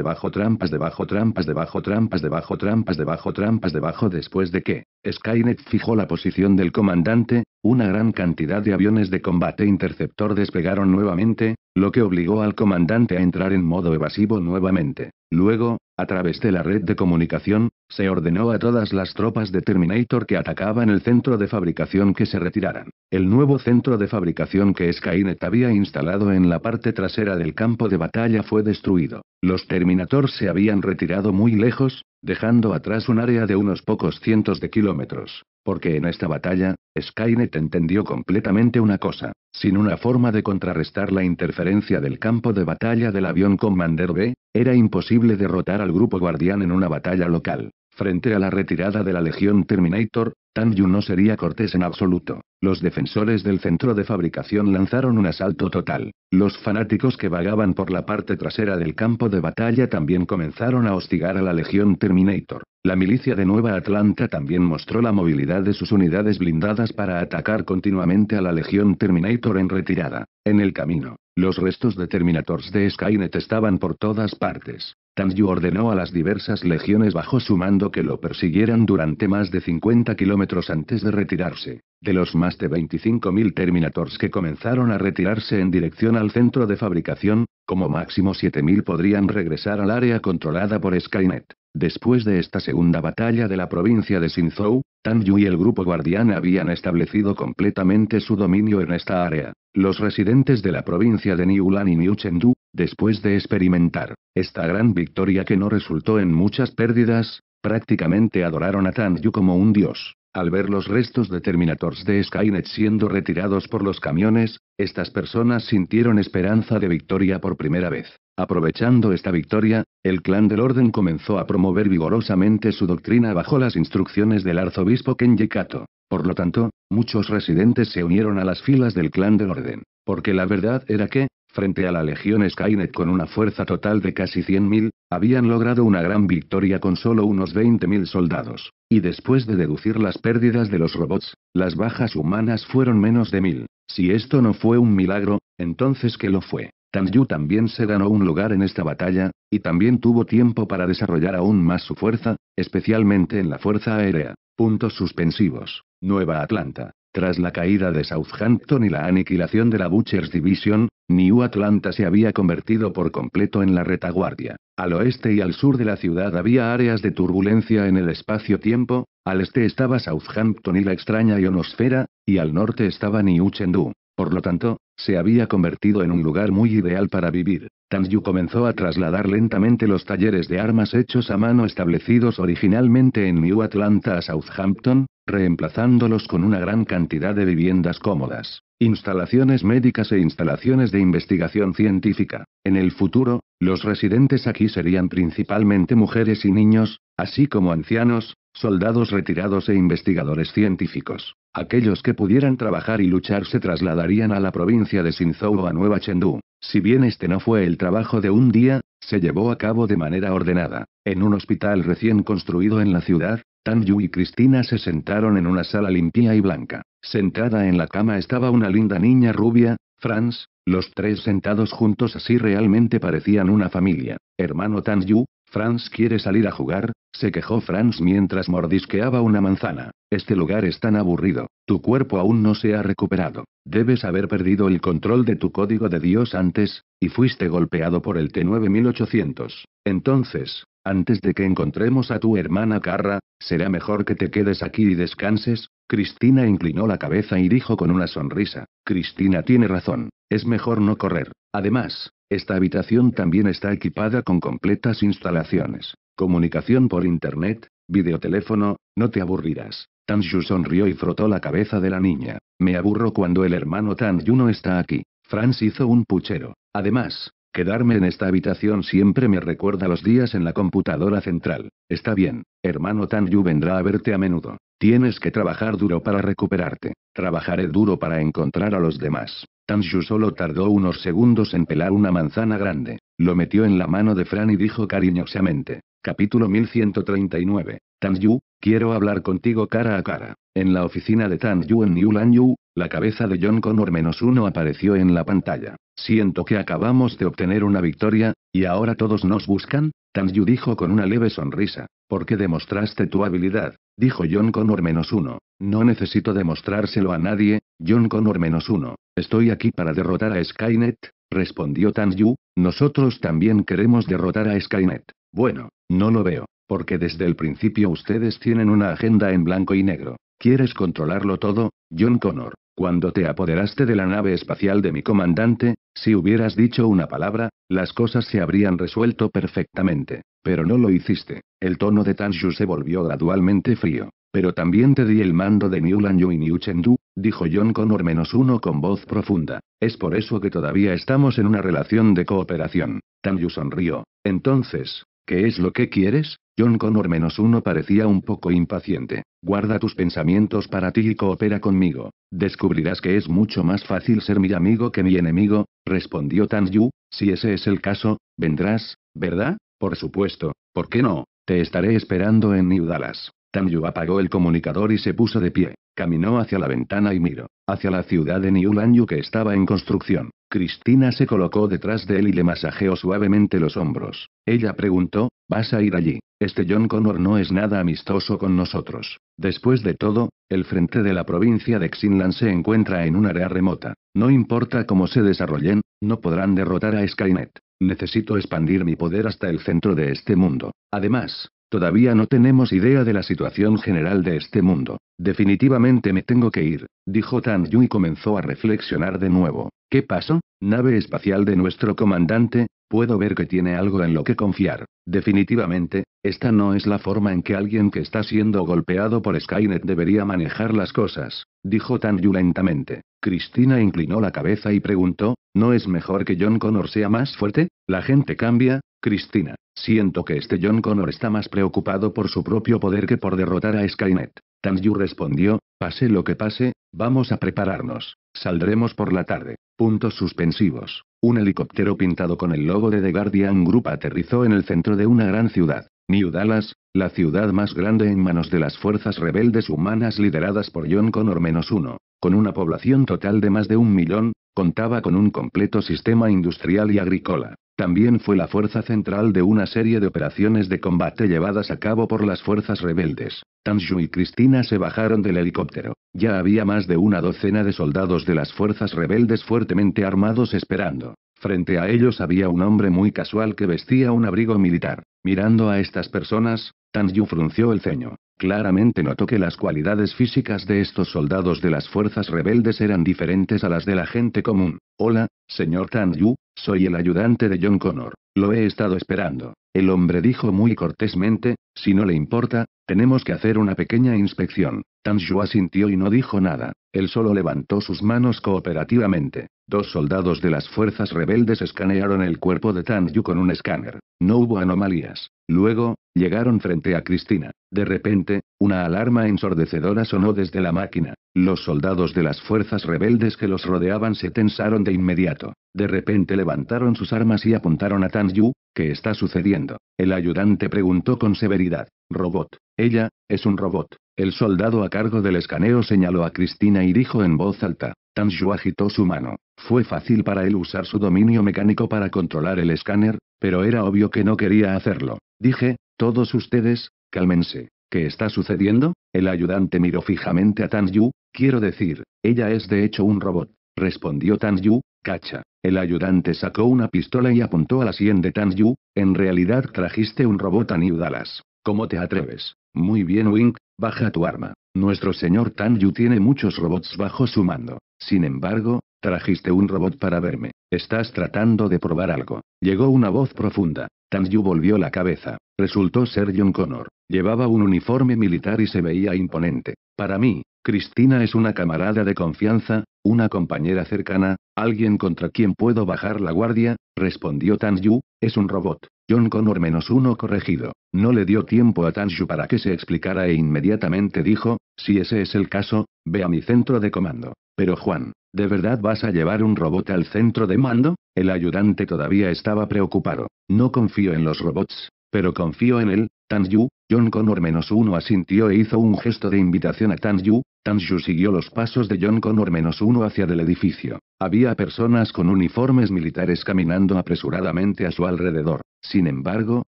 debajo trampas, debajo debajo, trampas debajo, trampas debajo, trampas debajo, trampas debajo. Después de que Skynet fijó la posición del comandante, una gran cantidad de aviones de combate interceptor despegaron nuevamente, lo que obligó al comandante a entrar en modo evasivo nuevamente. Luego, a través de la red de comunicación, se ordenó a todas las tropas de Terminator que atacaban el centro de fabricación que se retiraran. El nuevo centro de fabricación que Skynet había instalado en la parte trasera del campo de batalla fue destruido. Los Terminator se habían retirado muy lejos, dejando atrás un área de unos pocos cientos de kilómetros. Porque en esta batalla, Skynet entendió completamente una cosa. Sin una forma de contrarrestar la interferencia del campo de batalla del avión Commander B, era imposible derrotar al grupo guardián en una batalla local. Frente a la retirada de la Legión Terminator, Tan Yu no sería cortés en absoluto. Los defensores del centro de fabricación lanzaron un asalto total. Los fanáticos que vagaban por la parte trasera del campo de batalla también comenzaron a hostigar a la Legión Terminator. La milicia de Nueva Atlanta también mostró la movilidad de sus unidades blindadas para atacar continuamente a la Legión Terminator en retirada. En el camino, los restos de Terminators de Skynet estaban por todas partes. Tanju ordenó a las diversas legiones bajo su mando que lo persiguieran durante más de 50 kilómetros antes de retirarse de los más de 25.000 Terminators que comenzaron a retirarse en dirección al centro de fabricación, como máximo 7.000 podrían regresar al área controlada por Skynet. Después de esta segunda batalla de la provincia de Sinzhou, Tan Yu y el grupo guardián habían establecido completamente su dominio en esta área. Los residentes de la provincia de Niulan y Niuchendu, después de experimentar esta gran victoria que no resultó en muchas pérdidas, prácticamente adoraron a Tan Yu como un dios. Al ver los restos de Terminators de Skynet siendo retirados por los camiones, estas personas sintieron esperanza de victoria por primera vez. Aprovechando esta victoria, el clan del orden comenzó a promover vigorosamente su doctrina bajo las instrucciones del arzobispo Kenji Kato. Por lo tanto, muchos residentes se unieron a las filas del clan del orden, porque la verdad era que, frente a la Legión Skynet con una fuerza total de casi 100.000, habían logrado una gran victoria con solo unos 20.000 soldados. Y después de deducir las pérdidas de los robots, las bajas humanas fueron menos de 1.000. Si esto no fue un milagro, entonces que lo fue. Tan también se ganó un lugar en esta batalla, y también tuvo tiempo para desarrollar aún más su fuerza, especialmente en la Fuerza Aérea. Puntos suspensivos. Nueva Atlanta. Tras la caída de Southampton y la aniquilación de la Butcher's Division, New Atlanta se había convertido por completo en la retaguardia. Al oeste y al sur de la ciudad había áreas de turbulencia en el espacio-tiempo, al este estaba Southampton y la extraña ionosfera, y al norte estaba New Chengdu. Por lo tanto, se había convertido en un lugar muy ideal para vivir. Tanju comenzó a trasladar lentamente los talleres de armas hechos a mano establecidos originalmente en New Atlanta a Southampton, reemplazándolos con una gran cantidad de viviendas cómodas, instalaciones médicas e instalaciones de investigación científica. En el futuro, los residentes aquí serían principalmente mujeres y niños, así como ancianos, soldados retirados e investigadores científicos. Aquellos que pudieran trabajar y luchar se trasladarían a la provincia de Sinzhou o a Nueva Chengdu. Si bien este no fue el trabajo de un día, se llevó a cabo de manera ordenada. En un hospital recién construido en la ciudad, Tan Yu y Cristina se sentaron en una sala limpia y blanca. Sentada en la cama estaba una linda niña rubia, Franz, los tres sentados juntos así realmente parecían una familia. Hermano Tan Yu, Franz quiere salir a jugar, se quejó Franz mientras mordisqueaba una manzana. Este lugar es tan aburrido. Tu cuerpo aún no se ha recuperado. Debes haber perdido el control de tu código de Dios antes, y fuiste golpeado por el T9800. Entonces, antes de que encontremos a tu hermana Carra, será mejor que te quedes aquí y descanses. Cristina inclinó la cabeza y dijo con una sonrisa. Cristina tiene razón. Es mejor no correr. Además, esta habitación también está equipada con completas instalaciones. Comunicación por Internet, videoteléfono, no te aburrirás. Tanju sonrió y frotó la cabeza de la niña. Me aburro cuando el hermano Tanju no está aquí. Franz hizo un puchero. Además, quedarme en esta habitación siempre me recuerda los días en la computadora central. Está bien, hermano Tanju vendrá a verte a menudo. Tienes que trabajar duro para recuperarte. Trabajaré duro para encontrar a los demás. Yu solo tardó unos segundos en pelar una manzana grande. Lo metió en la mano de Fran y dijo cariñosamente. Capítulo 1139. Tanju, quiero hablar contigo cara a cara. En la oficina de Yu en New Yu, la cabeza de John Connor menos uno apareció en la pantalla. Siento que acabamos de obtener una victoria, y ahora todos nos buscan, Yu dijo con una leve sonrisa. ¿Por qué demostraste tu habilidad? Dijo John Connor menos uno. No necesito demostrárselo a nadie, John Connor menos uno. Estoy aquí para derrotar a Skynet, respondió Tan Yu, nosotros también queremos derrotar a Skynet. Bueno, no lo veo, porque desde el principio ustedes tienen una agenda en blanco y negro. ¿Quieres controlarlo todo, John Connor? Cuando te apoderaste de la nave espacial de mi comandante, si hubieras dicho una palabra, las cosas se habrían resuelto perfectamente. Pero no lo hiciste. El tono de Tanju se volvió gradualmente frío. Pero también te di el mando de Yu y Niuchendu, dijo John Connor menos uno con voz profunda. Es por eso que todavía estamos en una relación de cooperación. Tan Yu sonrió. Entonces, ¿qué es lo que quieres? John Connor menos uno parecía un poco impaciente. Guarda tus pensamientos para ti y coopera conmigo. Descubrirás que es mucho más fácil ser mi amigo que mi enemigo, respondió Tan Yu. Si ese es el caso, vendrás, ¿verdad? Por supuesto, ¿por qué no? Te estaré esperando en New Dallas. Tamyu apagó el comunicador y se puso de pie. Caminó hacia la ventana y miró, hacia la ciudad de Niulanyu que estaba en construcción. Cristina se colocó detrás de él y le masajeó suavemente los hombros. Ella preguntó, ¿vas a ir allí? Este John Connor no es nada amistoso con nosotros. Después de todo, el frente de la provincia de Xinlan se encuentra en un área remota. No importa cómo se desarrollen, no podrán derrotar a Skynet. Necesito expandir mi poder hasta el centro de este mundo. Además, Todavía no tenemos idea de la situación general de este mundo. Definitivamente me tengo que ir, dijo Tan Yu y comenzó a reflexionar de nuevo. ¿Qué pasó? Nave espacial de nuestro comandante, puedo ver que tiene algo en lo que confiar. Definitivamente, esta no es la forma en que alguien que está siendo golpeado por Skynet debería manejar las cosas, dijo Tan Yu lentamente. Cristina inclinó la cabeza y preguntó, ¿no es mejor que John Connor sea más fuerte? La gente cambia, Cristina, siento que este John Connor está más preocupado por su propio poder que por derrotar a Skynet. Tanju respondió, pase lo que pase, vamos a prepararnos. Saldremos por la tarde. Puntos suspensivos. Un helicóptero pintado con el logo de The Guardian Group aterrizó en el centro de una gran ciudad, New Dallas, la ciudad más grande en manos de las fuerzas rebeldes humanas lideradas por John Connor menos uno, con una población total de más de un millón, Contaba con un completo sistema industrial y agrícola. También fue la fuerza central de una serie de operaciones de combate llevadas a cabo por las fuerzas rebeldes. Zhu y Cristina se bajaron del helicóptero. Ya había más de una docena de soldados de las fuerzas rebeldes fuertemente armados esperando. Frente a ellos había un hombre muy casual que vestía un abrigo militar. Mirando a estas personas, Tanju frunció el ceño. Claramente notó que las cualidades físicas de estos soldados de las fuerzas rebeldes eran diferentes a las de la gente común. Hola, señor Tan Yu, soy el ayudante de John Connor. Lo he estado esperando. El hombre dijo muy cortésmente, si no le importa, tenemos que hacer una pequeña inspección. Tan Yu asintió y no dijo nada, él solo levantó sus manos cooperativamente. Dos soldados de las fuerzas rebeldes escanearon el cuerpo de Tan Yu con un escáner. No hubo anomalías. Luego, llegaron frente a Cristina. De repente, una alarma ensordecedora sonó desde la máquina. Los soldados de las fuerzas rebeldes que los rodeaban se tensaron de inmediato. De repente levantaron sus armas y apuntaron a Tan Yu. ¿Qué está sucediendo? El ayudante preguntó con severidad. Robot. Ella, es un robot. El soldado a cargo del escaneo señaló a Cristina y dijo en voz alta. Tan Yu agitó su mano. Fue fácil para él usar su dominio mecánico para controlar el escáner, pero era obvio que no quería hacerlo. Dije, todos ustedes, cálmense. ¿Qué está sucediendo? El ayudante miró fijamente a Tan Yu, quiero decir, ella es de hecho un robot. Respondió Tan Yu, cacha. El ayudante sacó una pistola y apuntó a la sien de Tan Yu, en realidad trajiste un robot a New Dallas. ¿Cómo te atreves? Muy bien Wink, baja tu arma. Nuestro señor Tan Yu tiene muchos robots bajo su mando. Sin embargo, trajiste un robot para verme. Estás tratando de probar algo. Llegó una voz profunda. Tanju volvió la cabeza. Resultó ser John Connor. Llevaba un uniforme militar y se veía imponente. Para mí, Cristina es una camarada de confianza, una compañera cercana, alguien contra quien puedo bajar la guardia, respondió Tan Yu, es un robot. John Connor menos uno corregido. No le dio tiempo a Tan Yu para que se explicara e inmediatamente dijo, si ese es el caso, ve a mi centro de comando. Pero Juan, ¿de verdad vas a llevar un robot al centro de mando? El ayudante todavía estaba preocupado. No confío en los robots, pero confío en él, Tan Yu, John Connor menos uno asintió e hizo un gesto de invitación a Tan Yu, Tanju siguió los pasos de John Connor menos uno hacia el edificio. Había personas con uniformes militares caminando apresuradamente a su alrededor. Sin embargo,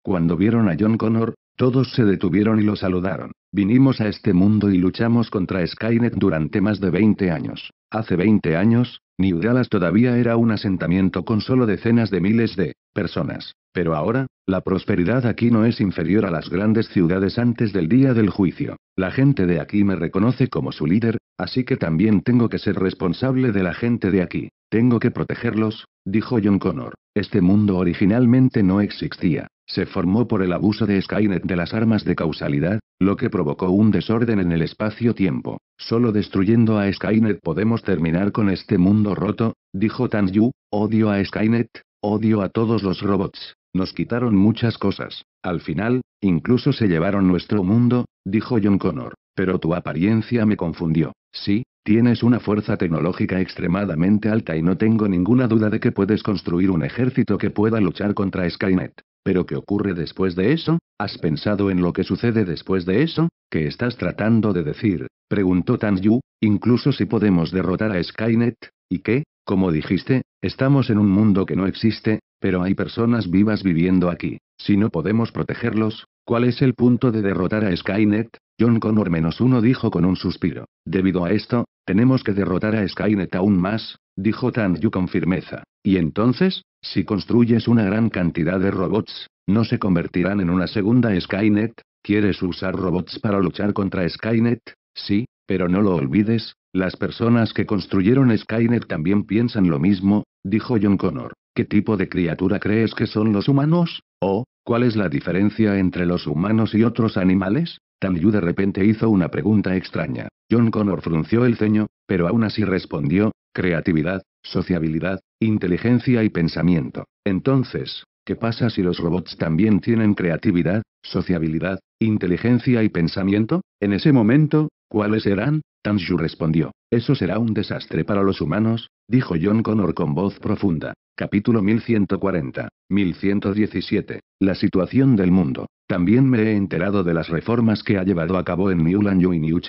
cuando vieron a John Connor, todos se detuvieron y lo saludaron. Vinimos a este mundo y luchamos contra Skynet durante más de 20 años. Hace 20 años, New Dallas todavía era un asentamiento con solo decenas de miles de personas. Pero ahora, la prosperidad aquí no es inferior a las grandes ciudades antes del día del juicio. La gente de aquí me reconoce como su líder, así que también tengo que ser responsable de la gente de aquí. Tengo que protegerlos, dijo John Connor. Este mundo originalmente no existía. Se formó por el abuso de Skynet de las armas de causalidad, lo que provocó un desorden en el espacio-tiempo. Solo destruyendo a Skynet podemos terminar con este mundo roto, dijo Tan Yu. Odio a Skynet, odio a todos los robots. Nos quitaron muchas cosas. Al final, incluso se llevaron nuestro mundo, dijo John Connor. Pero tu apariencia me confundió. Sí, tienes una fuerza tecnológica extremadamente alta y no tengo ninguna duda de que puedes construir un ejército que pueda luchar contra Skynet. Pero ¿qué ocurre después de eso? ¿Has pensado en lo que sucede después de eso? ¿Qué estás tratando de decir? Preguntó Tan Yu, incluso si podemos derrotar a Skynet, ¿y qué? Como dijiste, estamos en un mundo que no existe, pero hay personas vivas viviendo aquí. Si no podemos protegerlos, ¿cuál es el punto de derrotar a Skynet? John Connor menos uno dijo con un suspiro. Debido a esto, tenemos que derrotar a Skynet aún más, dijo Tan Yu con firmeza. Y entonces, si construyes una gran cantidad de robots, ¿no se convertirán en una segunda Skynet? ¿Quieres usar robots para luchar contra Skynet? Sí, pero no lo olvides, las personas que construyeron Skynet también piensan lo mismo, dijo John Connor. ¿Qué tipo de criatura crees que son los humanos? ¿O, cuál es la diferencia entre los humanos y otros animales? Tan de repente hizo una pregunta extraña. John Connor frunció el ceño, pero aún así respondió, creatividad, sociabilidad, inteligencia y pensamiento. Entonces, ¿qué pasa si los robots también tienen creatividad, sociabilidad, inteligencia y pensamiento? En ese momento, ¿cuáles serán? Tanjiu respondió, eso será un desastre para los humanos, dijo John Connor con voz profunda. Capítulo 1140. 1117. La situación del mundo. También me he enterado de las reformas que ha llevado a cabo en New y New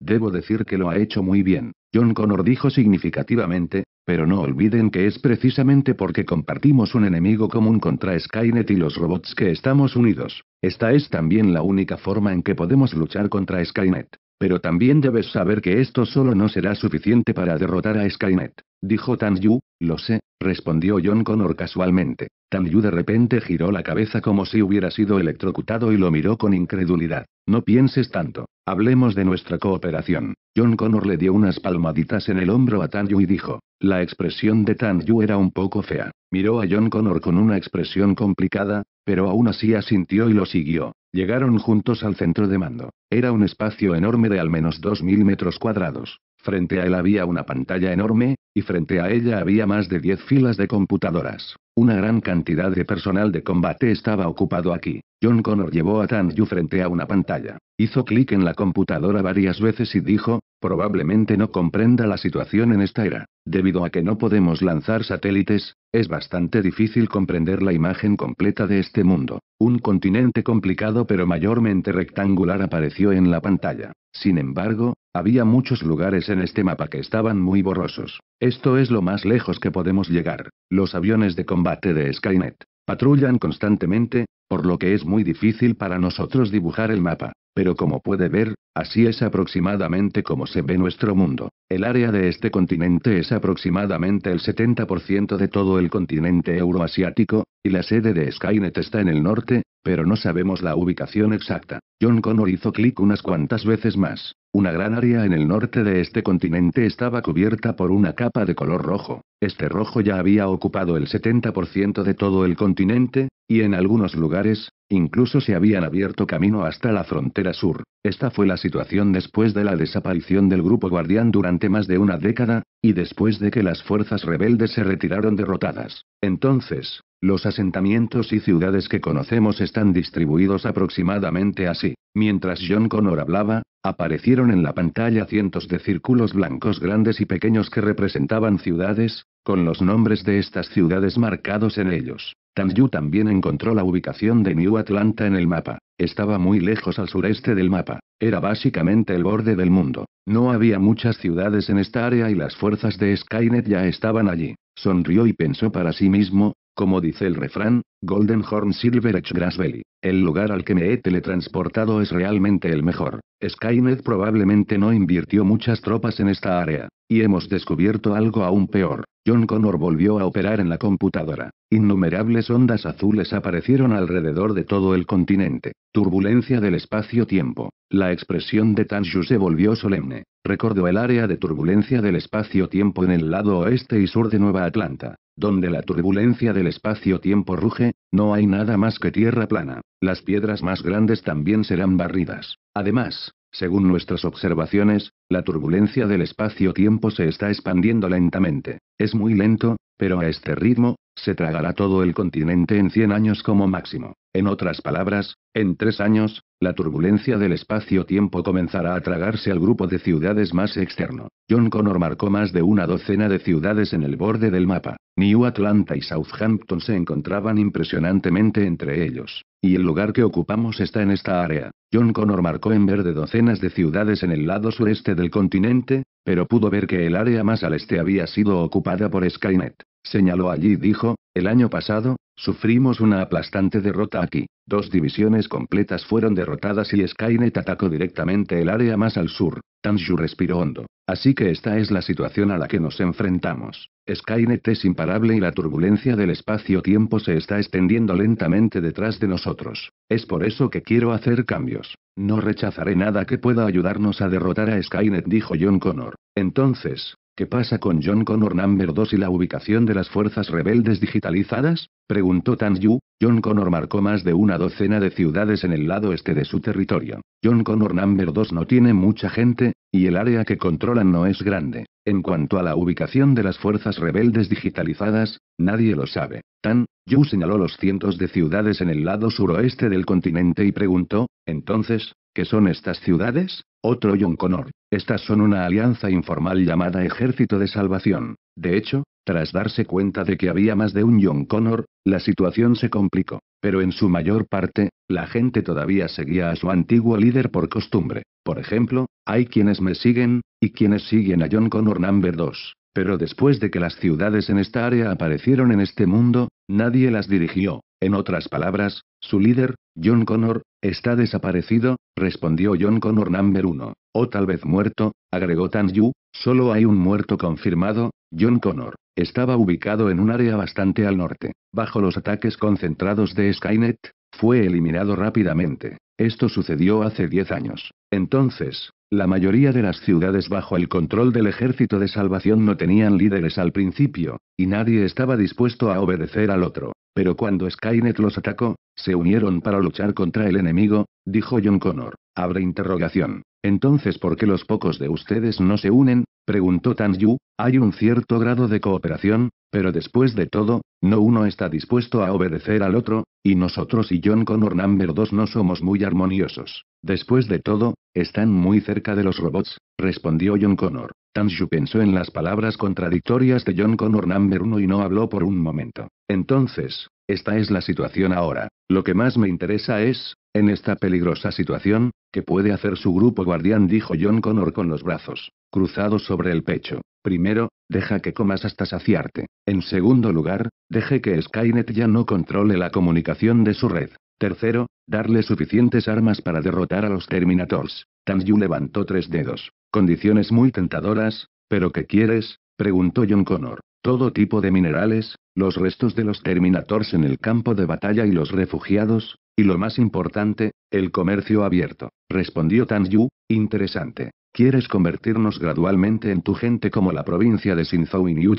Debo decir que lo ha hecho muy bien. John Connor dijo significativamente, pero no olviden que es precisamente porque compartimos un enemigo común contra Skynet y los robots que estamos unidos. Esta es también la única forma en que podemos luchar contra Skynet. Pero también debes saber que esto solo no será suficiente para derrotar a Skynet dijo Tan Yu, lo sé, respondió John Connor casualmente. Tan Yu de repente giró la cabeza como si hubiera sido electrocutado y lo miró con incredulidad. No pienses tanto, hablemos de nuestra cooperación. John Connor le dio unas palmaditas en el hombro a Tan Yu y dijo, la expresión de Tan Yu era un poco fea. Miró a John Connor con una expresión complicada, pero aún así asintió y lo siguió. Llegaron juntos al centro de mando. Era un espacio enorme de al menos 2.000 metros cuadrados. Frente a él había una pantalla enorme, y frente a ella había más de 10 filas de computadoras. Una gran cantidad de personal de combate estaba ocupado aquí. John Connor llevó a Tan Yu frente a una pantalla. Hizo clic en la computadora varias veces y dijo, probablemente no comprenda la situación en esta era. Debido a que no podemos lanzar satélites, es bastante difícil comprender la imagen completa de este mundo. Un continente complicado pero mayormente rectangular apareció en la pantalla. Sin embargo, había muchos lugares en este mapa que estaban muy borrosos. Esto es lo más lejos que podemos llegar. Los aviones de combate de Skynet patrullan constantemente, por lo que es muy difícil para nosotros dibujar el mapa. Pero como puede ver, así es aproximadamente como se ve nuestro mundo. El área de este continente es aproximadamente el 70% de todo el continente euroasiático, y la sede de Skynet está en el norte, pero no sabemos la ubicación exacta. John Connor hizo clic unas cuantas veces más. Una gran área en el norte de este continente estaba cubierta por una capa de color rojo. Este rojo ya había ocupado el 70% de todo el continente, y en algunos lugares, incluso se habían abierto camino hasta la frontera sur. Esta fue la situación después de la desaparición del grupo guardián durante más de una década, y después de que las fuerzas rebeldes se retiraron derrotadas. Entonces, los asentamientos y ciudades que conocemos están distribuidos aproximadamente así. Mientras John Connor hablaba, aparecieron en la pantalla cientos de círculos blancos grandes y pequeños que representaban ciudades, con los nombres de estas ciudades marcados en ellos. Tanju también encontró la ubicación de New Atlanta en el mapa. Estaba muy lejos al sureste del mapa. Era básicamente el borde del mundo. No había muchas ciudades en esta área y las fuerzas de Skynet ya estaban allí. Sonrió y pensó para sí mismo, como dice el refrán, Golden Horn Silver Edge Grass Valley. El lugar al que me he teletransportado es realmente el mejor. Skynet probablemente no invirtió muchas tropas en esta área. Y hemos descubierto algo aún peor. John Connor volvió a operar en la computadora. Innumerables ondas azules aparecieron alrededor de todo el continente. Turbulencia del espacio-tiempo. La expresión de Tanshu se volvió solemne. Recordó el área de turbulencia del espacio-tiempo en el lado oeste y sur de Nueva Atlanta, donde la turbulencia del espacio-tiempo ruge, no hay nada más que tierra plana. Las piedras más grandes también serán barridas. Además, según nuestras observaciones, la turbulencia del espacio-tiempo se está expandiendo lentamente. Es muy lento, pero a este ritmo, se tragará todo el continente en 100 años como máximo. En otras palabras, en tres años, la turbulencia del espacio-tiempo comenzará a tragarse al grupo de ciudades más externo. John Connor marcó más de una docena de ciudades en el borde del mapa. New Atlanta y Southampton se encontraban impresionantemente entre ellos. Y el lugar que ocupamos está en esta área. John Connor marcó en verde docenas de ciudades en el lado sureste del continente, pero pudo ver que el área más al este había sido ocupada por Skynet. Señaló allí dijo, el año pasado, Sufrimos una aplastante derrota aquí. Dos divisiones completas fueron derrotadas y Skynet atacó directamente el área más al sur. Tanju respiró hondo. Así que esta es la situación a la que nos enfrentamos. Skynet es imparable y la turbulencia del espacio-tiempo se está extendiendo lentamente detrás de nosotros. Es por eso que quiero hacer cambios. No rechazaré nada que pueda ayudarnos a derrotar a Skynet, dijo John Connor. Entonces, ¿Qué pasa con John Connor Number 2 y la ubicación de las fuerzas rebeldes digitalizadas? Preguntó Tan Yu. John Connor marcó más de una docena de ciudades en el lado este de su territorio. John Connor Number 2 no tiene mucha gente, y el área que controlan no es grande. En cuanto a la ubicación de las fuerzas rebeldes digitalizadas, nadie lo sabe. Tan Yu señaló los cientos de ciudades en el lado suroeste del continente y preguntó, entonces, ¿qué son estas ciudades? Otro John Connor. Estas son una alianza informal llamada Ejército de Salvación. De hecho, tras darse cuenta de que había más de un John Connor, la situación se complicó. Pero en su mayor parte, la gente todavía seguía a su antiguo líder por costumbre. Por ejemplo, hay quienes me siguen, y quienes siguen a John Connor Number 2. Pero después de que las ciudades en esta área aparecieron en este mundo, nadie las dirigió. En otras palabras, su líder, John Connor, está desaparecido, respondió John Connor Number 1. O tal vez muerto, agregó Tan Yu, solo hay un muerto confirmado, John Connor. Estaba ubicado en un área bastante al norte. Bajo los ataques concentrados de Skynet, fue eliminado rápidamente. Esto sucedió hace 10 años. Entonces, la mayoría de las ciudades bajo el control del Ejército de Salvación no tenían líderes al principio, y nadie estaba dispuesto a obedecer al otro. Pero cuando Skynet los atacó, se unieron para luchar contra el enemigo, dijo John Connor. Abre interrogación. Entonces, ¿por qué los pocos de ustedes no se unen? Preguntó Tan Yu, hay un cierto grado de cooperación, pero después de todo, no uno está dispuesto a obedecer al otro, y nosotros y John Connor Number 2 no somos muy armoniosos. Después de todo, están muy cerca de los robots, respondió John Connor. Tan Yu pensó en las palabras contradictorias de John Connor Number 1 y no habló por un momento. Entonces, esta es la situación ahora. Lo que más me interesa es, en esta peligrosa situación, ¿qué puede hacer su grupo guardián? dijo John Connor con los brazos cruzados sobre el pecho. Primero, deja que comas hasta saciarte. En segundo lugar, deje que Skynet ya no controle la comunicación de su red. Tercero, darle suficientes armas para derrotar a los Terminators. Tanju levantó tres dedos. Condiciones muy tentadoras, pero ¿qué quieres? preguntó John Connor todo tipo de minerales, los restos de los Terminators en el campo de batalla y los refugiados, y lo más importante, el comercio abierto, respondió Tan Yu, interesante. Quieres convertirnos gradualmente en tu gente como la provincia de Xinzhou y New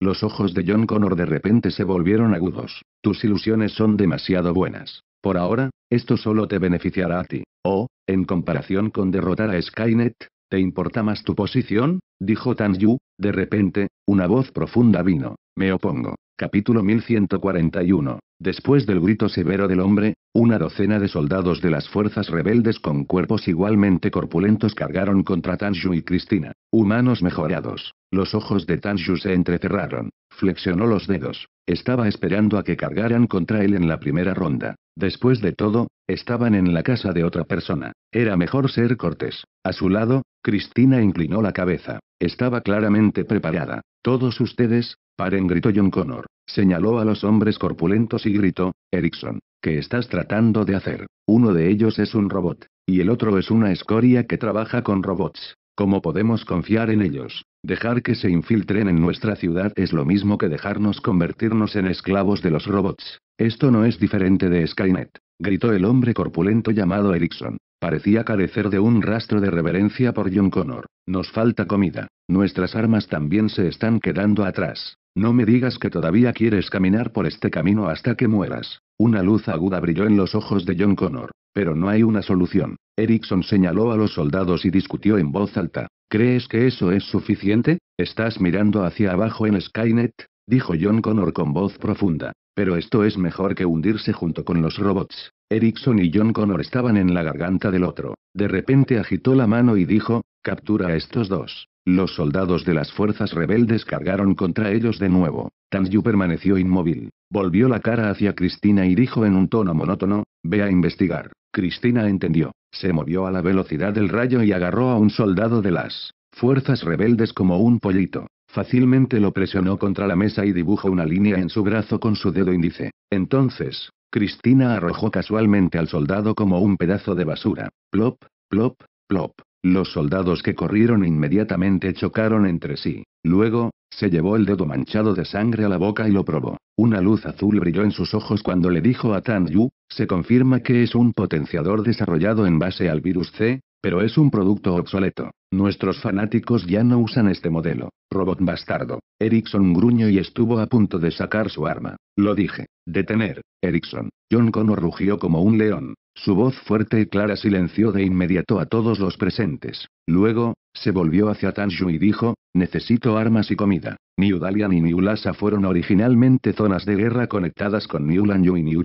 Los ojos de John Connor de repente se volvieron agudos. Tus ilusiones son demasiado buenas. Por ahora, esto solo te beneficiará a ti. O, oh, en comparación con derrotar a Skynet, ¿Te importa más tu posición? dijo Tan Yu. De repente, una voz profunda vino. Me opongo. Capítulo 1141. Después del grito severo del hombre, una docena de soldados de las fuerzas rebeldes con cuerpos igualmente corpulentos cargaron contra Tan Yu y Cristina. Humanos mejorados. Los ojos de Tan Yu se entrecerraron. Flexionó los dedos. Estaba esperando a que cargaran contra él en la primera ronda. Después de todo, estaban en la casa de otra persona. Era mejor ser cortés. A su lado, Cristina inclinó la cabeza. Estaba claramente preparada. Todos ustedes, paren, gritó John Connor. Señaló a los hombres corpulentos y gritó, Erickson, ¿qué estás tratando de hacer? Uno de ellos es un robot, y el otro es una escoria que trabaja con robots. ¿Cómo podemos confiar en ellos? Dejar que se infiltren en nuestra ciudad es lo mismo que dejarnos convertirnos en esclavos de los robots. Esto no es diferente de Skynet, gritó el hombre corpulento llamado Erickson. Parecía carecer de un rastro de reverencia por John Connor. Nos falta comida. Nuestras armas también se están quedando atrás. No me digas que todavía quieres caminar por este camino hasta que mueras. Una luz aguda brilló en los ojos de John Connor. Pero no hay una solución. Erickson señaló a los soldados y discutió en voz alta. ¿Crees que eso es suficiente? Estás mirando hacia abajo en Skynet, dijo John Connor con voz profunda. Pero esto es mejor que hundirse junto con los robots. Erickson y John Connor estaban en la garganta del otro. De repente agitó la mano y dijo, captura a estos dos. Los soldados de las fuerzas rebeldes cargaron contra ellos de nuevo. Tanju permaneció inmóvil. Volvió la cara hacia Cristina y dijo en un tono monótono, ve a investigar. Cristina entendió. Se movió a la velocidad del rayo y agarró a un soldado de las fuerzas rebeldes como un pollito. Fácilmente lo presionó contra la mesa y dibujó una línea en su brazo con su dedo índice. Entonces, Cristina arrojó casualmente al soldado como un pedazo de basura. Plop, plop, plop. Los soldados que corrieron inmediatamente chocaron entre sí. Luego, se llevó el dedo manchado de sangre a la boca y lo probó. Una luz azul brilló en sus ojos cuando le dijo a Tan Yu, se confirma que es un potenciador desarrollado en base al virus C, pero es un producto obsoleto. Nuestros fanáticos ya no usan este modelo. Robot bastardo. Erickson gruñó y estuvo a punto de sacar su arma. Lo dije. Detener, Erickson. John Connor rugió como un león. Su voz fuerte y clara silenció de inmediato a todos los presentes. Luego, se volvió hacia Tanju y dijo, necesito armas y comida. New Dalian y New fueron originalmente zonas de guerra conectadas con New Lanyu y New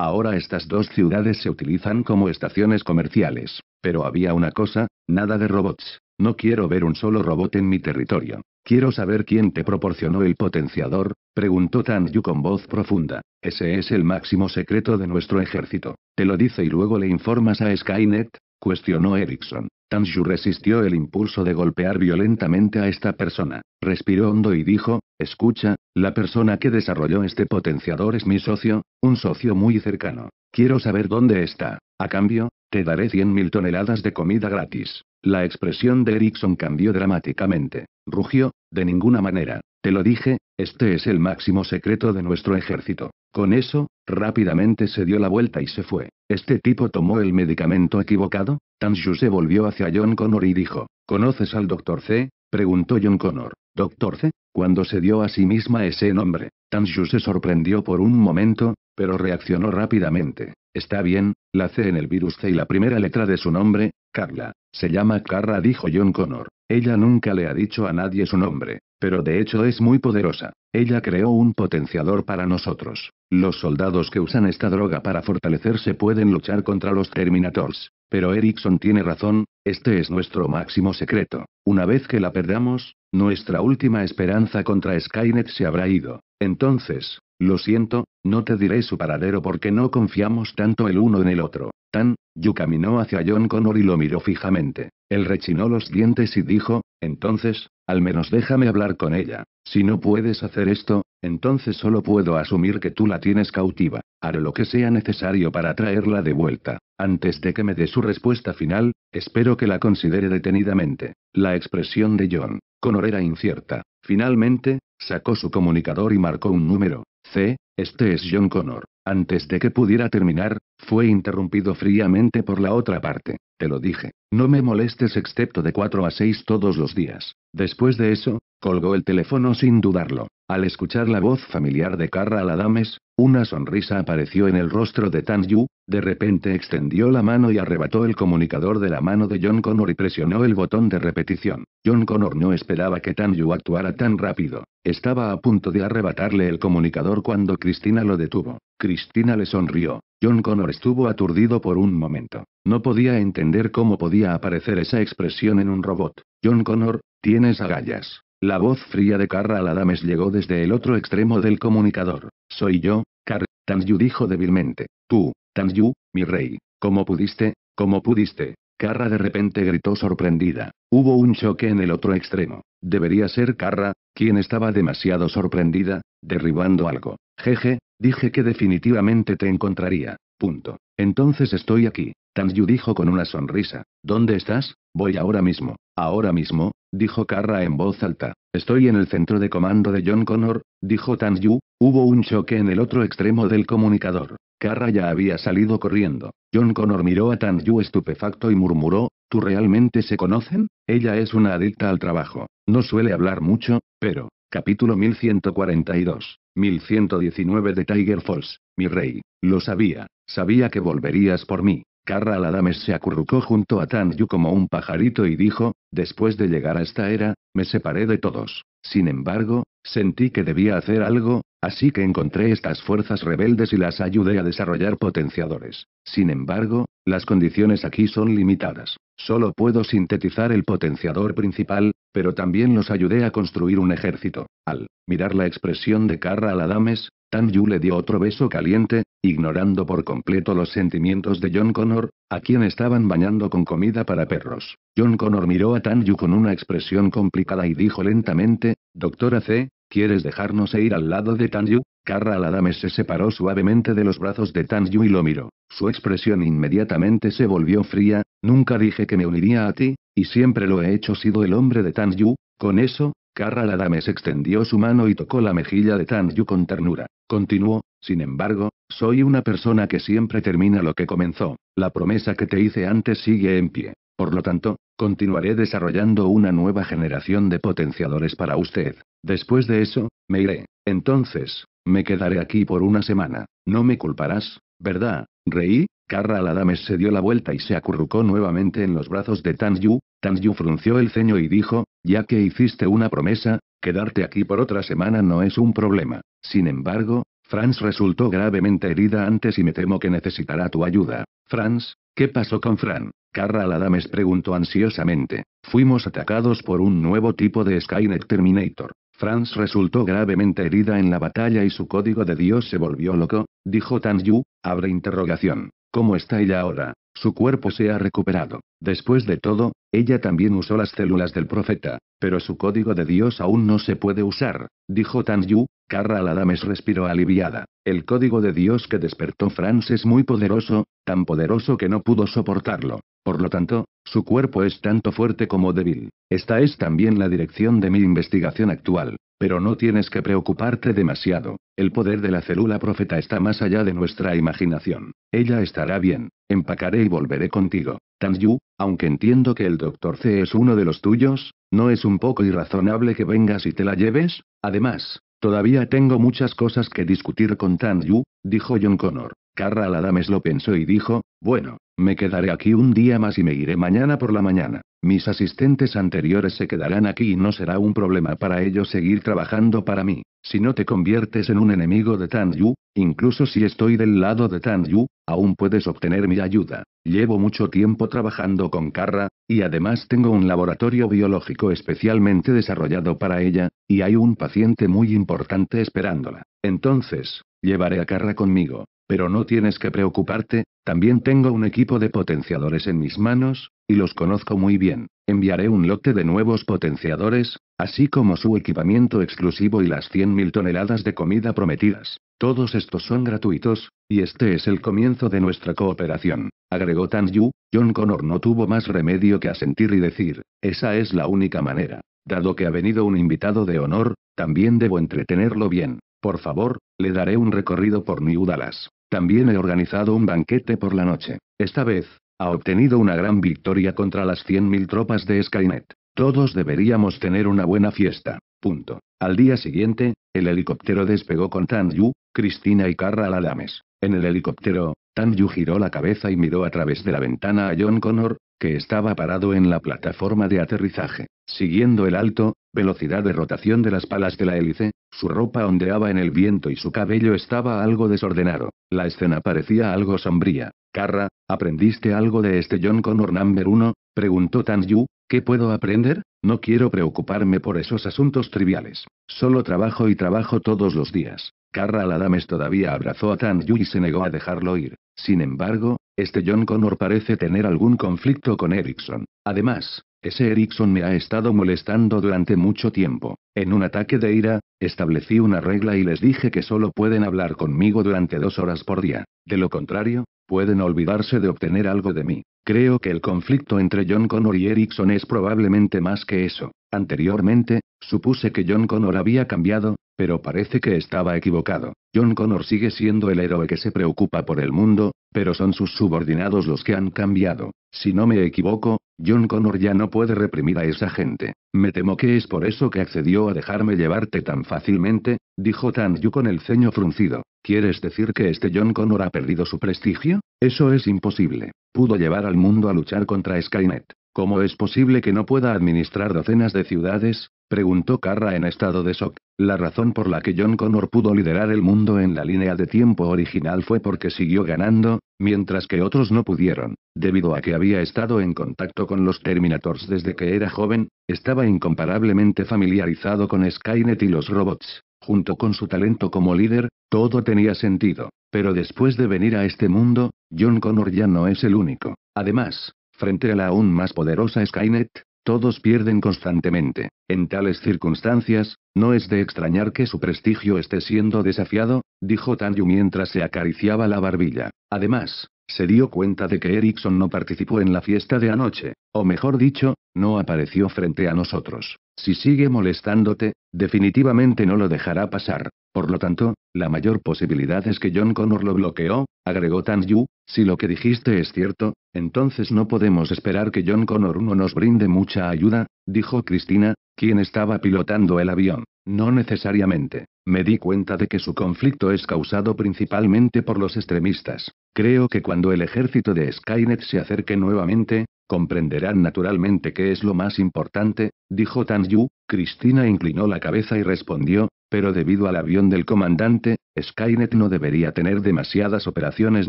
Ahora estas dos ciudades se utilizan como estaciones comerciales. Pero había una cosa, nada de robots. No quiero ver un solo robot en mi territorio. Quiero saber quién te proporcionó el potenciador, preguntó Tan Yu con voz profunda. Ese es el máximo secreto de nuestro ejército. ¿Te lo dice y luego le informas a Skynet? cuestionó Erickson. Tanju resistió el impulso de golpear violentamente a esta persona. Respiró hondo y dijo, escucha, la persona que desarrolló este potenciador es mi socio, un socio muy cercano. Quiero saber dónde está. A cambio, te daré 100.000 toneladas de comida gratis. La expresión de Erickson cambió dramáticamente. Rugió, de ninguna manera. Te lo dije, este es el máximo secreto de nuestro ejército. Con eso, rápidamente se dio la vuelta y se fue. ¿Este tipo tomó el medicamento equivocado? Tanshu se volvió hacia John Connor y dijo, ¿conoces al Dr. C? Preguntó John Connor. Doctor C, cuando se dio a sí misma ese nombre, Tanshu se sorprendió por un momento, pero reaccionó rápidamente. Está bien, la C en el virus C y la primera letra de su nombre, Carla. Se llama Carla, dijo John Connor. Ella nunca le ha dicho a nadie su nombre. Pero de hecho es muy poderosa. Ella creó un potenciador para nosotros. Los soldados que usan esta droga para fortalecerse pueden luchar contra los Terminators. Pero Erickson tiene razón, este es nuestro máximo secreto. Una vez que la perdamos, nuestra última esperanza contra Skynet se habrá ido. Entonces, lo siento, no te diré su paradero porque no confiamos tanto el uno en el otro. Tan, Yu caminó hacia John Connor y lo miró fijamente. Él rechinó los dientes y dijo, entonces, al menos déjame hablar con ella. Si no puedes hacer esto, entonces solo puedo asumir que tú la tienes cautiva. Haré lo que sea necesario para traerla de vuelta. Antes de que me dé su respuesta final, espero que la considere detenidamente. La expresión de John, Connor era incierta. Finalmente, sacó su comunicador y marcó un número. C, este es John Connor. Antes de que pudiera terminar, fue interrumpido fríamente por la otra parte. Te lo dije, no me molestes excepto de 4 a 6 todos los días. Después de eso, colgó el teléfono sin dudarlo. Al escuchar la voz familiar de Carra Aladames, una sonrisa apareció en el rostro de Tan Yu, de repente extendió la mano y arrebató el comunicador de la mano de John Connor y presionó el botón de repetición. John Connor no esperaba que Tan Yu actuara tan rápido. Estaba a punto de arrebatarle el comunicador cuando Cristina lo detuvo. Cristina le sonrió. John Connor estuvo aturdido por un momento. No podía entender cómo podía aparecer esa expresión en un robot. John Connor, tienes agallas. La voz fría de la Aladames llegó desde el otro extremo del comunicador. Soy yo, Carra», Tanju dijo débilmente. Tú, Tanju, mi rey. ¿Cómo pudiste? ¿Cómo pudiste? Carra de repente gritó sorprendida. Hubo un choque en el otro extremo. Debería ser Carra, quien estaba demasiado sorprendida, derribando algo. Jeje, Dije que definitivamente te encontraría. Punto. Entonces estoy aquí. Tanju dijo con una sonrisa. ¿Dónde estás? Voy ahora mismo. Ahora mismo, dijo Carra en voz alta. Estoy en el centro de comando de John Connor, dijo Tanju. Hubo un choque en el otro extremo del comunicador. Carra ya había salido corriendo. John Connor miró a Tanju estupefacto y murmuró, ¿Tú realmente se conocen? Ella es una adicta al trabajo. No suele hablar mucho, pero... Capítulo 1142. 1119 de Tiger Falls, mi rey. Lo sabía, sabía que volverías por mí. Carral Adames se acurrucó junto a Tan Yu como un pajarito y dijo, después de llegar a esta era, me separé de todos. Sin embargo, sentí que debía hacer algo, así que encontré estas fuerzas rebeldes y las ayudé a desarrollar potenciadores. Sin embargo, las condiciones aquí son limitadas. Solo puedo sintetizar el potenciador principal, pero también los ayudé a construir un ejército. Al mirar la expresión de Carra a Adames, Tan Yu le dio otro beso caliente, ignorando por completo los sentimientos de John Connor, a quien estaban bañando con comida para perros. John Connor miró a Tan Yu con una expresión complicada y dijo lentamente, Doctora C, ¿Quieres dejarnos e ir al lado de Tanju? Carra Aladames se separó suavemente de los brazos de Tanju y lo miró. Su expresión inmediatamente se volvió fría, nunca dije que me uniría a ti, y siempre lo he hecho sido el hombre de Tanju, con eso, Carra se extendió su mano y tocó la mejilla de Tanju con ternura. Continuó, sin embargo, soy una persona que siempre termina lo que comenzó. La promesa que te hice antes sigue en pie. Por lo tanto, continuaré desarrollando una nueva generación de potenciadores para usted. Después de eso, me iré. Entonces, me quedaré aquí por una semana. No me culparás, ¿verdad? Reí, Carral Adames se dio la vuelta y se acurrucó nuevamente en los brazos de Tan Yu. Tan Yu frunció el ceño y dijo, ya que hiciste una promesa, quedarte aquí por otra semana no es un problema. Sin embargo, Franz resultó gravemente herida antes y me temo que necesitará tu ayuda. Franz, ¿Qué pasó con Fran? Carra Adames preguntó ansiosamente. Fuimos atacados por un nuevo tipo de Skynet Terminator. Franz resultó gravemente herida en la batalla y su código de Dios se volvió loco, dijo Tan Yu, abre interrogación. ¿Cómo está ella ahora? Su cuerpo se ha recuperado. Después de todo, ella también usó las células del profeta, pero su código de Dios aún no se puede usar, dijo Tan Yu. Carral respiró aliviada. El código de Dios que despertó Franz es muy poderoso, tan poderoso que no pudo soportarlo. Por lo tanto, su cuerpo es tanto fuerte como débil. Esta es también la dirección de mi investigación actual. Pero no tienes que preocuparte demasiado. El poder de la célula profeta está más allá de nuestra imaginación. Ella estará bien. Empacaré y volveré contigo. Tan aunque entiendo que el doctor C es uno de los tuyos, ¿no es un poco irrazonable que vengas y te la lleves? Además, Todavía tengo muchas cosas que discutir con Tan Yu, dijo John Connor la Adames lo pensó y dijo, bueno, me quedaré aquí un día más y me iré mañana por la mañana. Mis asistentes anteriores se quedarán aquí y no será un problema para ellos seguir trabajando para mí. Si no te conviertes en un enemigo de Tan Yu, incluso si estoy del lado de Tan Yu, aún puedes obtener mi ayuda. Llevo mucho tiempo trabajando con Carra, y además tengo un laboratorio biológico especialmente desarrollado para ella, y hay un paciente muy importante esperándola. Entonces, llevaré a Carra conmigo. Pero no tienes que preocuparte, también tengo un equipo de potenciadores en mis manos, y los conozco muy bien. Enviaré un lote de nuevos potenciadores, así como su equipamiento exclusivo y las 100.000 toneladas de comida prometidas. Todos estos son gratuitos, y este es el comienzo de nuestra cooperación. Agregó Tan Yu, John Connor no tuvo más remedio que asentir y decir, esa es la única manera. Dado que ha venido un invitado de honor, también debo entretenerlo bien. Por favor, le daré un recorrido por New Dallas. También he organizado un banquete por la noche. Esta vez, ha obtenido una gran victoria contra las 100.000 tropas de Skynet. Todos deberíamos tener una buena fiesta. Punto. Al día siguiente, el helicóptero despegó con Tan Yu, Cristina y Carral Aladames. En el helicóptero, Tan Yu giró la cabeza y miró a través de la ventana a John Connor, que estaba parado en la plataforma de aterrizaje. Siguiendo el alto, velocidad de rotación de las palas de la hélice, su ropa ondeaba en el viento y su cabello estaba algo desordenado. La escena parecía algo sombría. Carra, ¿aprendiste algo de este John Connor Number 1? preguntó Tan Yu. ¿Qué puedo aprender? No quiero preocuparme por esos asuntos triviales. Solo trabajo y trabajo todos los días. Carra Aladames todavía abrazó a Tan Yu y se negó a dejarlo ir. Sin embargo, este John Connor parece tener algún conflicto con Erickson. Además, ese Erickson me ha estado molestando durante mucho tiempo. En un ataque de ira, establecí una regla y les dije que solo pueden hablar conmigo durante dos horas por día. De lo contrario, pueden olvidarse de obtener algo de mí. Creo que el conflicto entre John Connor y Erickson es probablemente más que eso. Anteriormente, supuse que John Connor había cambiado, pero parece que estaba equivocado. John Connor sigue siendo el héroe que se preocupa por el mundo, pero son sus subordinados los que han cambiado. Si no me equivoco, John Connor ya no puede reprimir a esa gente. Me temo que es por eso que accedió a dejarme llevarte tan fácilmente, dijo Tan Yu con el ceño fruncido. ¿Quieres decir que este John Connor ha perdido su prestigio? Eso es imposible. Pudo llevar al mundo a luchar contra Skynet. ¿Cómo es posible que no pueda administrar docenas de ciudades? preguntó Carra en estado de shock. La razón por la que John Connor pudo liderar el mundo en la línea de tiempo original fue porque siguió ganando, mientras que otros no pudieron. Debido a que había estado en contacto con los Terminators desde que era joven, estaba incomparablemente familiarizado con Skynet y los robots. Junto con su talento como líder, todo tenía sentido. Pero después de venir a este mundo, John Connor ya no es el único. Además, Frente a la aún más poderosa Skynet, todos pierden constantemente. En tales circunstancias, no es de extrañar que su prestigio esté siendo desafiado, dijo Tanyu mientras se acariciaba la barbilla. Además, se dio cuenta de que Erickson no participó en la fiesta de anoche, o mejor dicho, no apareció frente a nosotros. Si sigue molestándote, definitivamente no lo dejará pasar. Por lo tanto, la mayor posibilidad es que John Connor lo bloqueó, agregó Tan Yu, si lo que dijiste es cierto, entonces no podemos esperar que John Connor no nos brinde mucha ayuda, dijo Cristina, quien estaba pilotando el avión. No necesariamente. Me di cuenta de que su conflicto es causado principalmente por los extremistas. Creo que cuando el ejército de Skynet se acerque nuevamente, Comprenderán naturalmente qué es lo más importante, dijo Tan Yu. Cristina inclinó la cabeza y respondió, pero debido al avión del comandante, Skynet no debería tener demasiadas operaciones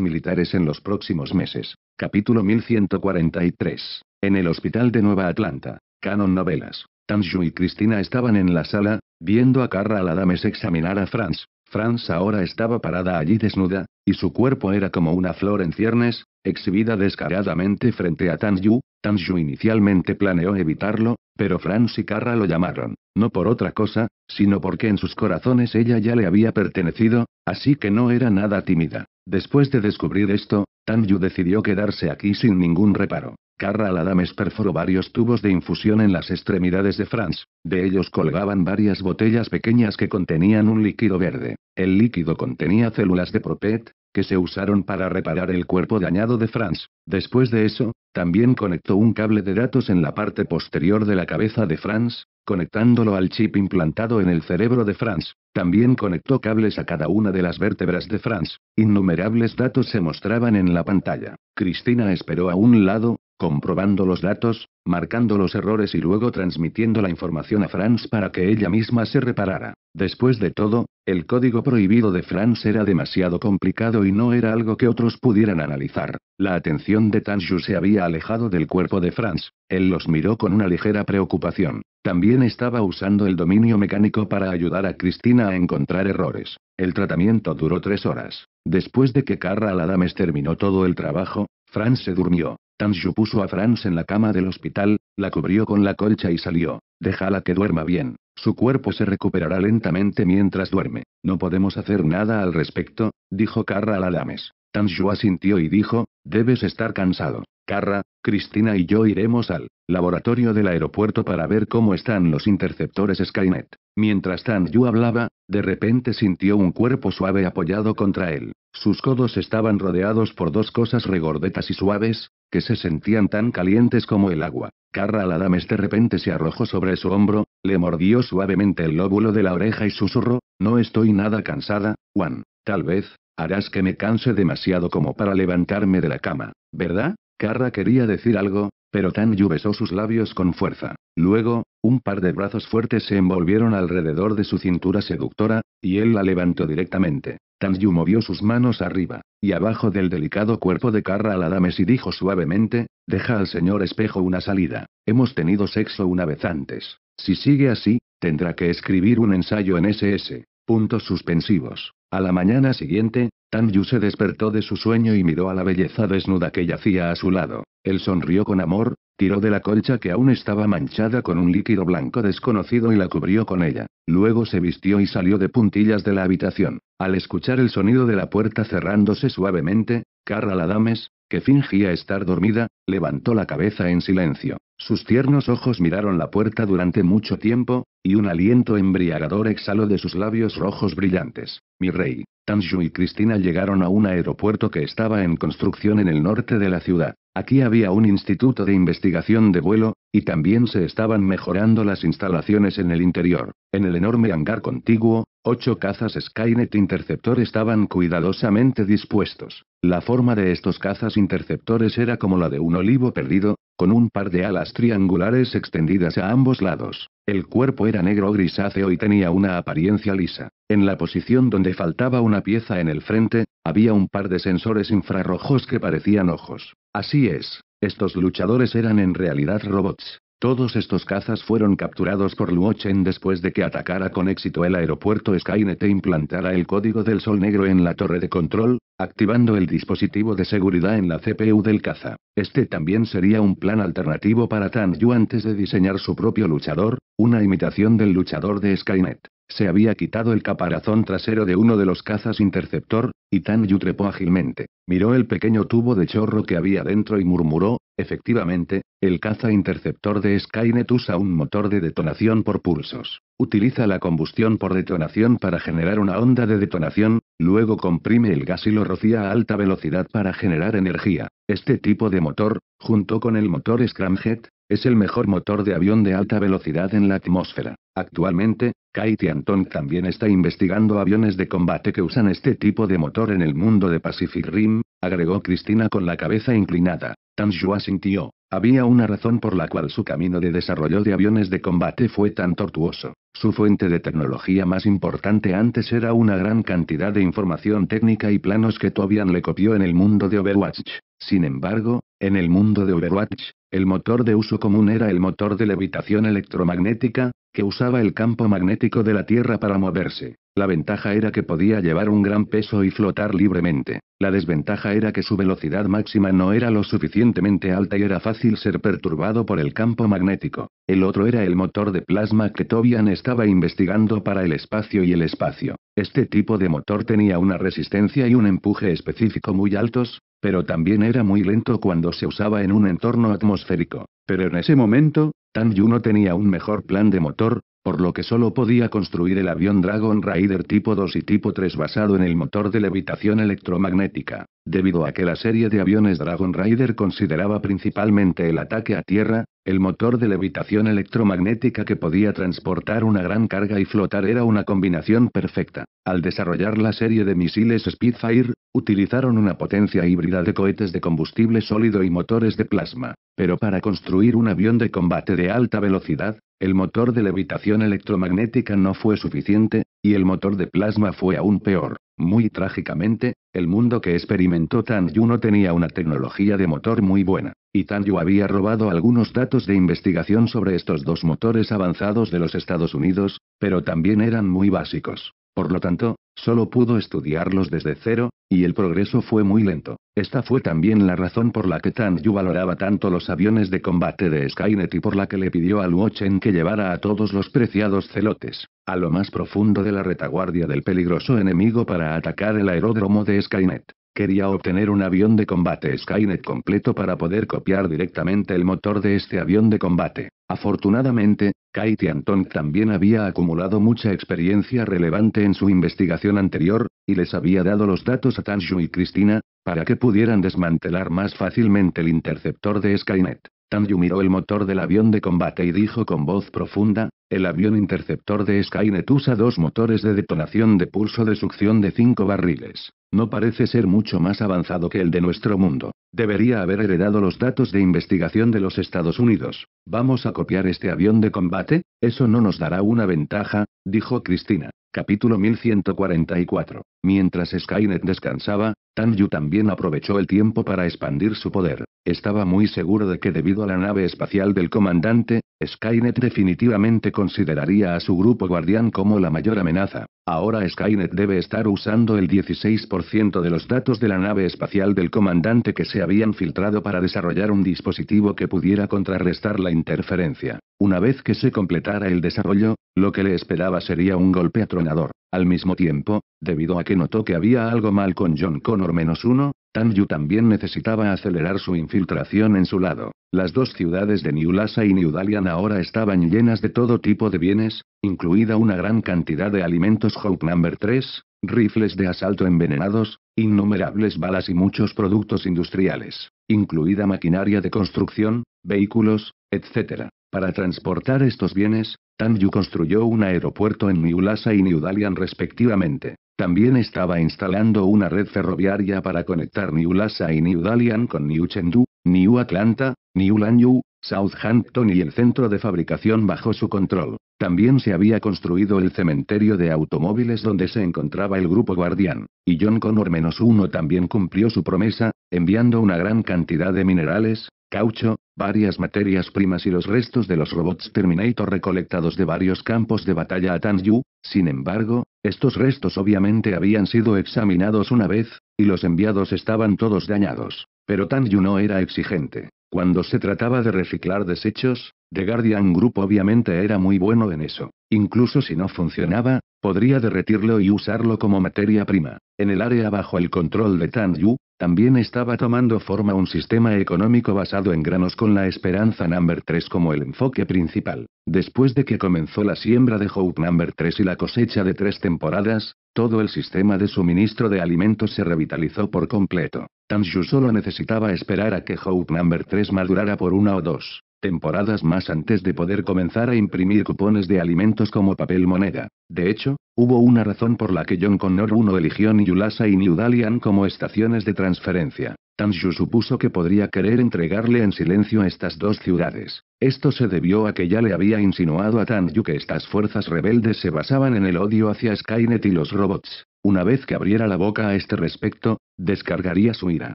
militares en los próximos meses. Capítulo 1143. En el hospital de Nueva Atlanta. Canon Novelas. Tanju y Cristina estaban en la sala, viendo a Carra Aladames examinar a Franz. Franz ahora estaba parada allí desnuda, y su cuerpo era como una flor en ciernes, exhibida descaradamente frente a Tan Yu. Tan Yu inicialmente planeó evitarlo, pero Franz y Carra lo llamaron, no por otra cosa, sino porque en sus corazones ella ya le había pertenecido, así que no era nada tímida. Después de descubrir esto, Tan Yu decidió quedarse aquí sin ningún reparo. Carra la Dames perforó varios tubos de infusión en las extremidades de Franz. De ellos colgaban varias botellas pequeñas que contenían un líquido verde. El líquido contenía células de propet, que se usaron para reparar el cuerpo dañado de Franz. Después de eso, también conectó un cable de datos en la parte posterior de la cabeza de Franz, conectándolo al chip implantado en el cerebro de Franz. También conectó cables a cada una de las vértebras de Franz. Innumerables datos se mostraban en la pantalla. Cristina esperó a un lado, comprobando los datos, marcando los errores y luego transmitiendo la información a Franz para que ella misma se reparara. Después de todo, el código prohibido de Franz era demasiado complicado y no era algo que otros pudieran analizar. La atención de Tanju se había alejado del cuerpo de Franz. Él los miró con una ligera preocupación. También estaba usando el dominio mecánico para ayudar a Cristina a encontrar errores. El tratamiento duró tres horas. Después de que Carra Aladames terminó todo el trabajo, Franz se durmió. Tanju puso a Franz en la cama del hospital, la cubrió con la colcha y salió. Déjala que duerma bien. Su cuerpo se recuperará lentamente mientras duerme. No podemos hacer nada al respecto, dijo Carral Adames. Tanju asintió y dijo, debes estar cansado. Carra, Cristina y yo iremos al laboratorio del aeropuerto para ver cómo están los interceptores Skynet. Mientras Tan Yu hablaba, de repente sintió un cuerpo suave apoyado contra él. Sus codos estaban rodeados por dos cosas regordetas y suaves, que se sentían tan calientes como el agua. Carra Aladames de repente se arrojó sobre su hombro, le mordió suavemente el lóbulo de la oreja y susurró, No estoy nada cansada, Juan. Tal vez, harás que me canse demasiado como para levantarme de la cama, ¿verdad? Carra quería decir algo, pero Tanju besó sus labios con fuerza. Luego, un par de brazos fuertes se envolvieron alrededor de su cintura seductora, y él la levantó directamente. Tanju movió sus manos arriba y abajo del delicado cuerpo de Carra Aladames y dijo suavemente, deja al señor espejo una salida. Hemos tenido sexo una vez antes. Si sigue así, tendrá que escribir un ensayo en SS. Puntos suspensivos. A la mañana siguiente, Tan se despertó de su sueño y miró a la belleza desnuda que yacía a su lado. Él sonrió con amor, tiró de la colcha que aún estaba manchada con un líquido blanco desconocido y la cubrió con ella. Luego se vistió y salió de puntillas de la habitación. Al escuchar el sonido de la puerta cerrándose suavemente, Carla Ladames, que fingía estar dormida, levantó la cabeza en silencio. Sus tiernos ojos miraron la puerta durante mucho tiempo, y un aliento embriagador exhaló de sus labios rojos brillantes. Mi rey, Tanju y Cristina llegaron a un aeropuerto que estaba en construcción en el norte de la ciudad. Aquí había un instituto de investigación de vuelo, y también se estaban mejorando las instalaciones en el interior. En el enorme hangar contiguo, ocho cazas Skynet Interceptor estaban cuidadosamente dispuestos. La forma de estos cazas interceptores era como la de un olivo perdido, con un par de alas triangulares extendidas a ambos lados. El cuerpo era negro grisáceo y tenía una apariencia lisa. En la posición donde faltaba una pieza en el frente, había un par de sensores infrarrojos que parecían ojos. Así es, estos luchadores eran en realidad robots. Todos estos cazas fueron capturados por Luochen después de que atacara con éxito el aeropuerto Skynet e implantara el código del Sol Negro en la torre de control, activando el dispositivo de seguridad en la CPU del caza. Este también sería un plan alternativo para Tan Yu antes de diseñar su propio luchador, una imitación del luchador de Skynet. Se había quitado el caparazón trasero de uno de los cazas interceptor, y Tan Yu trepó ágilmente. Miró el pequeño tubo de chorro que había dentro y murmuró, efectivamente, el caza interceptor de Skynet usa un motor de detonación por pulsos. Utiliza la combustión por detonación para generar una onda de detonación, luego comprime el gas y lo rocía a alta velocidad para generar energía. Este tipo de motor, junto con el motor Scramjet, es el mejor motor de avión de alta velocidad en la atmósfera. Actualmente, Katie Anton también está investigando aviones de combate que usan este tipo de motor en el mundo de Pacific Rim, agregó Cristina con la cabeza inclinada. Tan sintió. Había una razón por la cual su camino de desarrollo de aviones de combate fue tan tortuoso. Su fuente de tecnología más importante antes era una gran cantidad de información técnica y planos que Tobian le copió en el mundo de Overwatch. Sin embargo, en el mundo de Overwatch, el motor de uso común era el motor de levitación electromagnética, que usaba el campo magnético de la Tierra para moverse. La ventaja era que podía llevar un gran peso y flotar libremente. La desventaja era que su velocidad máxima no era lo suficientemente alta y era fácil ser perturbado por el campo magnético. El otro era el motor de plasma que Tobian estaba investigando para el espacio y el espacio. Este tipo de motor tenía una resistencia y un empuje específico muy altos, pero también era muy lento cuando se usaba en un entorno atmosférico. Pero en ese momento, Tan Yu no tenía un mejor plan de motor, por lo que solo podía construir el avión Dragon Rider tipo 2 y tipo 3 basado en el motor de levitación electromagnética, debido a que la serie de aviones Dragon Rider consideraba principalmente el ataque a tierra, el motor de levitación electromagnética que podía transportar una gran carga y flotar era una combinación perfecta. Al desarrollar la serie de misiles Spitfire, utilizaron una potencia híbrida de cohetes de combustible sólido y motores de plasma, pero para construir un avión de combate de alta velocidad, el motor de levitación electromagnética no fue suficiente, y el motor de plasma fue aún peor. Muy trágicamente, el mundo que experimentó Tan Yu no tenía una tecnología de motor muy buena, y Tan había robado algunos datos de investigación sobre estos dos motores avanzados de los Estados Unidos, pero también eran muy básicos. Por lo tanto, solo pudo estudiarlos desde cero, y el progreso fue muy lento. Esta fue también la razón por la que Tan Yu valoraba tanto los aviones de combate de Skynet y por la que le pidió a Luochen que llevara a todos los preciados celotes, a lo más profundo de la retaguardia del peligroso enemigo para atacar el aeródromo de Skynet. Quería obtener un avión de combate Skynet completo para poder copiar directamente el motor de este avión de combate. Afortunadamente, Katie antón también había acumulado mucha experiencia relevante en su investigación anterior, y les había dado los datos a Tanju y Cristina, para que pudieran desmantelar más fácilmente el interceptor de Skynet. Tanju miró el motor del avión de combate y dijo con voz profunda, el avión interceptor de Skynet usa dos motores de detonación de pulso de succión de 5 barriles. No parece ser mucho más avanzado que el de nuestro mundo. Debería haber heredado los datos de investigación de los Estados Unidos. ¿Vamos a copiar este avión de combate? Eso no nos dará una ventaja, dijo Cristina. Capítulo 1144. Mientras Skynet descansaba, Tan también aprovechó el tiempo para expandir su poder. Estaba muy seguro de que debido a la nave espacial del comandante, Skynet definitivamente consideraría a su grupo guardián como la mayor amenaza. Ahora Skynet debe estar usando el 16% de los datos de la nave espacial del comandante que se habían filtrado para desarrollar un dispositivo que pudiera contrarrestar la interferencia. Una vez que se completara el desarrollo, lo que le esperaba sería un golpe atronador. Al mismo tiempo, debido a que notó que había algo mal con John Connor menos uno, Tan Yu también necesitaba acelerar su infiltración en su lado. Las dos ciudades de New y New Dalian ahora estaban llenas de todo tipo de bienes, incluida una gran cantidad de alimentos Hope No. 3, rifles de asalto envenenados, innumerables balas y muchos productos industriales, incluida maquinaria de construcción, vehículos, etc. Para transportar estos bienes, Tan Yu construyó un aeropuerto en Niulasa y Dalian respectivamente. También estaba instalando una red ferroviaria para conectar Niulasa y Dalian con New Chengdu, New Atlanta, New Lanyu, Southampton y el centro de fabricación bajo su control. También se había construido el cementerio de automóviles donde se encontraba el grupo guardián, y John Connor menos también cumplió su promesa, enviando una gran cantidad de minerales, caucho, varias materias primas y los restos de los robots Terminator recolectados de varios campos de batalla a Yu. sin embargo, estos restos obviamente habían sido examinados una vez, y los enviados estaban todos dañados, pero Yu no era exigente. Cuando se trataba de reciclar desechos, The Guardian Group obviamente era muy bueno en eso. Incluso si no funcionaba, podría derretirlo y usarlo como materia prima. En el área bajo el control de Tan Yu, también estaba tomando forma un sistema económico basado en granos con la esperanza number 3 como el enfoque principal. Después de que comenzó la siembra de Hope number 3 y la cosecha de tres temporadas, todo el sistema de suministro de alimentos se revitalizó por completo. Tanju solo necesitaba esperar a que Hope number 3 madurara por una o dos temporadas más antes de poder comenzar a imprimir cupones de alimentos como papel moneda. De hecho, hubo una razón por la que John Connor 1 eligió Niulasa y New Dalian como estaciones de transferencia. Tanju supuso que podría querer entregarle en silencio estas dos ciudades. Esto se debió a que ya le había insinuado a Tanju que estas fuerzas rebeldes se basaban en el odio hacia Skynet y los robots. Una vez que abriera la boca a este respecto, descargaría su ira.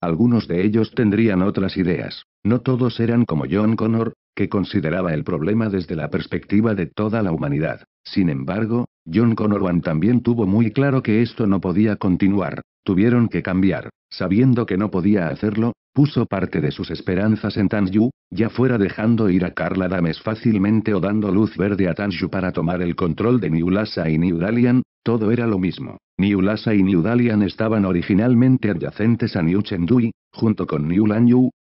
Algunos de ellos tendrían otras ideas. No todos eran como John Connor, que consideraba el problema desde la perspectiva de toda la humanidad. Sin embargo, John Connor también tuvo muy claro que esto no podía continuar. Tuvieron que cambiar. Sabiendo que no podía hacerlo, Puso parte de sus esperanzas en Tan ya fuera dejando ir a Carla Dames fácilmente o dando luz verde a Tan para tomar el control de Niulasa y Niudalian, todo era lo mismo. Niulasa y Niudalian estaban originalmente adyacentes a New junto con New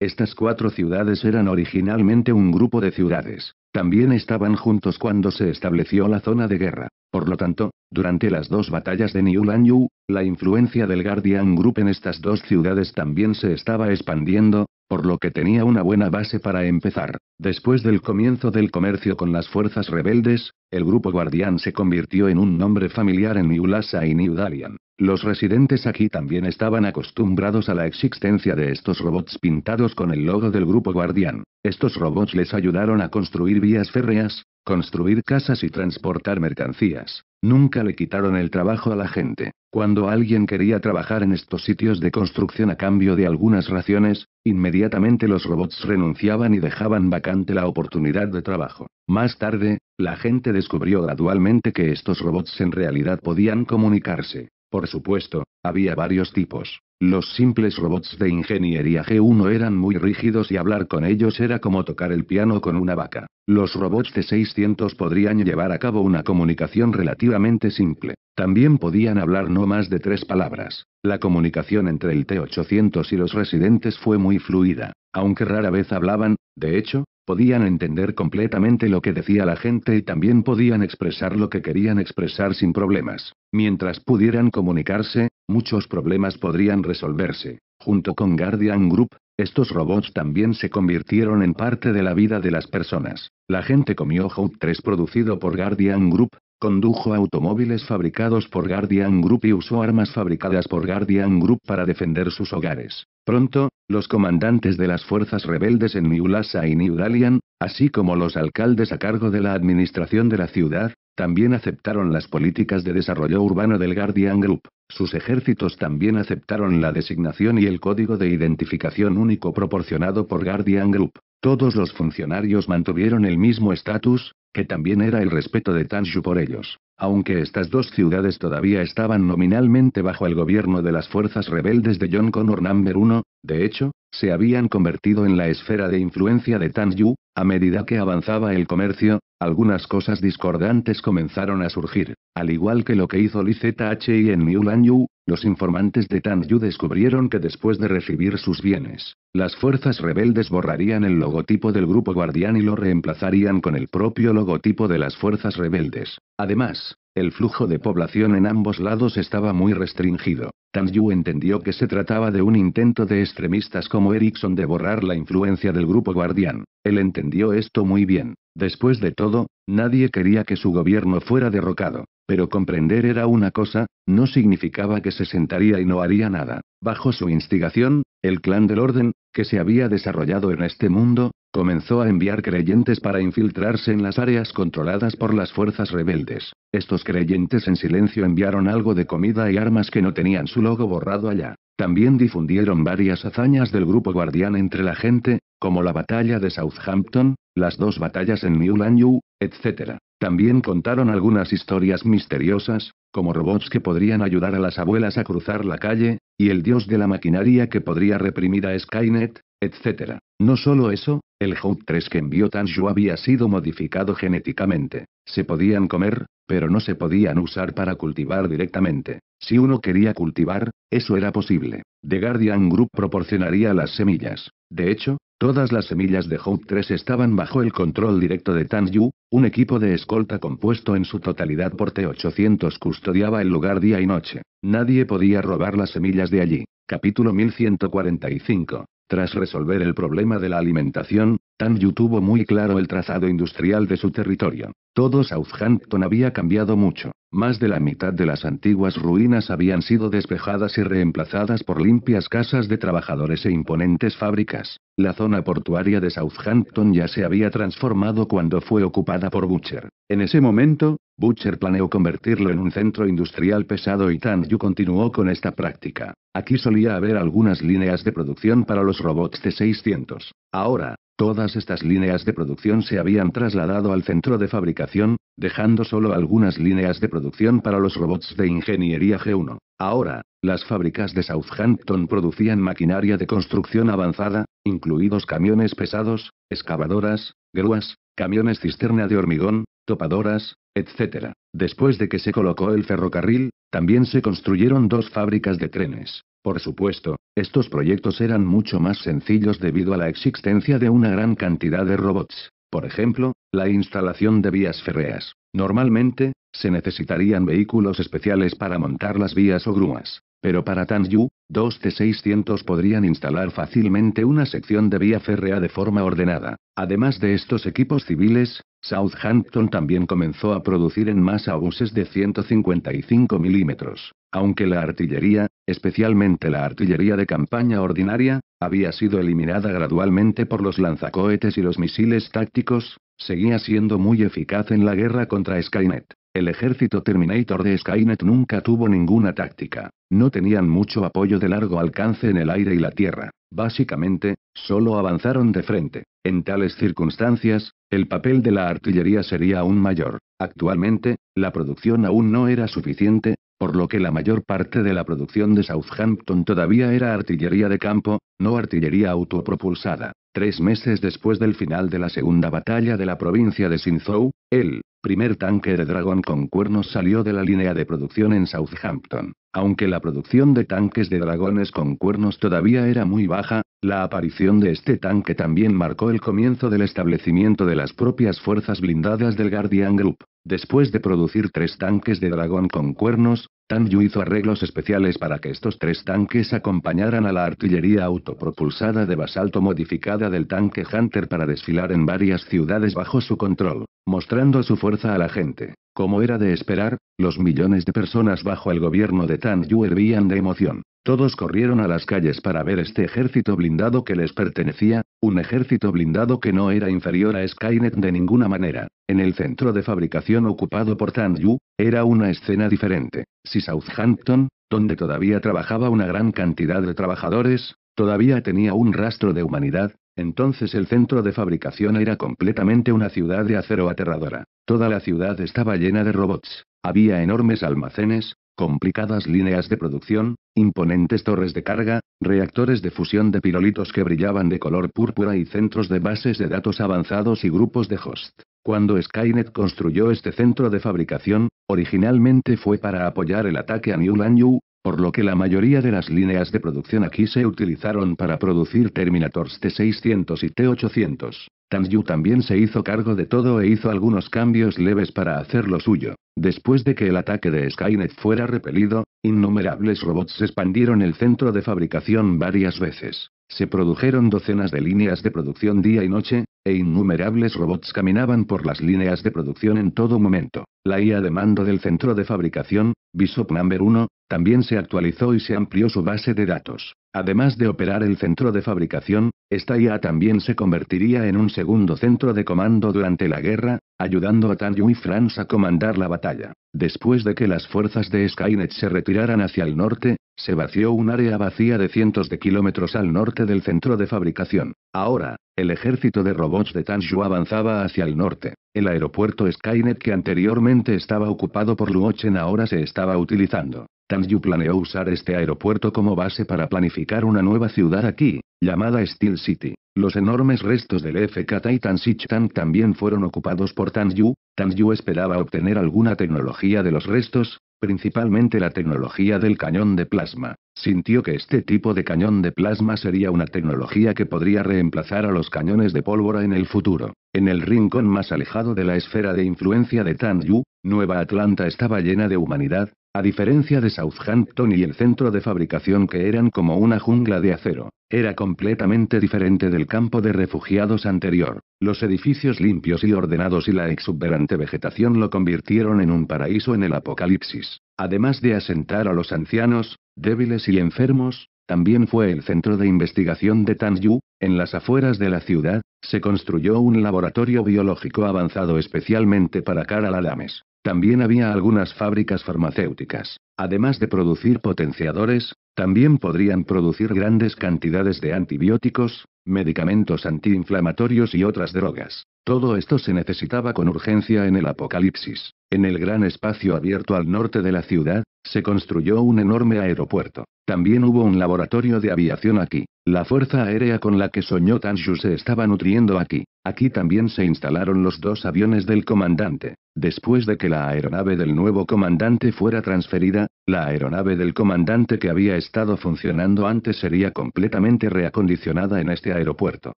estas cuatro ciudades eran originalmente un grupo de ciudades. También estaban juntos cuando se estableció la zona de guerra. Por lo tanto, durante las dos batallas de New Yu, la influencia del Guardian Group en estas dos ciudades también se estaba expandiendo, por lo que tenía una buena base para empezar. Después del comienzo del comercio con las fuerzas rebeldes, el grupo guardián se convirtió en un nombre familiar en New y New Dalian. Los residentes aquí también estaban acostumbrados a la existencia de estos robots pintados con el logo del grupo guardián. Estos robots les ayudaron a construir vías férreas, construir casas y transportar mercancías. Nunca le quitaron el trabajo a la gente. Cuando alguien quería trabajar en estos sitios de construcción a cambio de algunas raciones, inmediatamente los robots renunciaban y dejaban vacante la oportunidad de trabajo. Más tarde, la gente descubrió gradualmente que estos robots en realidad podían comunicarse. Por supuesto, había varios tipos. Los simples robots de ingeniería G1 eran muy rígidos y hablar con ellos era como tocar el piano con una vaca. Los robots de 600 podrían llevar a cabo una comunicación relativamente simple. También podían hablar no más de tres palabras. La comunicación entre el T-800 y los residentes fue muy fluida. Aunque rara vez hablaban, de hecho, podían entender completamente lo que decía la gente y también podían expresar lo que querían expresar sin problemas. Mientras pudieran comunicarse, Muchos problemas podrían resolverse. Junto con Guardian Group, estos robots también se convirtieron en parte de la vida de las personas. La gente comió Hope 3 producido por Guardian Group, condujo automóviles fabricados por Guardian Group y usó armas fabricadas por Guardian Group para defender sus hogares. Pronto, los comandantes de las fuerzas rebeldes en New y New Dalian, así como los alcaldes a cargo de la administración de la ciudad, también aceptaron las políticas de desarrollo urbano del Guardian Group. Sus ejércitos también aceptaron la designación y el código de identificación único proporcionado por Guardian Group. Todos los funcionarios mantuvieron el mismo estatus, que también era el respeto de Yu por ellos. Aunque estas dos ciudades todavía estaban nominalmente bajo el gobierno de las fuerzas rebeldes de John Connor Number 1, de hecho, se habían convertido en la esfera de influencia de Yu, a medida que avanzaba el comercio, algunas cosas discordantes comenzaron a surgir. Al igual que lo que hizo Li y en New Yu, los informantes de Yu descubrieron que después de recibir sus bienes, las fuerzas rebeldes borrarían el logotipo del grupo guardián y lo reemplazarían con el propio logotipo de las fuerzas rebeldes. Además, el flujo de población en ambos lados estaba muy restringido. Tan entendió que se trataba de un intento de extremistas como Erickson de borrar la influencia del grupo guardián. Él entendió esto muy bien. Después de todo, nadie quería que su gobierno fuera derrocado. Pero comprender era una cosa, no significaba que se sentaría y no haría nada. Bajo su instigación, el clan del orden, que se había desarrollado en este mundo, comenzó a enviar creyentes para infiltrarse en las áreas controladas por las fuerzas rebeldes. Estos creyentes en silencio enviaron algo de comida y armas que no tenían su logo borrado allá. También difundieron varias hazañas del grupo guardián entre la gente, como la batalla de Southampton, las dos batallas en New Lanyu, etc. También contaron algunas historias misteriosas, como robots que podrían ayudar a las abuelas a cruzar la calle, y el dios de la maquinaria que podría reprimir a Skynet, etcétera. No solo eso, el Hope 3 que envió Tanju había sido modificado genéticamente. Se podían comer, pero no se podían usar para cultivar directamente. Si uno quería cultivar, eso era posible. The Guardian Group proporcionaría las semillas. De hecho, todas las semillas de Hope 3 estaban bajo el control directo de Tanju, un equipo de escolta compuesto en su totalidad por T-800 custodiaba el lugar día y noche. Nadie podía robar las semillas de allí. Capítulo 1145. Tras resolver el problema de la alimentación, Yu tuvo muy claro el trazado industrial de su territorio. Todo Southampton había cambiado mucho. Más de la mitad de las antiguas ruinas habían sido despejadas y reemplazadas por limpias casas de trabajadores e imponentes fábricas. La zona portuaria de Southampton ya se había transformado cuando fue ocupada por Butcher. En ese momento, Butcher planeó convertirlo en un centro industrial pesado y Yu continuó con esta práctica. Aquí solía haber algunas líneas de producción para los robots de 600 Ahora, Todas estas líneas de producción se habían trasladado al centro de fabricación, dejando solo algunas líneas de producción para los robots de ingeniería G1. Ahora, las fábricas de Southampton producían maquinaria de construcción avanzada, incluidos camiones pesados, excavadoras, grúas, camiones cisterna de hormigón, topadoras, etc. Después de que se colocó el ferrocarril, también se construyeron dos fábricas de trenes. Por supuesto, estos proyectos eran mucho más sencillos debido a la existencia de una gran cantidad de robots. Por ejemplo, la instalación de vías férreas. Normalmente, se necesitarían vehículos especiales para montar las vías o grúas. Pero para Tanju, dos de 600 podrían instalar fácilmente una sección de vía férrea de forma ordenada. Además de estos equipos civiles, Southampton también comenzó a producir en masa buses de 155 milímetros. Aunque la artillería, especialmente la artillería de campaña ordinaria, había sido eliminada gradualmente por los lanzacohetes y los misiles tácticos, seguía siendo muy eficaz en la guerra contra Skynet. El ejército Terminator de Skynet nunca tuvo ninguna táctica. No tenían mucho apoyo de largo alcance en el aire y la tierra. Básicamente, solo avanzaron de frente. En tales circunstancias, el papel de la artillería sería aún mayor. Actualmente, la producción aún no era suficiente, por lo que la mayor parte de la producción de Southampton todavía era artillería de campo, no artillería autopropulsada. Tres meses después del final de la segunda batalla de la provincia de Sinzhou, el primer tanque de dragón con cuernos salió de la línea de producción en Southampton. Aunque la producción de tanques de dragones con cuernos todavía era muy baja, la aparición de este tanque también marcó el comienzo del establecimiento de las propias fuerzas blindadas del Guardian Group. Después de producir tres tanques de dragón con cuernos, Tan Yu hizo arreglos especiales para que estos tres tanques acompañaran a la artillería autopropulsada de basalto modificada del tanque Hunter para desfilar en varias ciudades bajo su control, mostrando su fuerza a la gente. Como era de esperar, los millones de personas bajo el gobierno de Tan Yu hervían de emoción. Todos corrieron a las calles para ver este ejército blindado que les pertenecía, un ejército blindado que no era inferior a Skynet de ninguna manera. En el centro de fabricación ocupado por Tan Yu, era una escena diferente. Si Southampton, donde todavía trabajaba una gran cantidad de trabajadores, todavía tenía un rastro de humanidad, entonces el centro de fabricación era completamente una ciudad de acero aterradora. Toda la ciudad estaba llena de robots. Había enormes almacenes, complicadas líneas de producción, imponentes torres de carga, reactores de fusión de pirolitos que brillaban de color púrpura y centros de bases de datos avanzados y grupos de host. Cuando Skynet construyó este centro de fabricación, originalmente fue para apoyar el ataque a New Lanyu, por lo que la mayoría de las líneas de producción aquí se utilizaron para producir Terminators T-600 y T-800. Yu también se hizo cargo de todo e hizo algunos cambios leves para hacer lo suyo. Después de que el ataque de Skynet fuera repelido, innumerables robots expandieron el centro de fabricación varias veces. Se produjeron docenas de líneas de producción día y noche, e innumerables robots caminaban por las líneas de producción en todo momento. La IA de mando del centro de fabricación, Bishop Number 1, también se actualizó y se amplió su base de datos. Además de operar el centro de fabricación, esta IA también se convertiría en un segundo centro de comando durante la guerra, ayudando a Tan y France a comandar la batalla. Después de que las fuerzas de Skynet se retiraran hacia el norte, se vació un área vacía de cientos de kilómetros al norte del centro de fabricación. Ahora, el ejército de robots de Tanju avanzaba hacia el norte. El aeropuerto Skynet que anteriormente estaba ocupado por Luochen ahora se estaba utilizando. Tanju planeó usar este aeropuerto como base para planificar una nueva ciudad aquí, llamada Steel City. Los enormes restos del FK Titan Sichtan también fueron ocupados por Tanju. Tanju esperaba obtener alguna tecnología de los restos, principalmente la tecnología del cañón de plasma. Sintió que este tipo de cañón de plasma sería una tecnología que podría reemplazar a los cañones de pólvora en el futuro. En el rincón más alejado de la esfera de influencia de Tan Yu, Nueva Atlanta estaba llena de humanidad, a diferencia de Southampton y el centro de fabricación que eran como una jungla de acero, era completamente diferente del campo de refugiados anterior. Los edificios limpios y ordenados y la exuberante vegetación lo convirtieron en un paraíso en el apocalipsis. Además de asentar a los ancianos, débiles y enfermos, también fue el centro de investigación de Tanju. en las afueras de la ciudad, se construyó un laboratorio biológico avanzado especialmente para Carl Adames. También había algunas fábricas farmacéuticas además de producir potenciadores, también podrían producir grandes cantidades de antibióticos, medicamentos antiinflamatorios y otras drogas. Todo esto se necesitaba con urgencia en el apocalipsis. En el gran espacio abierto al norte de la ciudad, se construyó un enorme aeropuerto. También hubo un laboratorio de aviación aquí. La fuerza aérea con la que soñó Tanshu se estaba nutriendo aquí. Aquí también se instalaron los dos aviones del comandante. Después de que la aeronave del nuevo comandante fuera transferida, la aeronave del comandante que había estado funcionando antes sería completamente reacondicionada en este aeropuerto.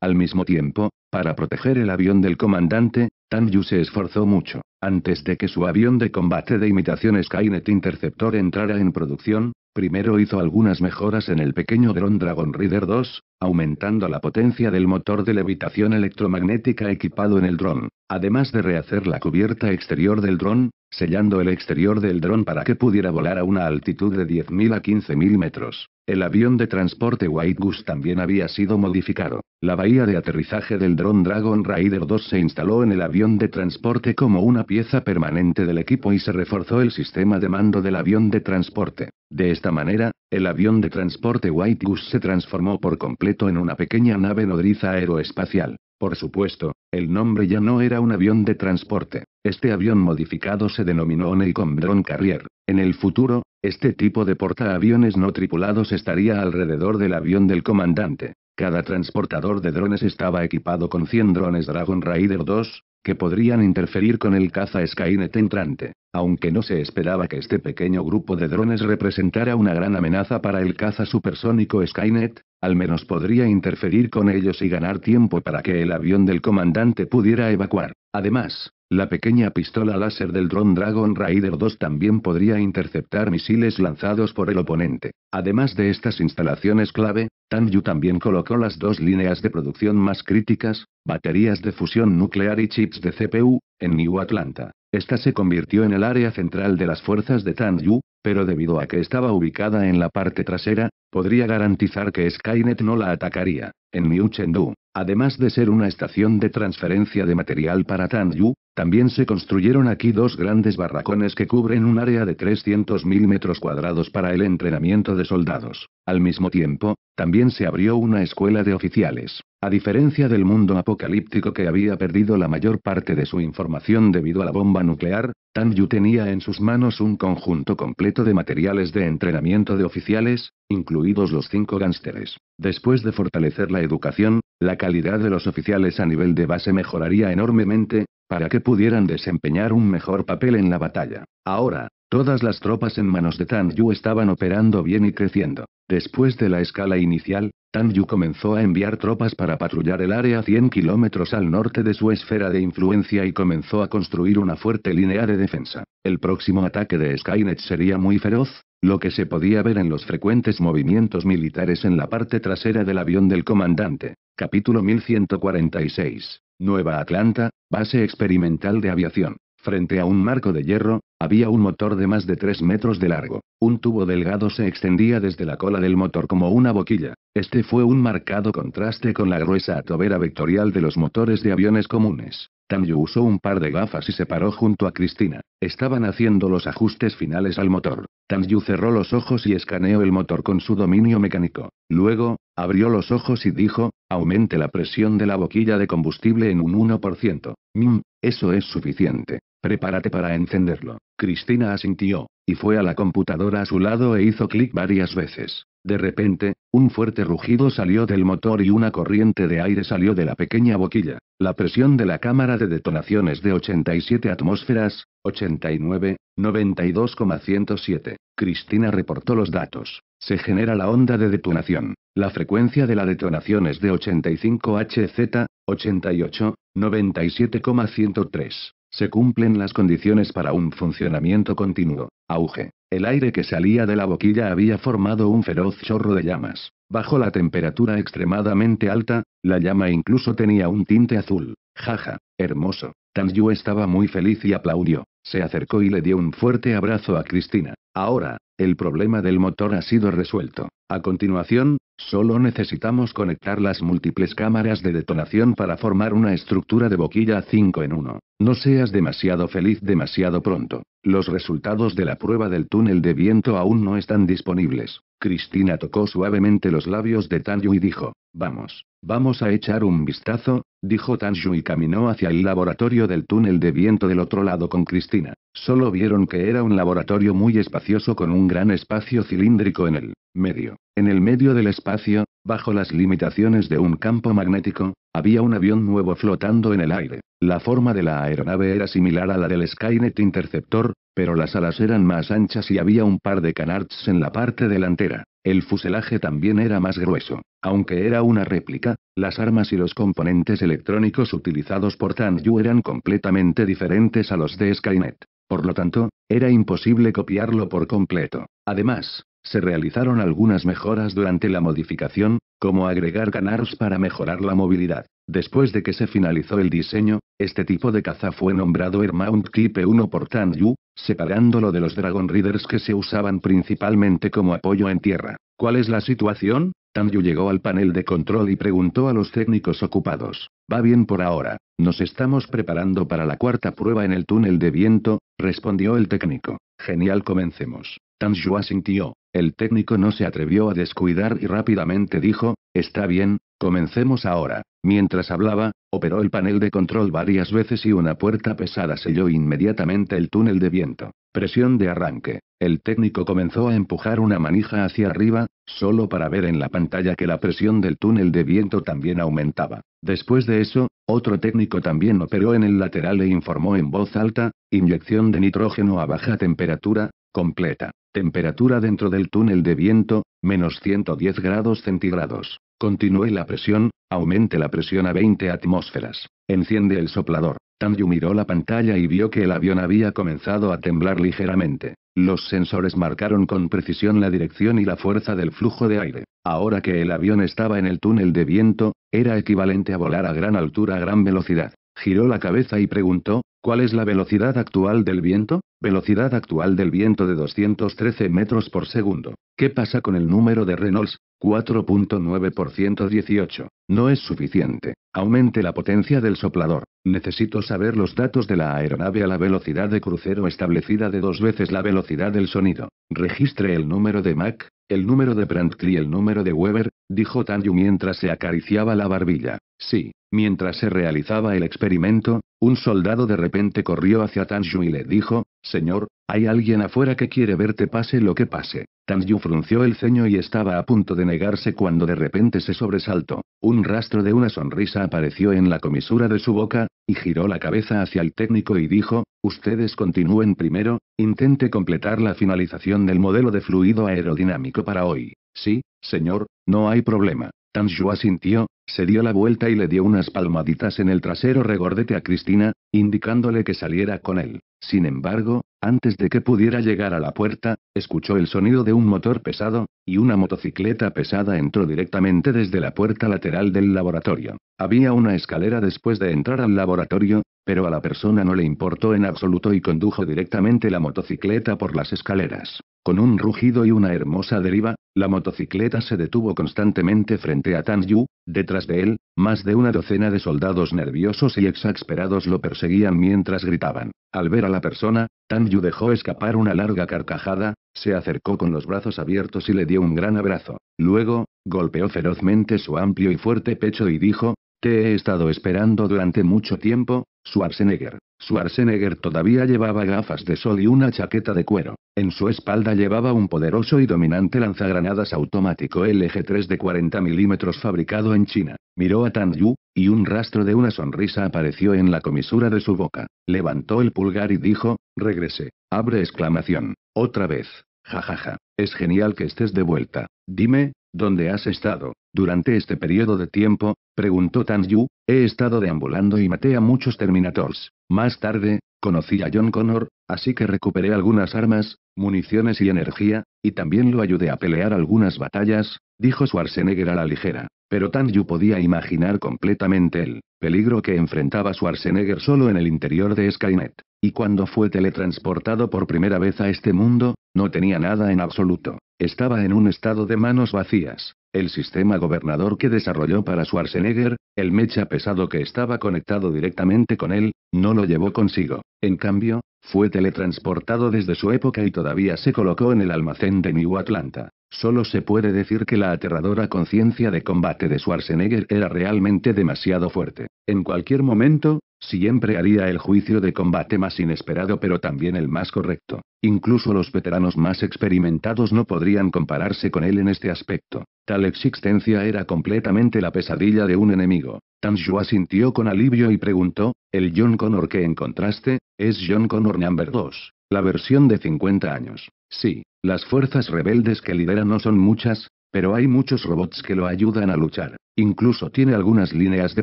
Al mismo tiempo, para proteger el avión del comandante, Tan Yu se esforzó mucho. Antes de que su avión de combate de imitación Skynet Interceptor entrara en producción, primero hizo algunas mejoras en el pequeño dron Dragon Reader 2, aumentando la potencia del motor de levitación electromagnética equipado en el dron. Además de rehacer la cubierta exterior del dron, sellando el exterior del dron para que pudiera volar a una altitud de 10.000 a 15.000 metros. El avión de transporte White Goose también había sido modificado. La bahía de aterrizaje del dron Dragon Rider 2 se instaló en el avión de transporte como una pieza permanente del equipo y se reforzó el sistema de mando del avión de transporte. De esta manera, el avión de transporte White Goose se transformó por completo en una pequeña nave nodriza aeroespacial. Por supuesto, el nombre ya no era un avión de transporte. Este avión modificado se denominó Oneicom Drone Carrier. En el futuro, este tipo de portaaviones no tripulados estaría alrededor del avión del comandante. Cada transportador de drones estaba equipado con 100 drones Dragon Raider 2, que podrían interferir con el caza Skynet entrante, aunque no se esperaba que este pequeño grupo de drones representara una gran amenaza para el caza supersónico Skynet, al menos podría interferir con ellos y ganar tiempo para que el avión del comandante pudiera evacuar. Además, la pequeña pistola láser del dron Dragon Rider 2 también podría interceptar misiles lanzados por el oponente. Además de estas instalaciones clave, Yu también colocó las dos líneas de producción más críticas, baterías de fusión nuclear y chips de CPU, en New Atlanta. Esta se convirtió en el área central de las fuerzas de Yu, pero debido a que estaba ubicada en la parte trasera, podría garantizar que Skynet no la atacaría. En New Chengdu, además de ser una estación de transferencia de material para Yu, también se construyeron aquí dos grandes barracones que cubren un área de 300.000 metros cuadrados para el entrenamiento de soldados. Al mismo tiempo, también se abrió una escuela de oficiales. A diferencia del mundo apocalíptico que había perdido la mayor parte de su información debido a la bomba nuclear, Tan Yu tenía en sus manos un conjunto completo de materiales de entrenamiento de oficiales, incluidos los cinco gánsteres. Después de fortalecer la educación, la calidad de los oficiales a nivel de base mejoraría enormemente, para que pudieran desempeñar un mejor papel en la batalla. Ahora, todas las tropas en manos de Tan Yu estaban operando bien y creciendo. Después de la escala inicial, Tan Yu comenzó a enviar tropas para patrullar el área 100 kilómetros al norte de su esfera de influencia y comenzó a construir una fuerte línea de defensa. El próximo ataque de Skynet sería muy feroz, lo que se podía ver en los frecuentes movimientos militares en la parte trasera del avión del comandante. Capítulo 1146. Nueva Atlanta, base experimental de aviación. Frente a un marco de hierro, había un motor de más de 3 metros de largo. Un tubo delgado se extendía desde la cola del motor como una boquilla. Este fue un marcado contraste con la gruesa atobera vectorial de los motores de aviones comunes. Tanju usó un par de gafas y se paró junto a Cristina. Estaban haciendo los ajustes finales al motor. Tanju cerró los ojos y escaneó el motor con su dominio mecánico. Luego, abrió los ojos y dijo, aumente la presión de la boquilla de combustible en un 1%. Mmm, eso es suficiente. Prepárate para encenderlo. Cristina asintió, y fue a la computadora a su lado e hizo clic varias veces. De repente, un fuerte rugido salió del motor y una corriente de aire salió de la pequeña boquilla. La presión de la cámara de detonaciones de 87 atmósferas, 89, 92,107. Cristina reportó los datos. Se genera la onda de detonación. La frecuencia de la detonación es de 85 Hz, 88, 97,103. Se cumplen las condiciones para un funcionamiento continuo. Auge. El aire que salía de la boquilla había formado un feroz chorro de llamas. Bajo la temperatura extremadamente alta, la llama incluso tenía un tinte azul. Jaja, hermoso. Tan Yu estaba muy feliz y aplaudió. Se acercó y le dio un fuerte abrazo a Cristina. Ahora, el problema del motor ha sido resuelto. A continuación, Solo necesitamos conectar las múltiples cámaras de detonación para formar una estructura de boquilla 5 en 1. No seas demasiado feliz demasiado pronto. Los resultados de la prueba del túnel de viento aún no están disponibles. Cristina tocó suavemente los labios de Tanju y dijo, Vamos, vamos a echar un vistazo, dijo Tanju y caminó hacia el laboratorio del túnel de viento del otro lado con Cristina. Solo vieron que era un laboratorio muy espacioso con un gran espacio cilíndrico en él medio, en el medio del espacio, bajo las limitaciones de un campo magnético, había un avión nuevo flotando en el aire. La forma de la aeronave era similar a la del Skynet Interceptor, pero las alas eran más anchas y había un par de canards en la parte delantera. El fuselaje también era más grueso. Aunque era una réplica, las armas y los componentes electrónicos utilizados por Tan Yu eran completamente diferentes a los de Skynet. Por lo tanto, era imposible copiarlo por completo. Además, se realizaron algunas mejoras durante la modificación, como agregar canars para mejorar la movilidad. Después de que se finalizó el diseño, este tipo de caza fue nombrado Air Mount Type 1 por Tan Yu, separándolo de los Dragon Readers que se usaban principalmente como apoyo en tierra. ¿Cuál es la situación? Tan Yu llegó al panel de control y preguntó a los técnicos ocupados. Va bien por ahora, nos estamos preparando para la cuarta prueba en el túnel de viento, respondió el técnico. Genial, comencemos. Tan Yua sintió. El técnico no se atrevió a descuidar y rápidamente dijo, está bien, comencemos ahora. Mientras hablaba, operó el panel de control varias veces y una puerta pesada selló inmediatamente el túnel de viento. Presión de arranque. El técnico comenzó a empujar una manija hacia arriba, solo para ver en la pantalla que la presión del túnel de viento también aumentaba. Después de eso, otro técnico también operó en el lateral e informó en voz alta, inyección de nitrógeno a baja temperatura, completa. Temperatura dentro del túnel de viento, menos 110 grados centígrados. Continúe la presión, aumente la presión a 20 atmósferas. Enciende el soplador. Tanju miró la pantalla y vio que el avión había comenzado a temblar ligeramente. Los sensores marcaron con precisión la dirección y la fuerza del flujo de aire. Ahora que el avión estaba en el túnel de viento, era equivalente a volar a gran altura a gran velocidad. Giró la cabeza y preguntó, ¿cuál es la velocidad actual del viento? Velocidad actual del viento de 213 metros por segundo. ¿Qué pasa con el número de Reynolds? 4.9% por 118. No es suficiente. Aumente la potencia del soplador. Necesito saber los datos de la aeronave a la velocidad de crucero establecida de dos veces la velocidad del sonido. Registre el número de Mach, el número de Brantley y el número de Weber, dijo Tanju mientras se acariciaba la barbilla. Sí, mientras se realizaba el experimento, un soldado de repente corrió hacia Tanju y le dijo, Señor, hay alguien afuera que quiere verte pase lo que pase. Tan Yu frunció el ceño y estaba a punto de negarse cuando de repente se sobresaltó. Un rastro de una sonrisa apareció en la comisura de su boca, y giró la cabeza hacia el técnico y dijo, ustedes continúen primero, intente completar la finalización del modelo de fluido aerodinámico para hoy. Sí, señor, no hay problema. Tan Yu asintió, se dio la vuelta y le dio unas palmaditas en el trasero regordete a Cristina, indicándole que saliera con él. Sin embargo, antes de que pudiera llegar a la puerta, escuchó el sonido de un motor pesado, y una motocicleta pesada entró directamente desde la puerta lateral del laboratorio. Había una escalera después de entrar al laboratorio, pero a la persona no le importó en absoluto y condujo directamente la motocicleta por las escaleras. Con un rugido y una hermosa deriva, la motocicleta se detuvo constantemente frente a Tan Yu, detrás de él, más de una docena de soldados nerviosos y exasperados lo perseguían mientras gritaban. Al ver a la persona, Tan Yu dejó escapar una larga carcajada, se acercó con los brazos abiertos y le dio un gran abrazo. Luego, golpeó ferozmente su amplio y fuerte pecho y dijo, te he estado esperando durante mucho tiempo, Schwarzenegger. Schwarzenegger todavía llevaba gafas de sol y una chaqueta de cuero. En su espalda llevaba un poderoso y dominante lanzagranadas automático LG3 de 40 milímetros fabricado en China. Miró a Tan Yu, y un rastro de una sonrisa apareció en la comisura de su boca. Levantó el pulgar y dijo, regrese. Abre exclamación. Otra vez. Jajaja. Ja, ja. Es genial que estés de vuelta. Dime, ¿Dónde has estado? Durante este periodo de tiempo, preguntó Tan Yu, he estado deambulando y maté a muchos Terminators. Más tarde, conocí a John Connor, así que recuperé algunas armas, municiones y energía, y también lo ayudé a pelear algunas batallas, dijo Schwarzenegger a la ligera. Pero Tan Yu podía imaginar completamente el peligro que enfrentaba Schwarzenegger solo en el interior de Skynet. Y cuando fue teletransportado por primera vez a este mundo, no tenía nada en absoluto. Estaba en un estado de manos vacías. El sistema gobernador que desarrolló para Schwarzenegger, el mecha pesado que estaba conectado directamente con él, no lo llevó consigo. En cambio, fue teletransportado desde su época y todavía se colocó en el almacén de New Atlanta. Solo se puede decir que la aterradora conciencia de combate de Schwarzenegger era realmente demasiado fuerte. En cualquier momento, Siempre haría el juicio de combate más inesperado pero también el más correcto. Incluso los veteranos más experimentados no podrían compararse con él en este aspecto. Tal existencia era completamente la pesadilla de un enemigo. Tan Shua sintió con alivio y preguntó, ¿el John Connor que encontraste, es John Connor Number 2? La versión de 50 años. Sí, las fuerzas rebeldes que lidera no son muchas, pero hay muchos robots que lo ayudan a luchar. Incluso tiene algunas líneas de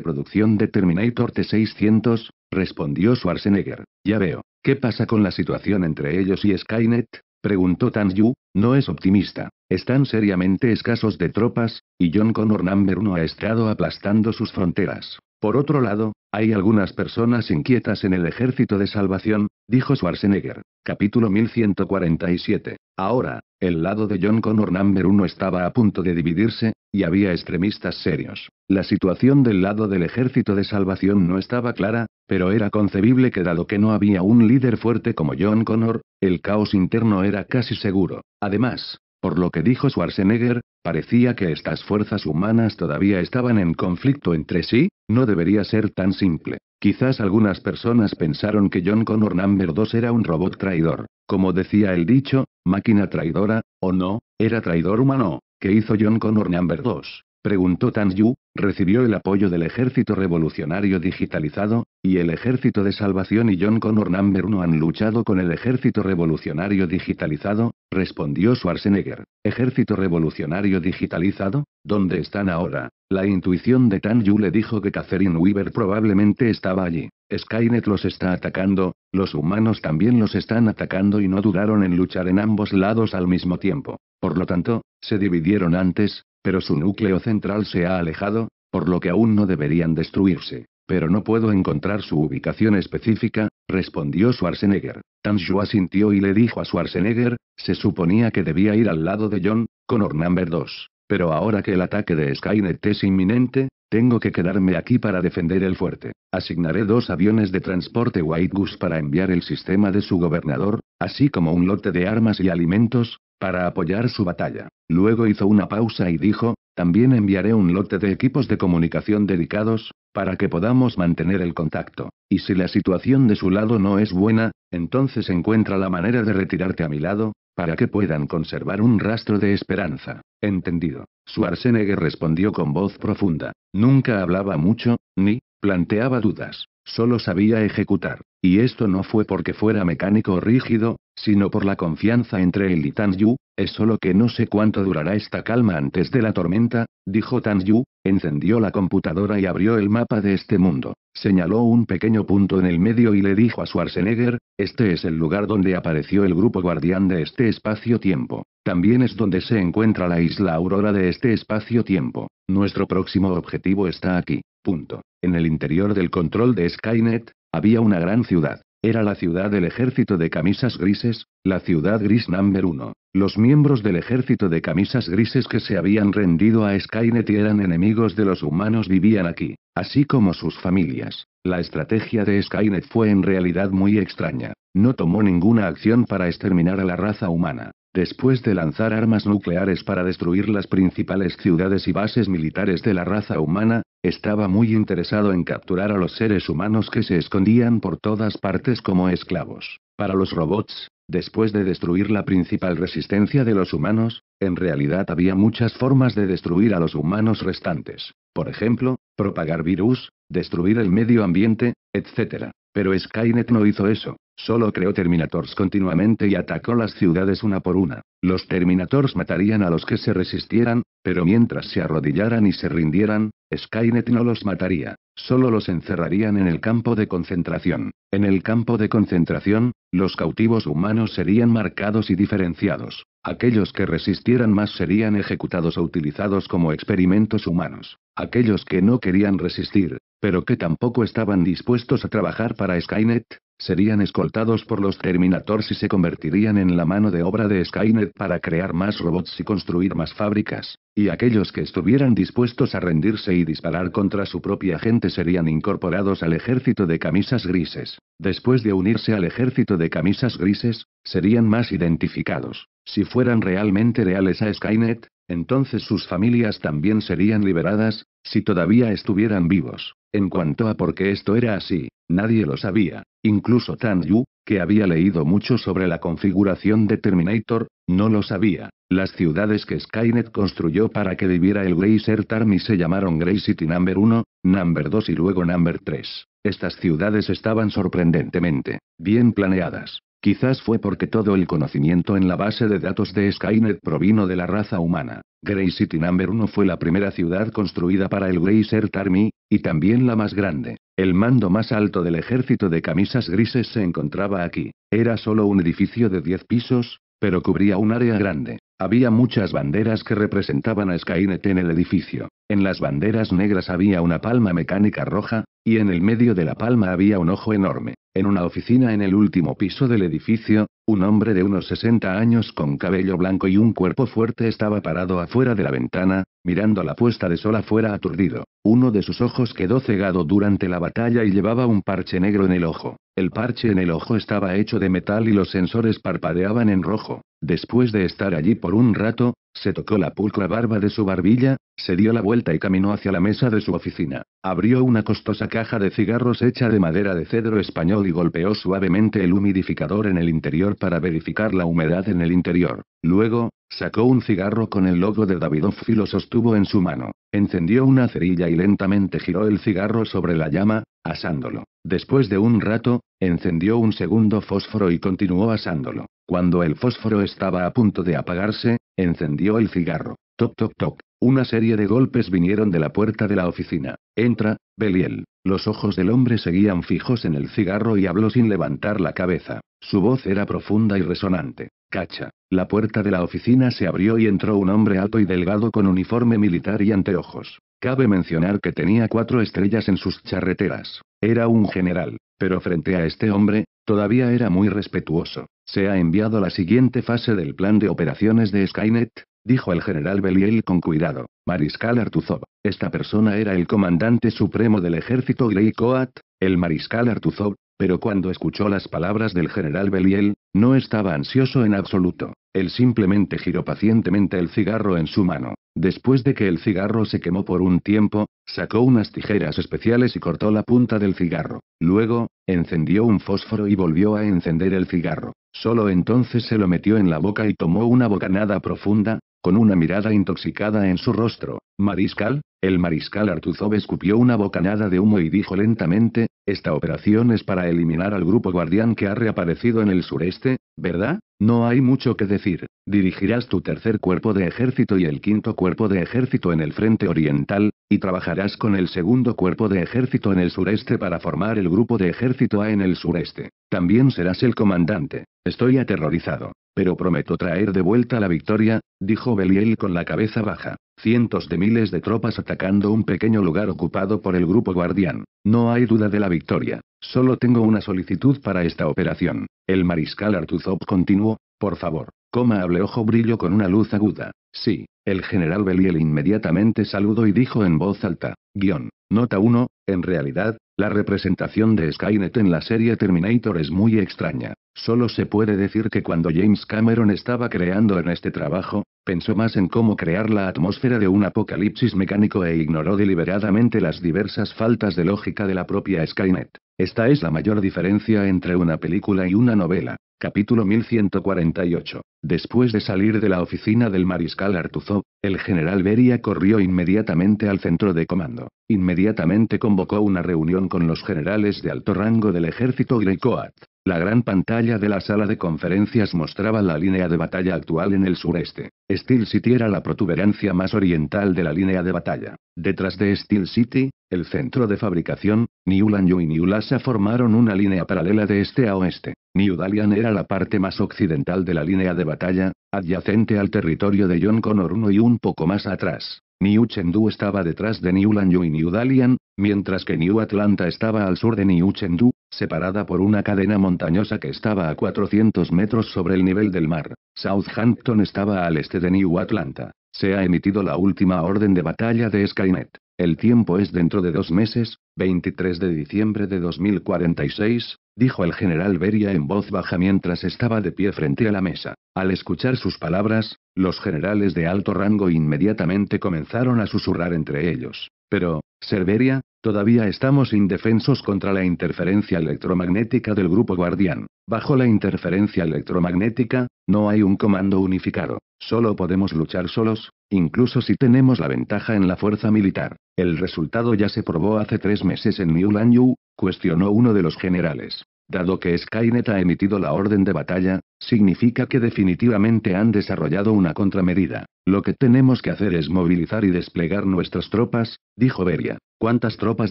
producción de Terminator T600, respondió Schwarzenegger. Ya veo. ¿Qué pasa con la situación entre ellos y Skynet? preguntó Tan Yu, no es optimista. Están seriamente escasos de tropas, y John Connor Number 1 ha estado aplastando sus fronteras. Por otro lado, hay algunas personas inquietas en el Ejército de Salvación, dijo Schwarzenegger. Capítulo 1147. Ahora, el lado de John Connor Number 1 estaba a punto de dividirse, y había extremistas serios. La situación del lado del Ejército de Salvación no estaba clara, pero era concebible que dado que no había un líder fuerte como John Connor, el caos interno era casi seguro. Además, por lo que dijo Schwarzenegger, parecía que estas fuerzas humanas todavía estaban en conflicto entre sí, no debería ser tan simple. Quizás algunas personas pensaron que John Connor Number 2 era un robot traidor. Como decía el dicho, máquina traidora, o no, era traidor humano, que hizo John Connor Number 2 preguntó Tan Yu, recibió el apoyo del Ejército Revolucionario Digitalizado, y el Ejército de Salvación y John Connor Number 1 han luchado con el Ejército Revolucionario Digitalizado, respondió Schwarzenegger. ¿Ejército Revolucionario Digitalizado? ¿Dónde están ahora? La intuición de Tan Yu le dijo que Catherine Weaver probablemente estaba allí. Skynet los está atacando, los humanos también los están atacando y no dudaron en luchar en ambos lados al mismo tiempo. Por lo tanto, se dividieron antes, pero su núcleo central se ha alejado, por lo que aún no deberían destruirse. Pero no puedo encontrar su ubicación específica, respondió Schwarzenegger. Tanjo asintió y le dijo a Schwarzenegger, se suponía que debía ir al lado de John, con Number 2. Pero ahora que el ataque de Skynet es inminente, tengo que quedarme aquí para defender el fuerte. Asignaré dos aviones de transporte White Goose para enviar el sistema de su gobernador, así como un lote de armas y alimentos, para apoyar su batalla. Luego hizo una pausa y dijo, también enviaré un lote de equipos de comunicación dedicados, para que podamos mantener el contacto. Y si la situación de su lado no es buena, entonces encuentra la manera de retirarte a mi lado, para que puedan conservar un rastro de esperanza. Entendido. Schwarzenegger respondió con voz profunda. Nunca hablaba mucho, ni planteaba dudas. Solo sabía ejecutar. Y esto no fue porque fuera mecánico rígido, sino por la confianza entre él y Tan Yu, es solo que no sé cuánto durará esta calma antes de la tormenta, dijo Tan Yu, encendió la computadora y abrió el mapa de este mundo, señaló un pequeño punto en el medio y le dijo a Schwarzenegger, este es el lugar donde apareció el grupo guardián de este espacio-tiempo, también es donde se encuentra la isla aurora de este espacio-tiempo, nuestro próximo objetivo está aquí, punto. En el interior del control de Skynet, había una gran ciudad. Era la ciudad del ejército de camisas grises, la ciudad gris number Uno. Los miembros del ejército de camisas grises que se habían rendido a Skynet y eran enemigos de los humanos vivían aquí, así como sus familias. La estrategia de Skynet fue en realidad muy extraña. No tomó ninguna acción para exterminar a la raza humana. Después de lanzar armas nucleares para destruir las principales ciudades y bases militares de la raza humana, estaba muy interesado en capturar a los seres humanos que se escondían por todas partes como esclavos. Para los robots, después de destruir la principal resistencia de los humanos, en realidad había muchas formas de destruir a los humanos restantes. Por ejemplo, propagar virus, destruir el medio ambiente, etc. Pero Skynet no hizo eso. Solo creó Terminators continuamente y atacó las ciudades una por una. Los Terminators matarían a los que se resistieran, pero mientras se arrodillaran y se rindieran, Skynet no los mataría. Solo los encerrarían en el campo de concentración. En el campo de concentración, los cautivos humanos serían marcados y diferenciados. Aquellos que resistieran más serían ejecutados o utilizados como experimentos humanos. Aquellos que no querían resistir, pero que tampoco estaban dispuestos a trabajar para Skynet, Serían escoltados por los Terminators y se convertirían en la mano de obra de Skynet para crear más robots y construir más fábricas, y aquellos que estuvieran dispuestos a rendirse y disparar contra su propia gente serían incorporados al ejército de camisas grises. Después de unirse al ejército de camisas grises, serían más identificados. Si fueran realmente reales a Skynet, entonces sus familias también serían liberadas, si todavía estuvieran vivos. En cuanto a por qué esto era así, Nadie lo sabía, incluso Tan Yu, que había leído mucho sobre la configuración de Terminator, no lo sabía. Las ciudades que Skynet construyó para que viviera el Grey Tarmi Army se llamaron Grey City Number 1, Number 2 y luego Number 3. Estas ciudades estaban sorprendentemente bien planeadas. Quizás fue porque todo el conocimiento en la base de datos de Skynet provino de la raza humana. Gray City Number 1 fue la primera ciudad construida para el Gray Earth Army, y también la más grande. El mando más alto del ejército de camisas grises se encontraba aquí. Era solo un edificio de 10 pisos, pero cubría un área grande. Había muchas banderas que representaban a Skynet en el edificio. En las banderas negras había una palma mecánica roja, y en el medio de la palma había un ojo enorme. En una oficina en el último piso del edificio, un hombre de unos 60 años con cabello blanco y un cuerpo fuerte estaba parado afuera de la ventana, mirando la puesta de sol afuera aturdido. Uno de sus ojos quedó cegado durante la batalla y llevaba un parche negro en el ojo. El parche en el ojo estaba hecho de metal y los sensores parpadeaban en rojo. Después de estar allí por un rato, se tocó la pulcra barba de su barbilla, se dio la vuelta y caminó hacia la mesa de su oficina. Abrió una costosa caja de cigarros hecha de madera de cedro español y golpeó suavemente el humidificador en el interior para verificar la humedad en el interior. Luego, sacó un cigarro con el logo de Davidoff y lo sostuvo en su mano. Encendió una cerilla y lentamente giró el cigarro sobre la llama, asándolo. Después de un rato, encendió un segundo fósforo y continuó asándolo. Cuando el fósforo estaba a punto de apagarse, encendió el cigarro. Toc toc toc. Una serie de golpes vinieron de la puerta de la oficina. Entra, Beliel. Los ojos del hombre seguían fijos en el cigarro y habló sin levantar la cabeza. Su voz era profunda y resonante. Cacha. La puerta de la oficina se abrió y entró un hombre alto y delgado con uniforme militar y anteojos. Cabe mencionar que tenía cuatro estrellas en sus charreteras. Era un general, pero frente a este hombre, todavía era muy respetuoso. Se ha enviado la siguiente fase del plan de operaciones de Skynet, dijo el general Beliel con cuidado. Mariscal Artuzov. Esta persona era el comandante supremo del ejército Grey Coat, el mariscal Artuzov, pero cuando escuchó las palabras del general Beliel, no estaba ansioso en absoluto. Él simplemente giró pacientemente el cigarro en su mano. Después de que el cigarro se quemó por un tiempo, sacó unas tijeras especiales y cortó la punta del cigarro. Luego, encendió un fósforo y volvió a encender el cigarro. Solo entonces se lo metió en la boca y tomó una bocanada profunda, con una mirada intoxicada en su rostro. Mariscal, el mariscal Artuzov escupió una bocanada de humo y dijo lentamente, esta operación es para eliminar al grupo guardián que ha reaparecido en el sureste, ¿verdad? No hay mucho que decir. Dirigirás tu tercer cuerpo de ejército y el quinto cuerpo de ejército en el frente oriental, y trabajarás con el segundo cuerpo de ejército en el sureste para formar el grupo de ejército A en el sureste. También serás el comandante. Estoy aterrorizado. Pero prometo traer de vuelta la victoria, dijo Beliel con la cabeza baja. Cientos de miles de tropas atacando un pequeño lugar ocupado por el grupo guardián. No hay duda de la victoria. Solo tengo una solicitud para esta operación. El mariscal Artuzov continuó, por favor, coma ojo brillo con una luz aguda. Sí, el general Beliel inmediatamente saludó y dijo en voz alta, guión, nota 1, en realidad, la representación de Skynet en la serie Terminator es muy extraña. Solo se puede decir que cuando James Cameron estaba creando en este trabajo, pensó más en cómo crear la atmósfera de un apocalipsis mecánico e ignoró deliberadamente las diversas faltas de lógica de la propia Skynet. Esta es la mayor diferencia entre una película y una novela. Capítulo 1148. Después de salir de la oficina del mariscal Artuzó, el general Beria corrió inmediatamente al centro de comando. Inmediatamente convocó una reunión con los generales de alto rango del ejército grecoat. La gran pantalla de la sala de conferencias mostraba la línea de batalla actual en el sureste. Steel City era la protuberancia más oriental de la línea de batalla. Detrás de Steel City, el centro de fabricación, New Yu y New formaron una línea paralela de este a oeste. New Dalian era la parte más occidental de la línea de batalla, adyacente al territorio de John Connor 1 y un poco más atrás. New estaba detrás de New Lanyu y New Dalian, mientras que New Atlanta estaba al sur de New Chengdu, separada por una cadena montañosa que estaba a 400 metros sobre el nivel del mar. Southampton estaba al este de New Atlanta. Se ha emitido la última orden de batalla de Skynet. El tiempo es dentro de dos meses, 23 de diciembre de 2046, dijo el general Beria en voz baja mientras estaba de pie frente a la mesa. Al escuchar sus palabras, los generales de alto rango inmediatamente comenzaron a susurrar entre ellos. Pero, serveria, todavía estamos indefensos contra la interferencia electromagnética del grupo guardián. Bajo la interferencia electromagnética, no hay un comando unificado. Solo podemos luchar solos, incluso si tenemos la ventaja en la fuerza militar. El resultado ya se probó hace tres meses en New cuestionó uno de los generales. Dado que Skynet ha emitido la orden de batalla, significa que definitivamente han desarrollado una contramedida. Lo que tenemos que hacer es movilizar y desplegar nuestras tropas, dijo Beria. ¿Cuántas tropas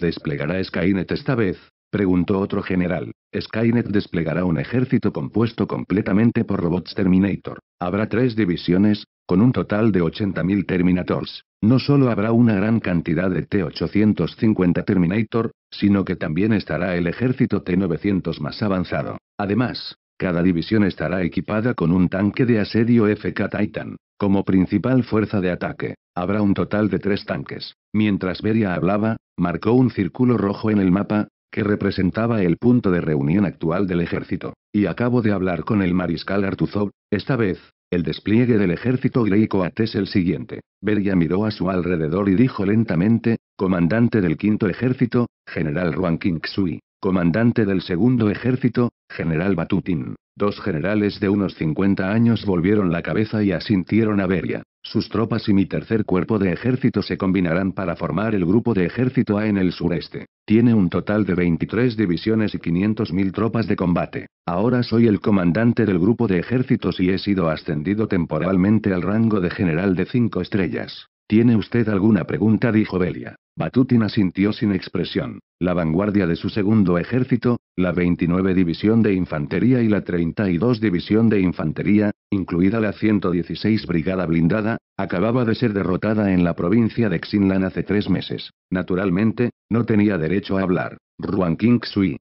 desplegará Skynet esta vez? preguntó otro general. Skynet desplegará un ejército compuesto completamente por robots Terminator. Habrá tres divisiones, con un total de 80.000 Terminators, no solo habrá una gran cantidad de T-850 Terminator, sino que también estará el ejército T-900 más avanzado. Además, cada división estará equipada con un tanque de asedio FK Titan. Como principal fuerza de ataque, habrá un total de tres tanques. Mientras Beria hablaba, marcó un círculo rojo en el mapa, que representaba el punto de reunión actual del ejército. Y acabo de hablar con el mariscal Artuzov, esta vez, el despliegue del ejército At es el siguiente. Beria miró a su alrededor y dijo lentamente, comandante del quinto ejército, general Ruan Kingsui, comandante del segundo ejército, general Batutin. Dos generales de unos 50 años volvieron la cabeza y asintieron a Beria. Sus tropas y mi tercer cuerpo de ejército se combinarán para formar el grupo de ejército A en el sureste. Tiene un total de 23 divisiones y 500.000 tropas de combate. Ahora soy el comandante del grupo de ejércitos y he sido ascendido temporalmente al rango de general de 5 estrellas. ¿Tiene usted alguna pregunta? dijo Belia. Batutin asintió sin expresión. La vanguardia de su segundo ejército, la 29 División de Infantería y la 32 División de Infantería, incluida la 116 Brigada Blindada, acababa de ser derrotada en la provincia de Xinlan hace tres meses. Naturalmente, no tenía derecho a hablar. Ruan King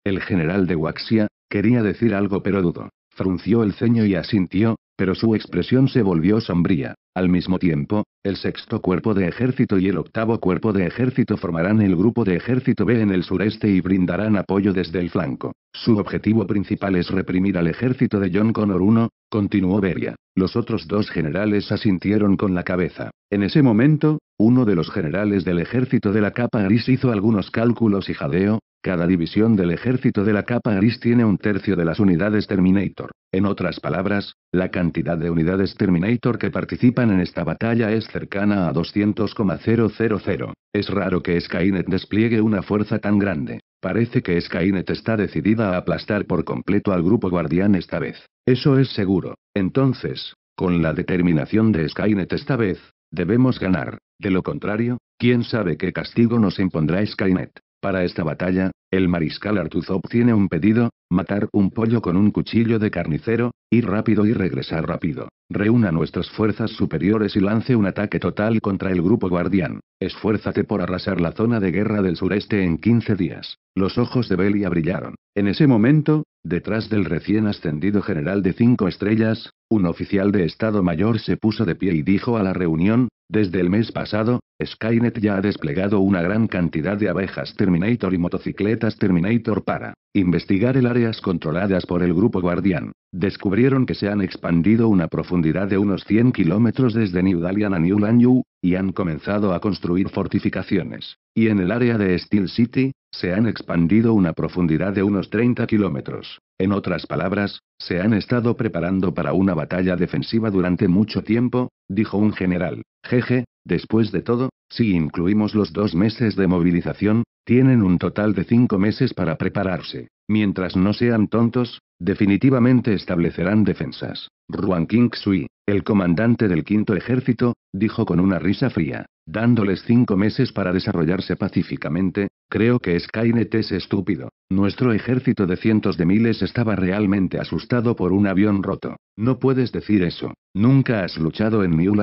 el general de Waxia, quería decir algo pero dudó. Frunció el ceño y asintió, pero su expresión se volvió sombría. Al mismo tiempo, el sexto cuerpo de ejército y el octavo cuerpo de ejército formarán el grupo de ejército B en el sureste y brindarán apoyo desde el flanco. Su objetivo principal es reprimir al ejército de John Connor I, continuó Beria. Los otros dos generales asintieron con la cabeza. En ese momento, uno de los generales del ejército de la capa gris hizo algunos cálculos y jadeó, cada división del ejército de la capa gris tiene un tercio de las unidades Terminator. En otras palabras, la cantidad de unidades Terminator que participan en esta batalla es cercana a 200,000. Es raro que Skynet despliegue una fuerza tan grande. Parece que Skynet está decidida a aplastar por completo al grupo guardián esta vez. Eso es seguro. Entonces, con la determinación de Skynet esta vez, debemos ganar. De lo contrario, quién sabe qué castigo nos impondrá Skynet. Para esta batalla, el mariscal Artuzov tiene un pedido, matar un pollo con un cuchillo de carnicero, ir rápido y regresar rápido. Reúna nuestras fuerzas superiores y lance un ataque total contra el grupo guardián. Esfuérzate por arrasar la zona de guerra del sureste en 15 días. Los ojos de Belia brillaron. En ese momento, detrás del recién ascendido general de cinco estrellas, un oficial de Estado Mayor se puso de pie y dijo a la reunión, desde el mes pasado, Skynet ya ha desplegado una gran cantidad de abejas Terminator y motocicletas Terminator para investigar el áreas controladas por el grupo Guardián. Descubrieron que se han expandido una profundidad de unos 100 kilómetros desde New Dalian a New Lanyu, y han comenzado a construir fortificaciones. Y en el área de Steel City, se han expandido una profundidad de unos 30 kilómetros. En otras palabras, se han estado preparando para una batalla defensiva durante mucho tiempo, dijo un general. Jeje, después de todo, si incluimos los dos meses de movilización, tienen un total de cinco meses para prepararse. Mientras no sean tontos, definitivamente establecerán defensas. Ruan King Sui, el comandante del quinto ejército, dijo con una risa fría dándoles cinco meses para desarrollarse pacíficamente, creo que Skynet es estúpido. Nuestro ejército de cientos de miles estaba realmente asustado por un avión roto. No puedes decir eso. Nunca has luchado en New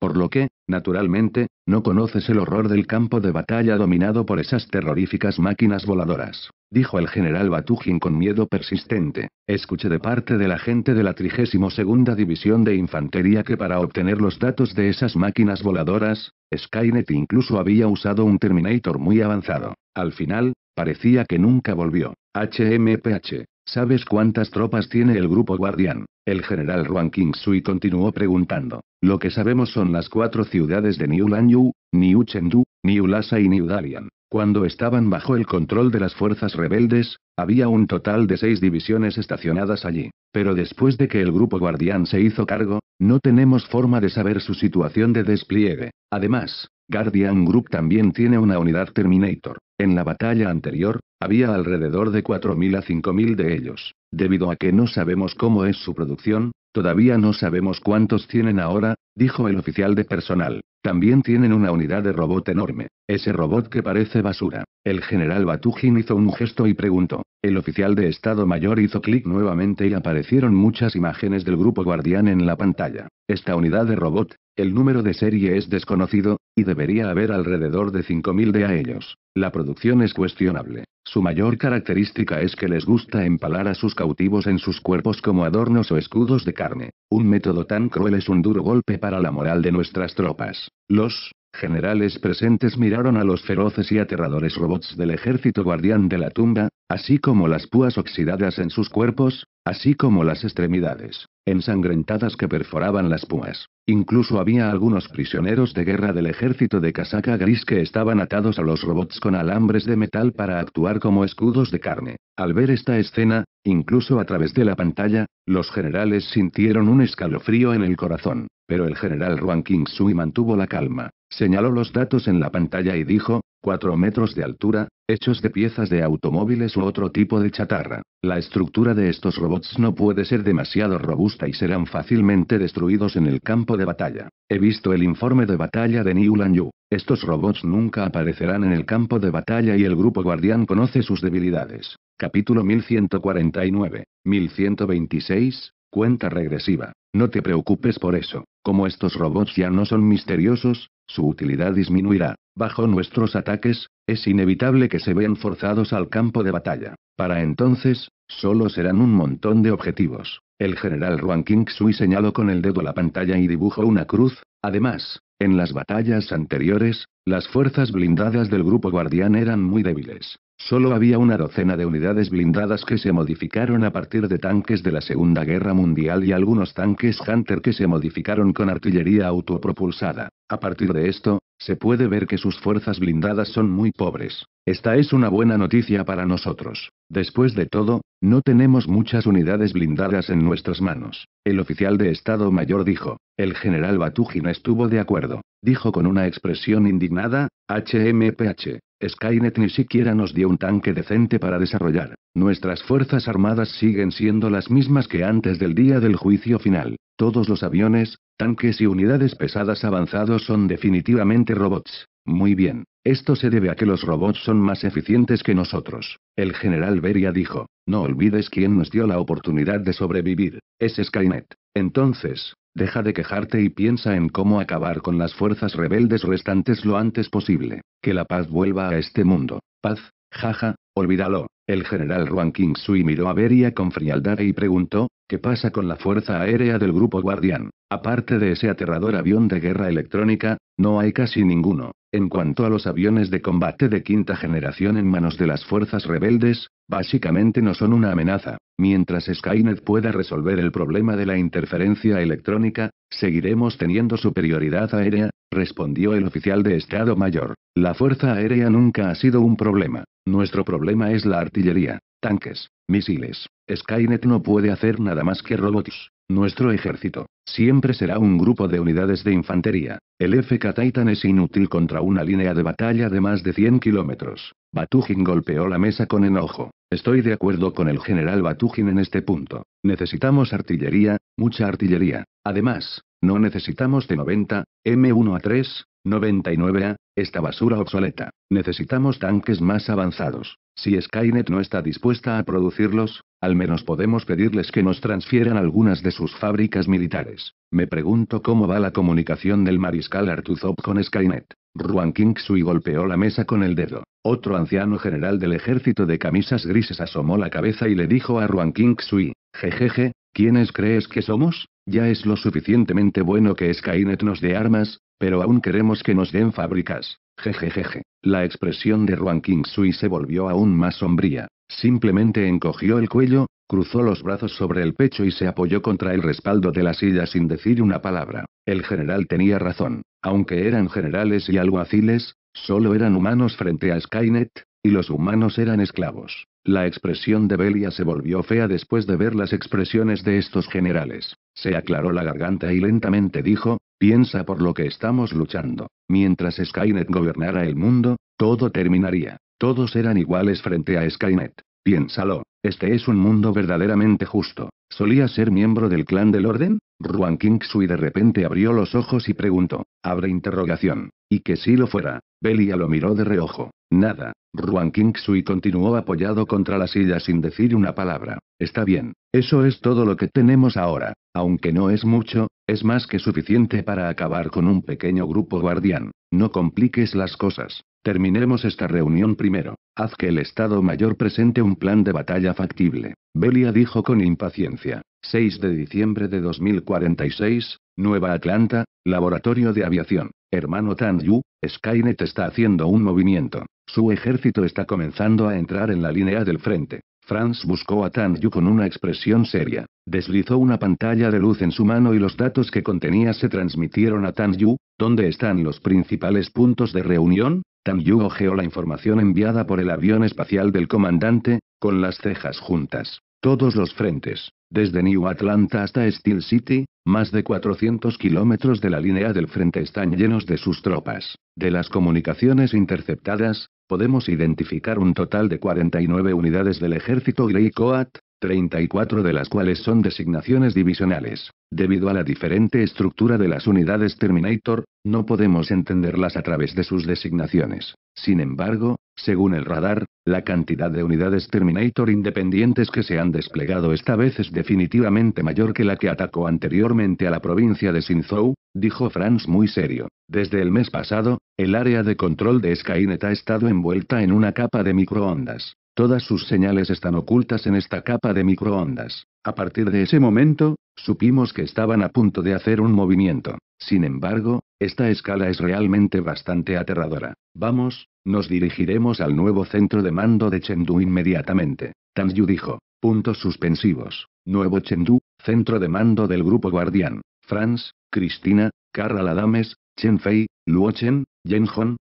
por lo que, naturalmente, no conoces el horror del campo de batalla dominado por esas terroríficas máquinas voladoras, dijo el general Batujin con miedo persistente. Escuché de parte de la gente de la 32 División de Infantería que para obtener los datos de esas máquinas voladoras, Skynet incluso había usado un Terminator muy avanzado. Al final, parecía que nunca volvió. HMPH. ¿Sabes cuántas tropas tiene el grupo guardián? El general Ruan Kingsui continuó preguntando. Lo que sabemos son las cuatro ciudades de Niulanyu, Niuchendu, Niulasa y Niudalian. Cuando estaban bajo el control de las fuerzas rebeldes, había un total de seis divisiones estacionadas allí. Pero después de que el grupo guardián se hizo cargo, no tenemos forma de saber su situación de despliegue. Además, Guardian Group también tiene una unidad Terminator. En la batalla anterior, había alrededor de 4.000 a 5.000 de ellos. Debido a que no sabemos cómo es su producción, todavía no sabemos cuántos tienen ahora, dijo el oficial de personal. También tienen una unidad de robot enorme. Ese robot que parece basura. El general Batujin hizo un gesto y preguntó. El oficial de Estado Mayor hizo clic nuevamente y aparecieron muchas imágenes del grupo guardián en la pantalla. Esta unidad de robot, el número de serie es desconocido, y debería haber alrededor de 5.000 de a ellos. La producción es cuestionable. Su mayor característica es que les gusta empalar a sus cautivos en sus cuerpos como adornos o escudos de carne. Un método tan cruel es un duro golpe para la moral de nuestras tropas. Los generales presentes miraron a los feroces y aterradores robots del ejército guardián de la tumba, así como las púas oxidadas en sus cuerpos, así como las extremidades, ensangrentadas que perforaban las púas. Incluso había algunos prisioneros de guerra del ejército de casaca gris que estaban atados a los robots con alambres de metal para actuar como escudos de carne. Al ver esta escena, incluso a través de la pantalla, los generales sintieron un escalofrío en el corazón pero el general Ruan king mantuvo la calma. Señaló los datos en la pantalla y dijo, 4 metros de altura, hechos de piezas de automóviles u otro tipo de chatarra. La estructura de estos robots no puede ser demasiado robusta y serán fácilmente destruidos en el campo de batalla. He visto el informe de batalla de Niulan Yu. Estos robots nunca aparecerán en el campo de batalla y el grupo guardián conoce sus debilidades. Capítulo 1149, 1126, cuenta regresiva. No te preocupes por eso, como estos robots ya no son misteriosos, su utilidad disminuirá. Bajo nuestros ataques, es inevitable que se vean forzados al campo de batalla. Para entonces, solo serán un montón de objetivos. El general Ruan King Sui señaló con el dedo la pantalla y dibujó una cruz. Además, en las batallas anteriores, las fuerzas blindadas del grupo guardián eran muy débiles. Solo había una docena de unidades blindadas que se modificaron a partir de tanques de la Segunda Guerra Mundial y algunos tanques Hunter que se modificaron con artillería autopropulsada. A partir de esto, se puede ver que sus fuerzas blindadas son muy pobres. Esta es una buena noticia para nosotros. Después de todo, no tenemos muchas unidades blindadas en nuestras manos. El oficial de Estado Mayor dijo. El general Batujin estuvo de acuerdo. Dijo con una expresión indignada, HMPH. Skynet ni siquiera nos dio un tanque decente para desarrollar. Nuestras fuerzas armadas siguen siendo las mismas que antes del día del juicio final. Todos los aviones, tanques y unidades pesadas avanzados son definitivamente robots. Muy bien. Esto se debe a que los robots son más eficientes que nosotros. El general Beria dijo, no olvides quién nos dio la oportunidad de sobrevivir, es Skynet. Entonces, Deja de quejarte y piensa en cómo acabar con las fuerzas rebeldes restantes lo antes posible. Que la paz vuelva a este mundo. Paz, jaja, olvídalo. El general Ruan King Sui miró a Beria con frialdad y preguntó, ¿qué pasa con la fuerza aérea del grupo guardián? Aparte de ese aterrador avión de guerra electrónica, no hay casi ninguno. En cuanto a los aviones de combate de quinta generación en manos de las fuerzas rebeldes, básicamente no son una amenaza. Mientras Skynet pueda resolver el problema de la interferencia electrónica, seguiremos teniendo superioridad aérea, respondió el oficial de Estado Mayor. La fuerza aérea nunca ha sido un problema. Nuestro problema es la artillería, tanques, misiles. Skynet no puede hacer nada más que robots. Nuestro ejército. Siempre será un grupo de unidades de infantería. El FK Titan es inútil contra una línea de batalla de más de 100 kilómetros. Batujin golpeó la mesa con enojo. Estoy de acuerdo con el general Batujin en este punto. Necesitamos artillería, mucha artillería. Además, no necesitamos de 90 m M1A3, 99A, esta basura obsoleta. Necesitamos tanques más avanzados. Si Skynet no está dispuesta a producirlos, al menos podemos pedirles que nos transfieran algunas de sus fábricas militares. Me pregunto cómo va la comunicación del mariscal Artuzov con Skynet. Ruan Sui golpeó la mesa con el dedo. Otro anciano general del ejército de camisas grises asomó la cabeza y le dijo a Ruan Kingsui, jejeje, ¿quiénes crees que somos? Ya es lo suficientemente bueno que Skynet nos dé armas, pero aún queremos que nos den fábricas. Jejejeje. La expresión de Ruan King Sui se volvió aún más sombría. Simplemente encogió el cuello, cruzó los brazos sobre el pecho y se apoyó contra el respaldo de la silla sin decir una palabra. El general tenía razón. Aunque eran generales y alguaciles, solo eran humanos frente a Skynet, y los humanos eran esclavos. La expresión de Belia se volvió fea después de ver las expresiones de estos generales. Se aclaró la garganta y lentamente dijo, piensa por lo que estamos luchando. Mientras Skynet gobernara el mundo, todo terminaría. Todos eran iguales frente a Skynet. Piénsalo, este es un mundo verdaderamente justo. ¿Solía ser miembro del clan del orden? Ruan Kingsui de repente abrió los ojos y preguntó, abre interrogación, y que si lo fuera. Belia lo miró de reojo. Nada. Ruan Kingsui continuó apoyado contra la silla sin decir una palabra. Está bien. Eso es todo lo que tenemos ahora. Aunque no es mucho, es más que suficiente para acabar con un pequeño grupo guardián. No compliques las cosas. Terminemos esta reunión primero. Haz que el Estado Mayor presente un plan de batalla factible. Belia dijo con impaciencia. 6 de diciembre de 2046, Nueva Atlanta, Laboratorio de Aviación. Hermano Tan Yu, Skynet está haciendo un movimiento. Su ejército está comenzando a entrar en la línea del frente. Franz buscó a Tan Yu con una expresión seria. Deslizó una pantalla de luz en su mano y los datos que contenía se transmitieron a Tan Yu. ¿Dónde están los principales puntos de reunión? Tan Yu ojeó la información enviada por el avión espacial del comandante, con las cejas juntas. Todos los frentes. Desde New Atlanta hasta Steel City, más de 400 kilómetros de la línea del frente están llenos de sus tropas. De las comunicaciones interceptadas, podemos identificar un total de 49 unidades del ejército Grey Coat, 34 de las cuales son designaciones divisionales. Debido a la diferente estructura de las unidades Terminator, no podemos entenderlas a través de sus designaciones. Sin embargo, según el radar, la cantidad de unidades Terminator independientes que se han desplegado esta vez es definitivamente mayor que la que atacó anteriormente a la provincia de Sinzhou, dijo Franz muy serio. Desde el mes pasado, el área de control de Skynet ha estado envuelta en una capa de microondas. Todas sus señales están ocultas en esta capa de microondas. A partir de ese momento, supimos que estaban a punto de hacer un movimiento. Sin embargo, esta escala es realmente bastante aterradora. Vamos, nos dirigiremos al nuevo centro de mando de Chengdu inmediatamente. Yu dijo. Puntos suspensivos. Nuevo Chengdu, centro de mando del grupo guardián. Franz, Cristina, Carla Ladames, Chen Fei, Luo Chen, Yen Hong,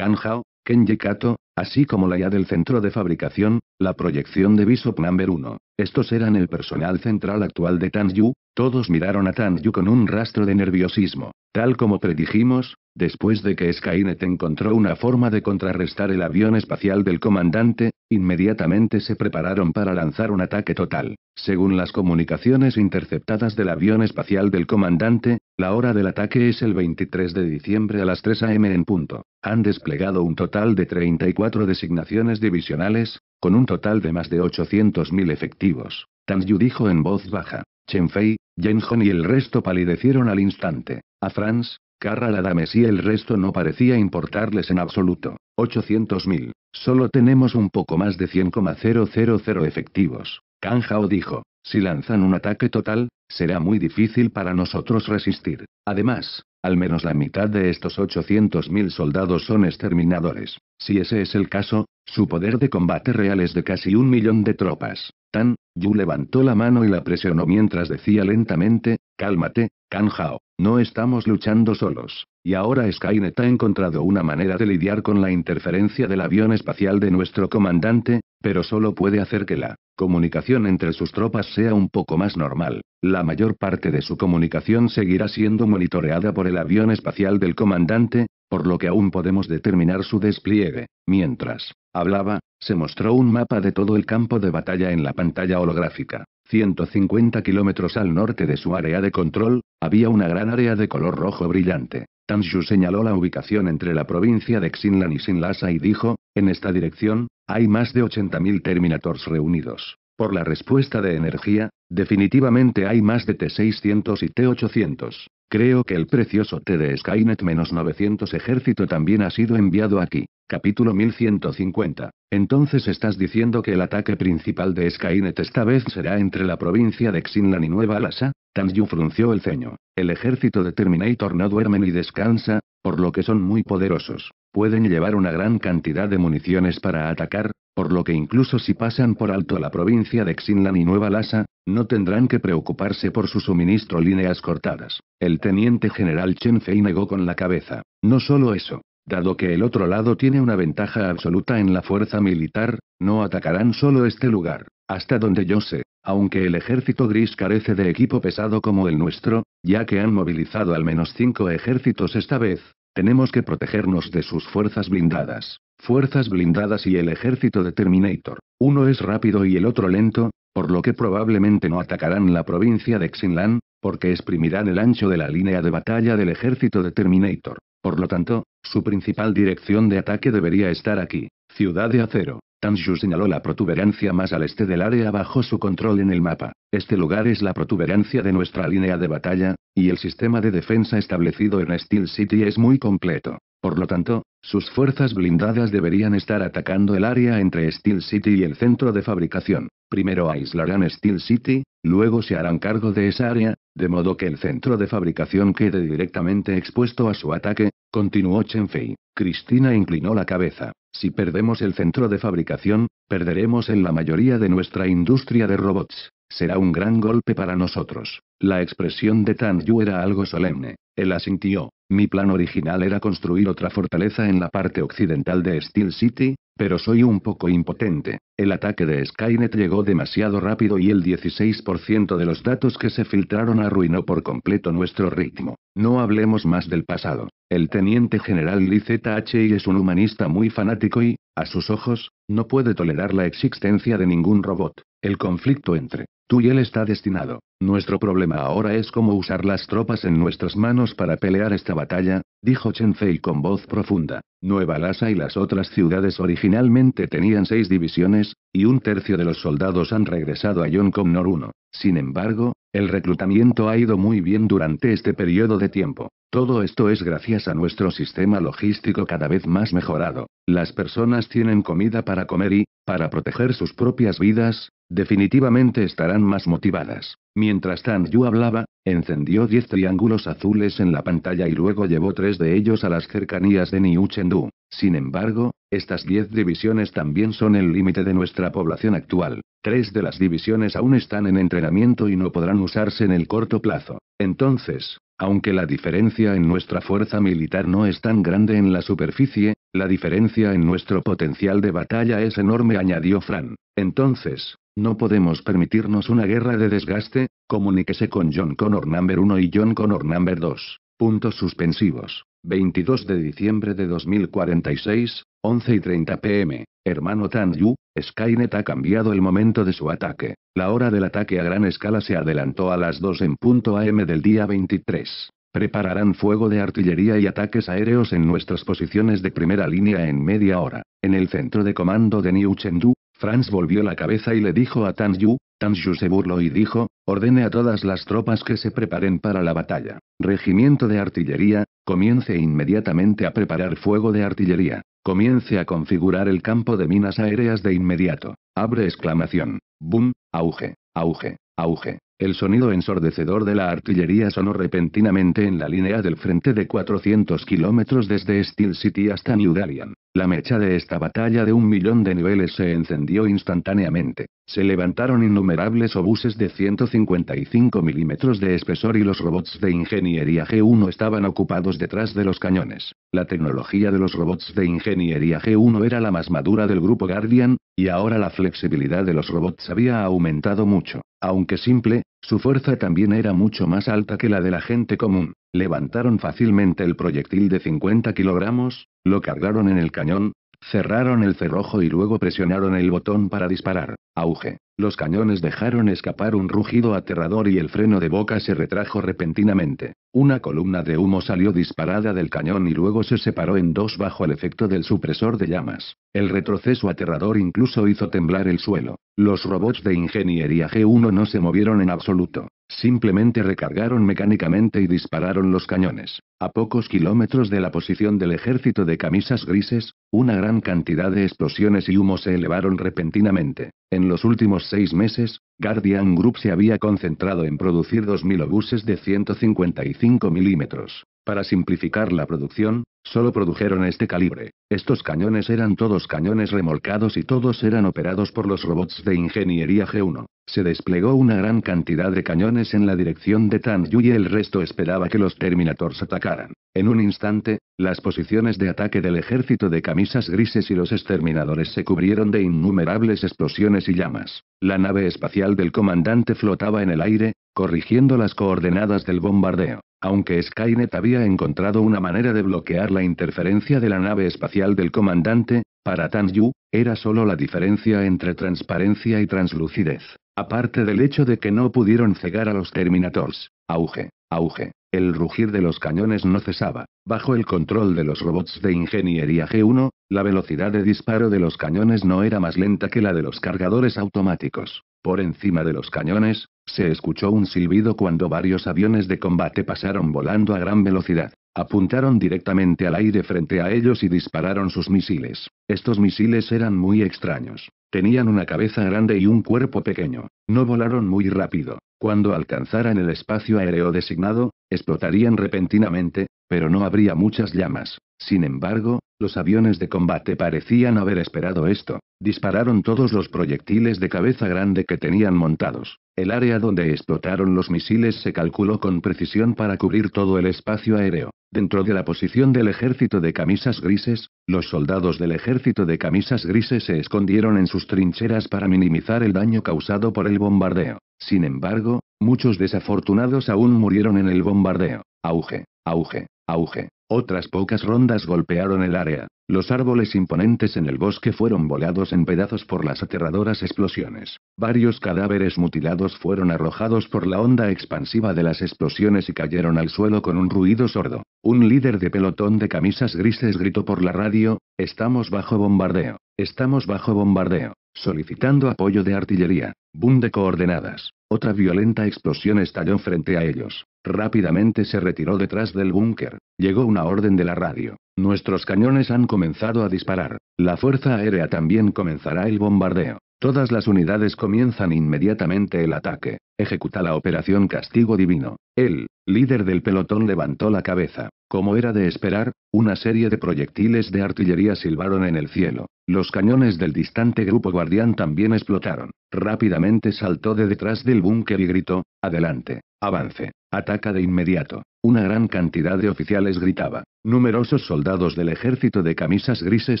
Hao, Kenji Kato, así como la IA del centro de fabricación, la proyección de Bishop Number 1. Estos eran el personal central actual de Tanju, todos miraron a Tan Yu con un rastro de nerviosismo. Tal como predijimos, después de que Skynet encontró una forma de contrarrestar el avión espacial del comandante, inmediatamente se prepararon para lanzar un ataque total. Según las comunicaciones interceptadas del avión espacial del comandante, la hora del ataque es el 23 de diciembre a las 3 a.m. en punto. Han desplegado un total de 34 designaciones divisionales, con un total de más de 800.000 efectivos. Tan Yu dijo en voz baja. Chen Fei, Jenjon y el resto palidecieron al instante. A Franz, Carral la y el resto no parecía importarles en absoluto. 800.000. Solo tenemos un poco más de 100,000 efectivos. Kanjao dijo, si lanzan un ataque total, será muy difícil para nosotros resistir. Además, al menos la mitad de estos 800.000 soldados son exterminadores. Si ese es el caso, su poder de combate real es de casi un millón de tropas. Tan, Yu levantó la mano y la presionó mientras decía lentamente, cálmate, Kanhao, no estamos luchando solos, y ahora Skynet ha encontrado una manera de lidiar con la interferencia del avión espacial de nuestro comandante, pero solo puede hacer que la comunicación entre sus tropas sea un poco más normal. La mayor parte de su comunicación seguirá siendo monitoreada por el avión espacial del comandante, por lo que aún podemos determinar su despliegue. Mientras hablaba, se mostró un mapa de todo el campo de batalla en la pantalla holográfica. 150 kilómetros al norte de su área de control, había una gran área de color rojo brillante. Tanshu señaló la ubicación entre la provincia de Xinlan y Xinlasa y dijo, en esta dirección, hay más de 80.000 Terminators reunidos. Por la respuesta de energía, definitivamente hay más de T600 y T800. Creo que el precioso T de Skynet menos 900 ejército también ha sido enviado aquí. Capítulo 1150. Entonces estás diciendo que el ataque principal de Skynet esta vez será entre la provincia de Xinlan y Nueva Alasa, Tanju frunció el ceño. El ejército de Terminator no duerme ni descansa, por lo que son muy poderosos. Pueden llevar una gran cantidad de municiones para atacar, por lo que incluso si pasan por alto la provincia de Xinlan y Nueva Lasa, no tendrán que preocuparse por su suministro líneas cortadas. El teniente general Chen Fei negó con la cabeza. No solo eso. Dado que el otro lado tiene una ventaja absoluta en la fuerza militar, no atacarán solo este lugar. Hasta donde yo sé, aunque el ejército gris carece de equipo pesado como el nuestro, ya que han movilizado al menos cinco ejércitos esta vez, tenemos que protegernos de sus fuerzas blindadas. Fuerzas blindadas y el ejército de Terminator. Uno es rápido y el otro lento, por lo que probablemente no atacarán la provincia de Xinlan, porque exprimirán el ancho de la línea de batalla del ejército de Terminator. Por lo tanto, su principal dirección de ataque debería estar aquí, Ciudad de Acero. Tanshu señaló la protuberancia más al este del área bajo su control en el mapa. Este lugar es la protuberancia de nuestra línea de batalla, y el sistema de defensa establecido en Steel City es muy completo. Por lo tanto, sus fuerzas blindadas deberían estar atacando el área entre Steel City y el centro de fabricación. Primero aislarán Steel City, luego se harán cargo de esa área, de modo que el centro de fabricación quede directamente expuesto a su ataque, continuó Chenfei. Cristina inclinó la cabeza. Si perdemos el centro de fabricación, perderemos en la mayoría de nuestra industria de robots. Será un gran golpe para nosotros. La expresión de Tan Yu era algo solemne. Él asintió. Mi plan original era construir otra fortaleza en la parte occidental de Steel City, pero soy un poco impotente. El ataque de Skynet llegó demasiado rápido y el 16% de los datos que se filtraron arruinó por completo nuestro ritmo. No hablemos más del pasado. El teniente general Lee ZHI es un humanista muy fanático y, a sus ojos, no puede tolerar la existencia de ningún robot. El conflicto entre Tú y él está destinado. Nuestro problema ahora es cómo usar las tropas en nuestras manos para pelear esta batalla, dijo Chen Fei con voz profunda. Nueva Lhasa y las otras ciudades originalmente tenían seis divisiones, y un tercio de los soldados han regresado a Nor 1. Sin embargo, el reclutamiento ha ido muy bien durante este periodo de tiempo. Todo esto es gracias a nuestro sistema logístico cada vez más mejorado. Las personas tienen comida para comer y, para proteger sus propias vidas, Definitivamente estarán más motivadas. Mientras Tan Yu hablaba, encendió 10 triángulos azules en la pantalla y luego llevó tres de ellos a las cercanías de Niuchendu. Sin embargo, estas 10 divisiones también son el límite de nuestra población actual. Tres de las divisiones aún están en entrenamiento y no podrán usarse en el corto plazo. Entonces, aunque la diferencia en nuestra fuerza militar no es tan grande en la superficie, la diferencia en nuestro potencial de batalla es enorme, añadió Fran. Entonces, no podemos permitirnos una guerra de desgaste, comuníquese con John Connor Number 1 y John Connor Number 2. Puntos suspensivos. 22 de diciembre de 2046, 11 y 30 pm. Hermano Tan Yu, Skynet ha cambiado el momento de su ataque. La hora del ataque a gran escala se adelantó a las 2 en punto AM del día 23. Prepararán fuego de artillería y ataques aéreos en nuestras posiciones de primera línea en media hora. En el centro de comando de New Chengdu, Franz volvió la cabeza y le dijo a Tan Yu, Tan se burló y dijo, ordene a todas las tropas que se preparen para la batalla. Regimiento de artillería, comience inmediatamente a preparar fuego de artillería. Comience a configurar el campo de minas aéreas de inmediato. Abre exclamación. Boom, auge, auge, auge. El sonido ensordecedor de la artillería sonó repentinamente en la línea del frente de 400 kilómetros desde Steel City hasta New Dalian. La mecha de esta batalla de un millón de niveles se encendió instantáneamente. Se levantaron innumerables obuses de 155 milímetros de espesor y los robots de ingeniería G1 estaban ocupados detrás de los cañones. La tecnología de los robots de ingeniería G1 era la más madura del grupo Guardian, y ahora la flexibilidad de los robots había aumentado mucho. Aunque simple, su fuerza también era mucho más alta que la de la gente común. Levantaron fácilmente el proyectil de 50 kilogramos, lo cargaron en el cañón, Cerraron el cerrojo y luego presionaron el botón para disparar. Auge. Los cañones dejaron escapar un rugido aterrador y el freno de boca se retrajo repentinamente. Una columna de humo salió disparada del cañón y luego se separó en dos bajo el efecto del supresor de llamas. El retroceso aterrador incluso hizo temblar el suelo. Los robots de ingeniería G1 no se movieron en absoluto. Simplemente recargaron mecánicamente y dispararon los cañones. A pocos kilómetros de la posición del ejército de camisas grises, una gran cantidad de explosiones y humo se elevaron repentinamente. En los últimos seis meses, Guardian Group se había concentrado en producir 2.000 obuses de 155 milímetros. Para simplificar la producción, Solo produjeron este calibre. Estos cañones eran todos cañones remolcados y todos eran operados por los robots de ingeniería G1. Se desplegó una gran cantidad de cañones en la dirección de Tan Yu y el resto esperaba que los Terminators atacaran. En un instante, las posiciones de ataque del ejército de camisas grises y los exterminadores se cubrieron de innumerables explosiones y llamas. La nave espacial del comandante flotaba en el aire, corrigiendo las coordenadas del bombardeo. Aunque Skynet había encontrado una manera de bloquear la interferencia de la nave espacial del comandante, para Tan era solo la diferencia entre transparencia y translucidez. Aparte del hecho de que no pudieron cegar a los Terminators. Auge, auge. El rugir de los cañones no cesaba. Bajo el control de los robots de ingeniería G1, la velocidad de disparo de los cañones no era más lenta que la de los cargadores automáticos. Por encima de los cañones, se escuchó un silbido cuando varios aviones de combate pasaron volando a gran velocidad. Apuntaron directamente al aire frente a ellos y dispararon sus misiles. Estos misiles eran muy extraños. Tenían una cabeza grande y un cuerpo pequeño. No volaron muy rápido. Cuando alcanzaran el espacio aéreo designado, explotarían repentinamente, pero no habría muchas llamas. Sin embargo, los aviones de combate parecían haber esperado esto, dispararon todos los proyectiles de cabeza grande que tenían montados. El área donde explotaron los misiles se calculó con precisión para cubrir todo el espacio aéreo. Dentro de la posición del ejército de camisas grises, los soldados del ejército de camisas grises se escondieron en sus trincheras para minimizar el daño causado por el bombardeo. Sin embargo, muchos desafortunados aún murieron en el bombardeo. Auge. Auge, auge. Otras pocas rondas golpearon el área. Los árboles imponentes en el bosque fueron volados en pedazos por las aterradoras explosiones. Varios cadáveres mutilados fueron arrojados por la onda expansiva de las explosiones y cayeron al suelo con un ruido sordo. Un líder de pelotón de camisas grises gritó por la radio, Estamos bajo bombardeo. Estamos bajo bombardeo. Solicitando apoyo de artillería. Boom de coordenadas. Otra violenta explosión estalló frente a ellos. Rápidamente se retiró detrás del búnker. Llegó una orden de la radio. Nuestros cañones han comenzado a disparar. La Fuerza Aérea también comenzará el bombardeo. Todas las unidades comienzan inmediatamente el ataque. Ejecuta la operación castigo divino. El líder del pelotón levantó la cabeza. Como era de esperar, una serie de proyectiles de artillería silbaron en el cielo. Los cañones del distante grupo guardián también explotaron. Rápidamente saltó de detrás del búnker y gritó, Adelante, avance, ataca de inmediato. Una gran cantidad de oficiales gritaba. Numerosos soldados del ejército de camisas grises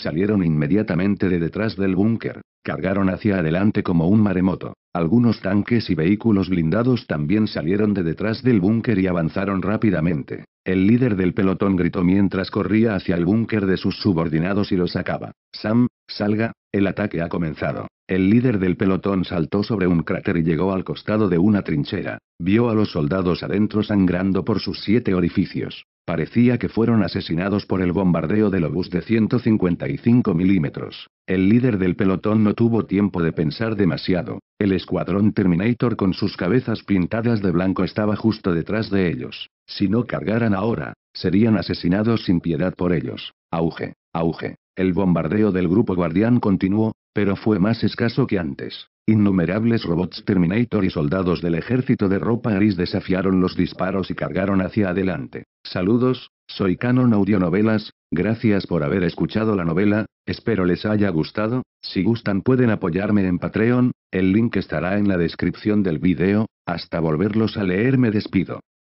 salieron inmediatamente de detrás del búnker. Cargaron hacia adelante como un maremoto. Algunos tanques y vehículos blindados también salieron de detrás del búnker y avanzaron rápidamente. El líder del pelotón gritó mientras corría hacia el búnker de sus subordinados y lo sacaba. Sam, salga, el ataque ha comenzado. El líder del pelotón saltó sobre un cráter y llegó al costado de una trinchera. Vio a los soldados adentro sangrando por sus siete orificios. Parecía que fueron asesinados por el bombardeo del obús de 155 milímetros. El líder del pelotón no tuvo tiempo de pensar demasiado. El escuadrón Terminator con sus cabezas pintadas de blanco estaba justo detrás de ellos. Si no cargaran ahora, serían asesinados sin piedad por ellos. Auge, auge. El bombardeo del grupo guardián continuó, pero fue más escaso que antes. Innumerables robots Terminator y soldados del ejército de ropa gris desafiaron los disparos y cargaron hacia adelante. Saludos, soy Canon Audionovelas, gracias por haber escuchado la novela, espero les haya gustado, si gustan pueden apoyarme en Patreon, el link estará en la descripción del video, hasta volverlos a leer me despido.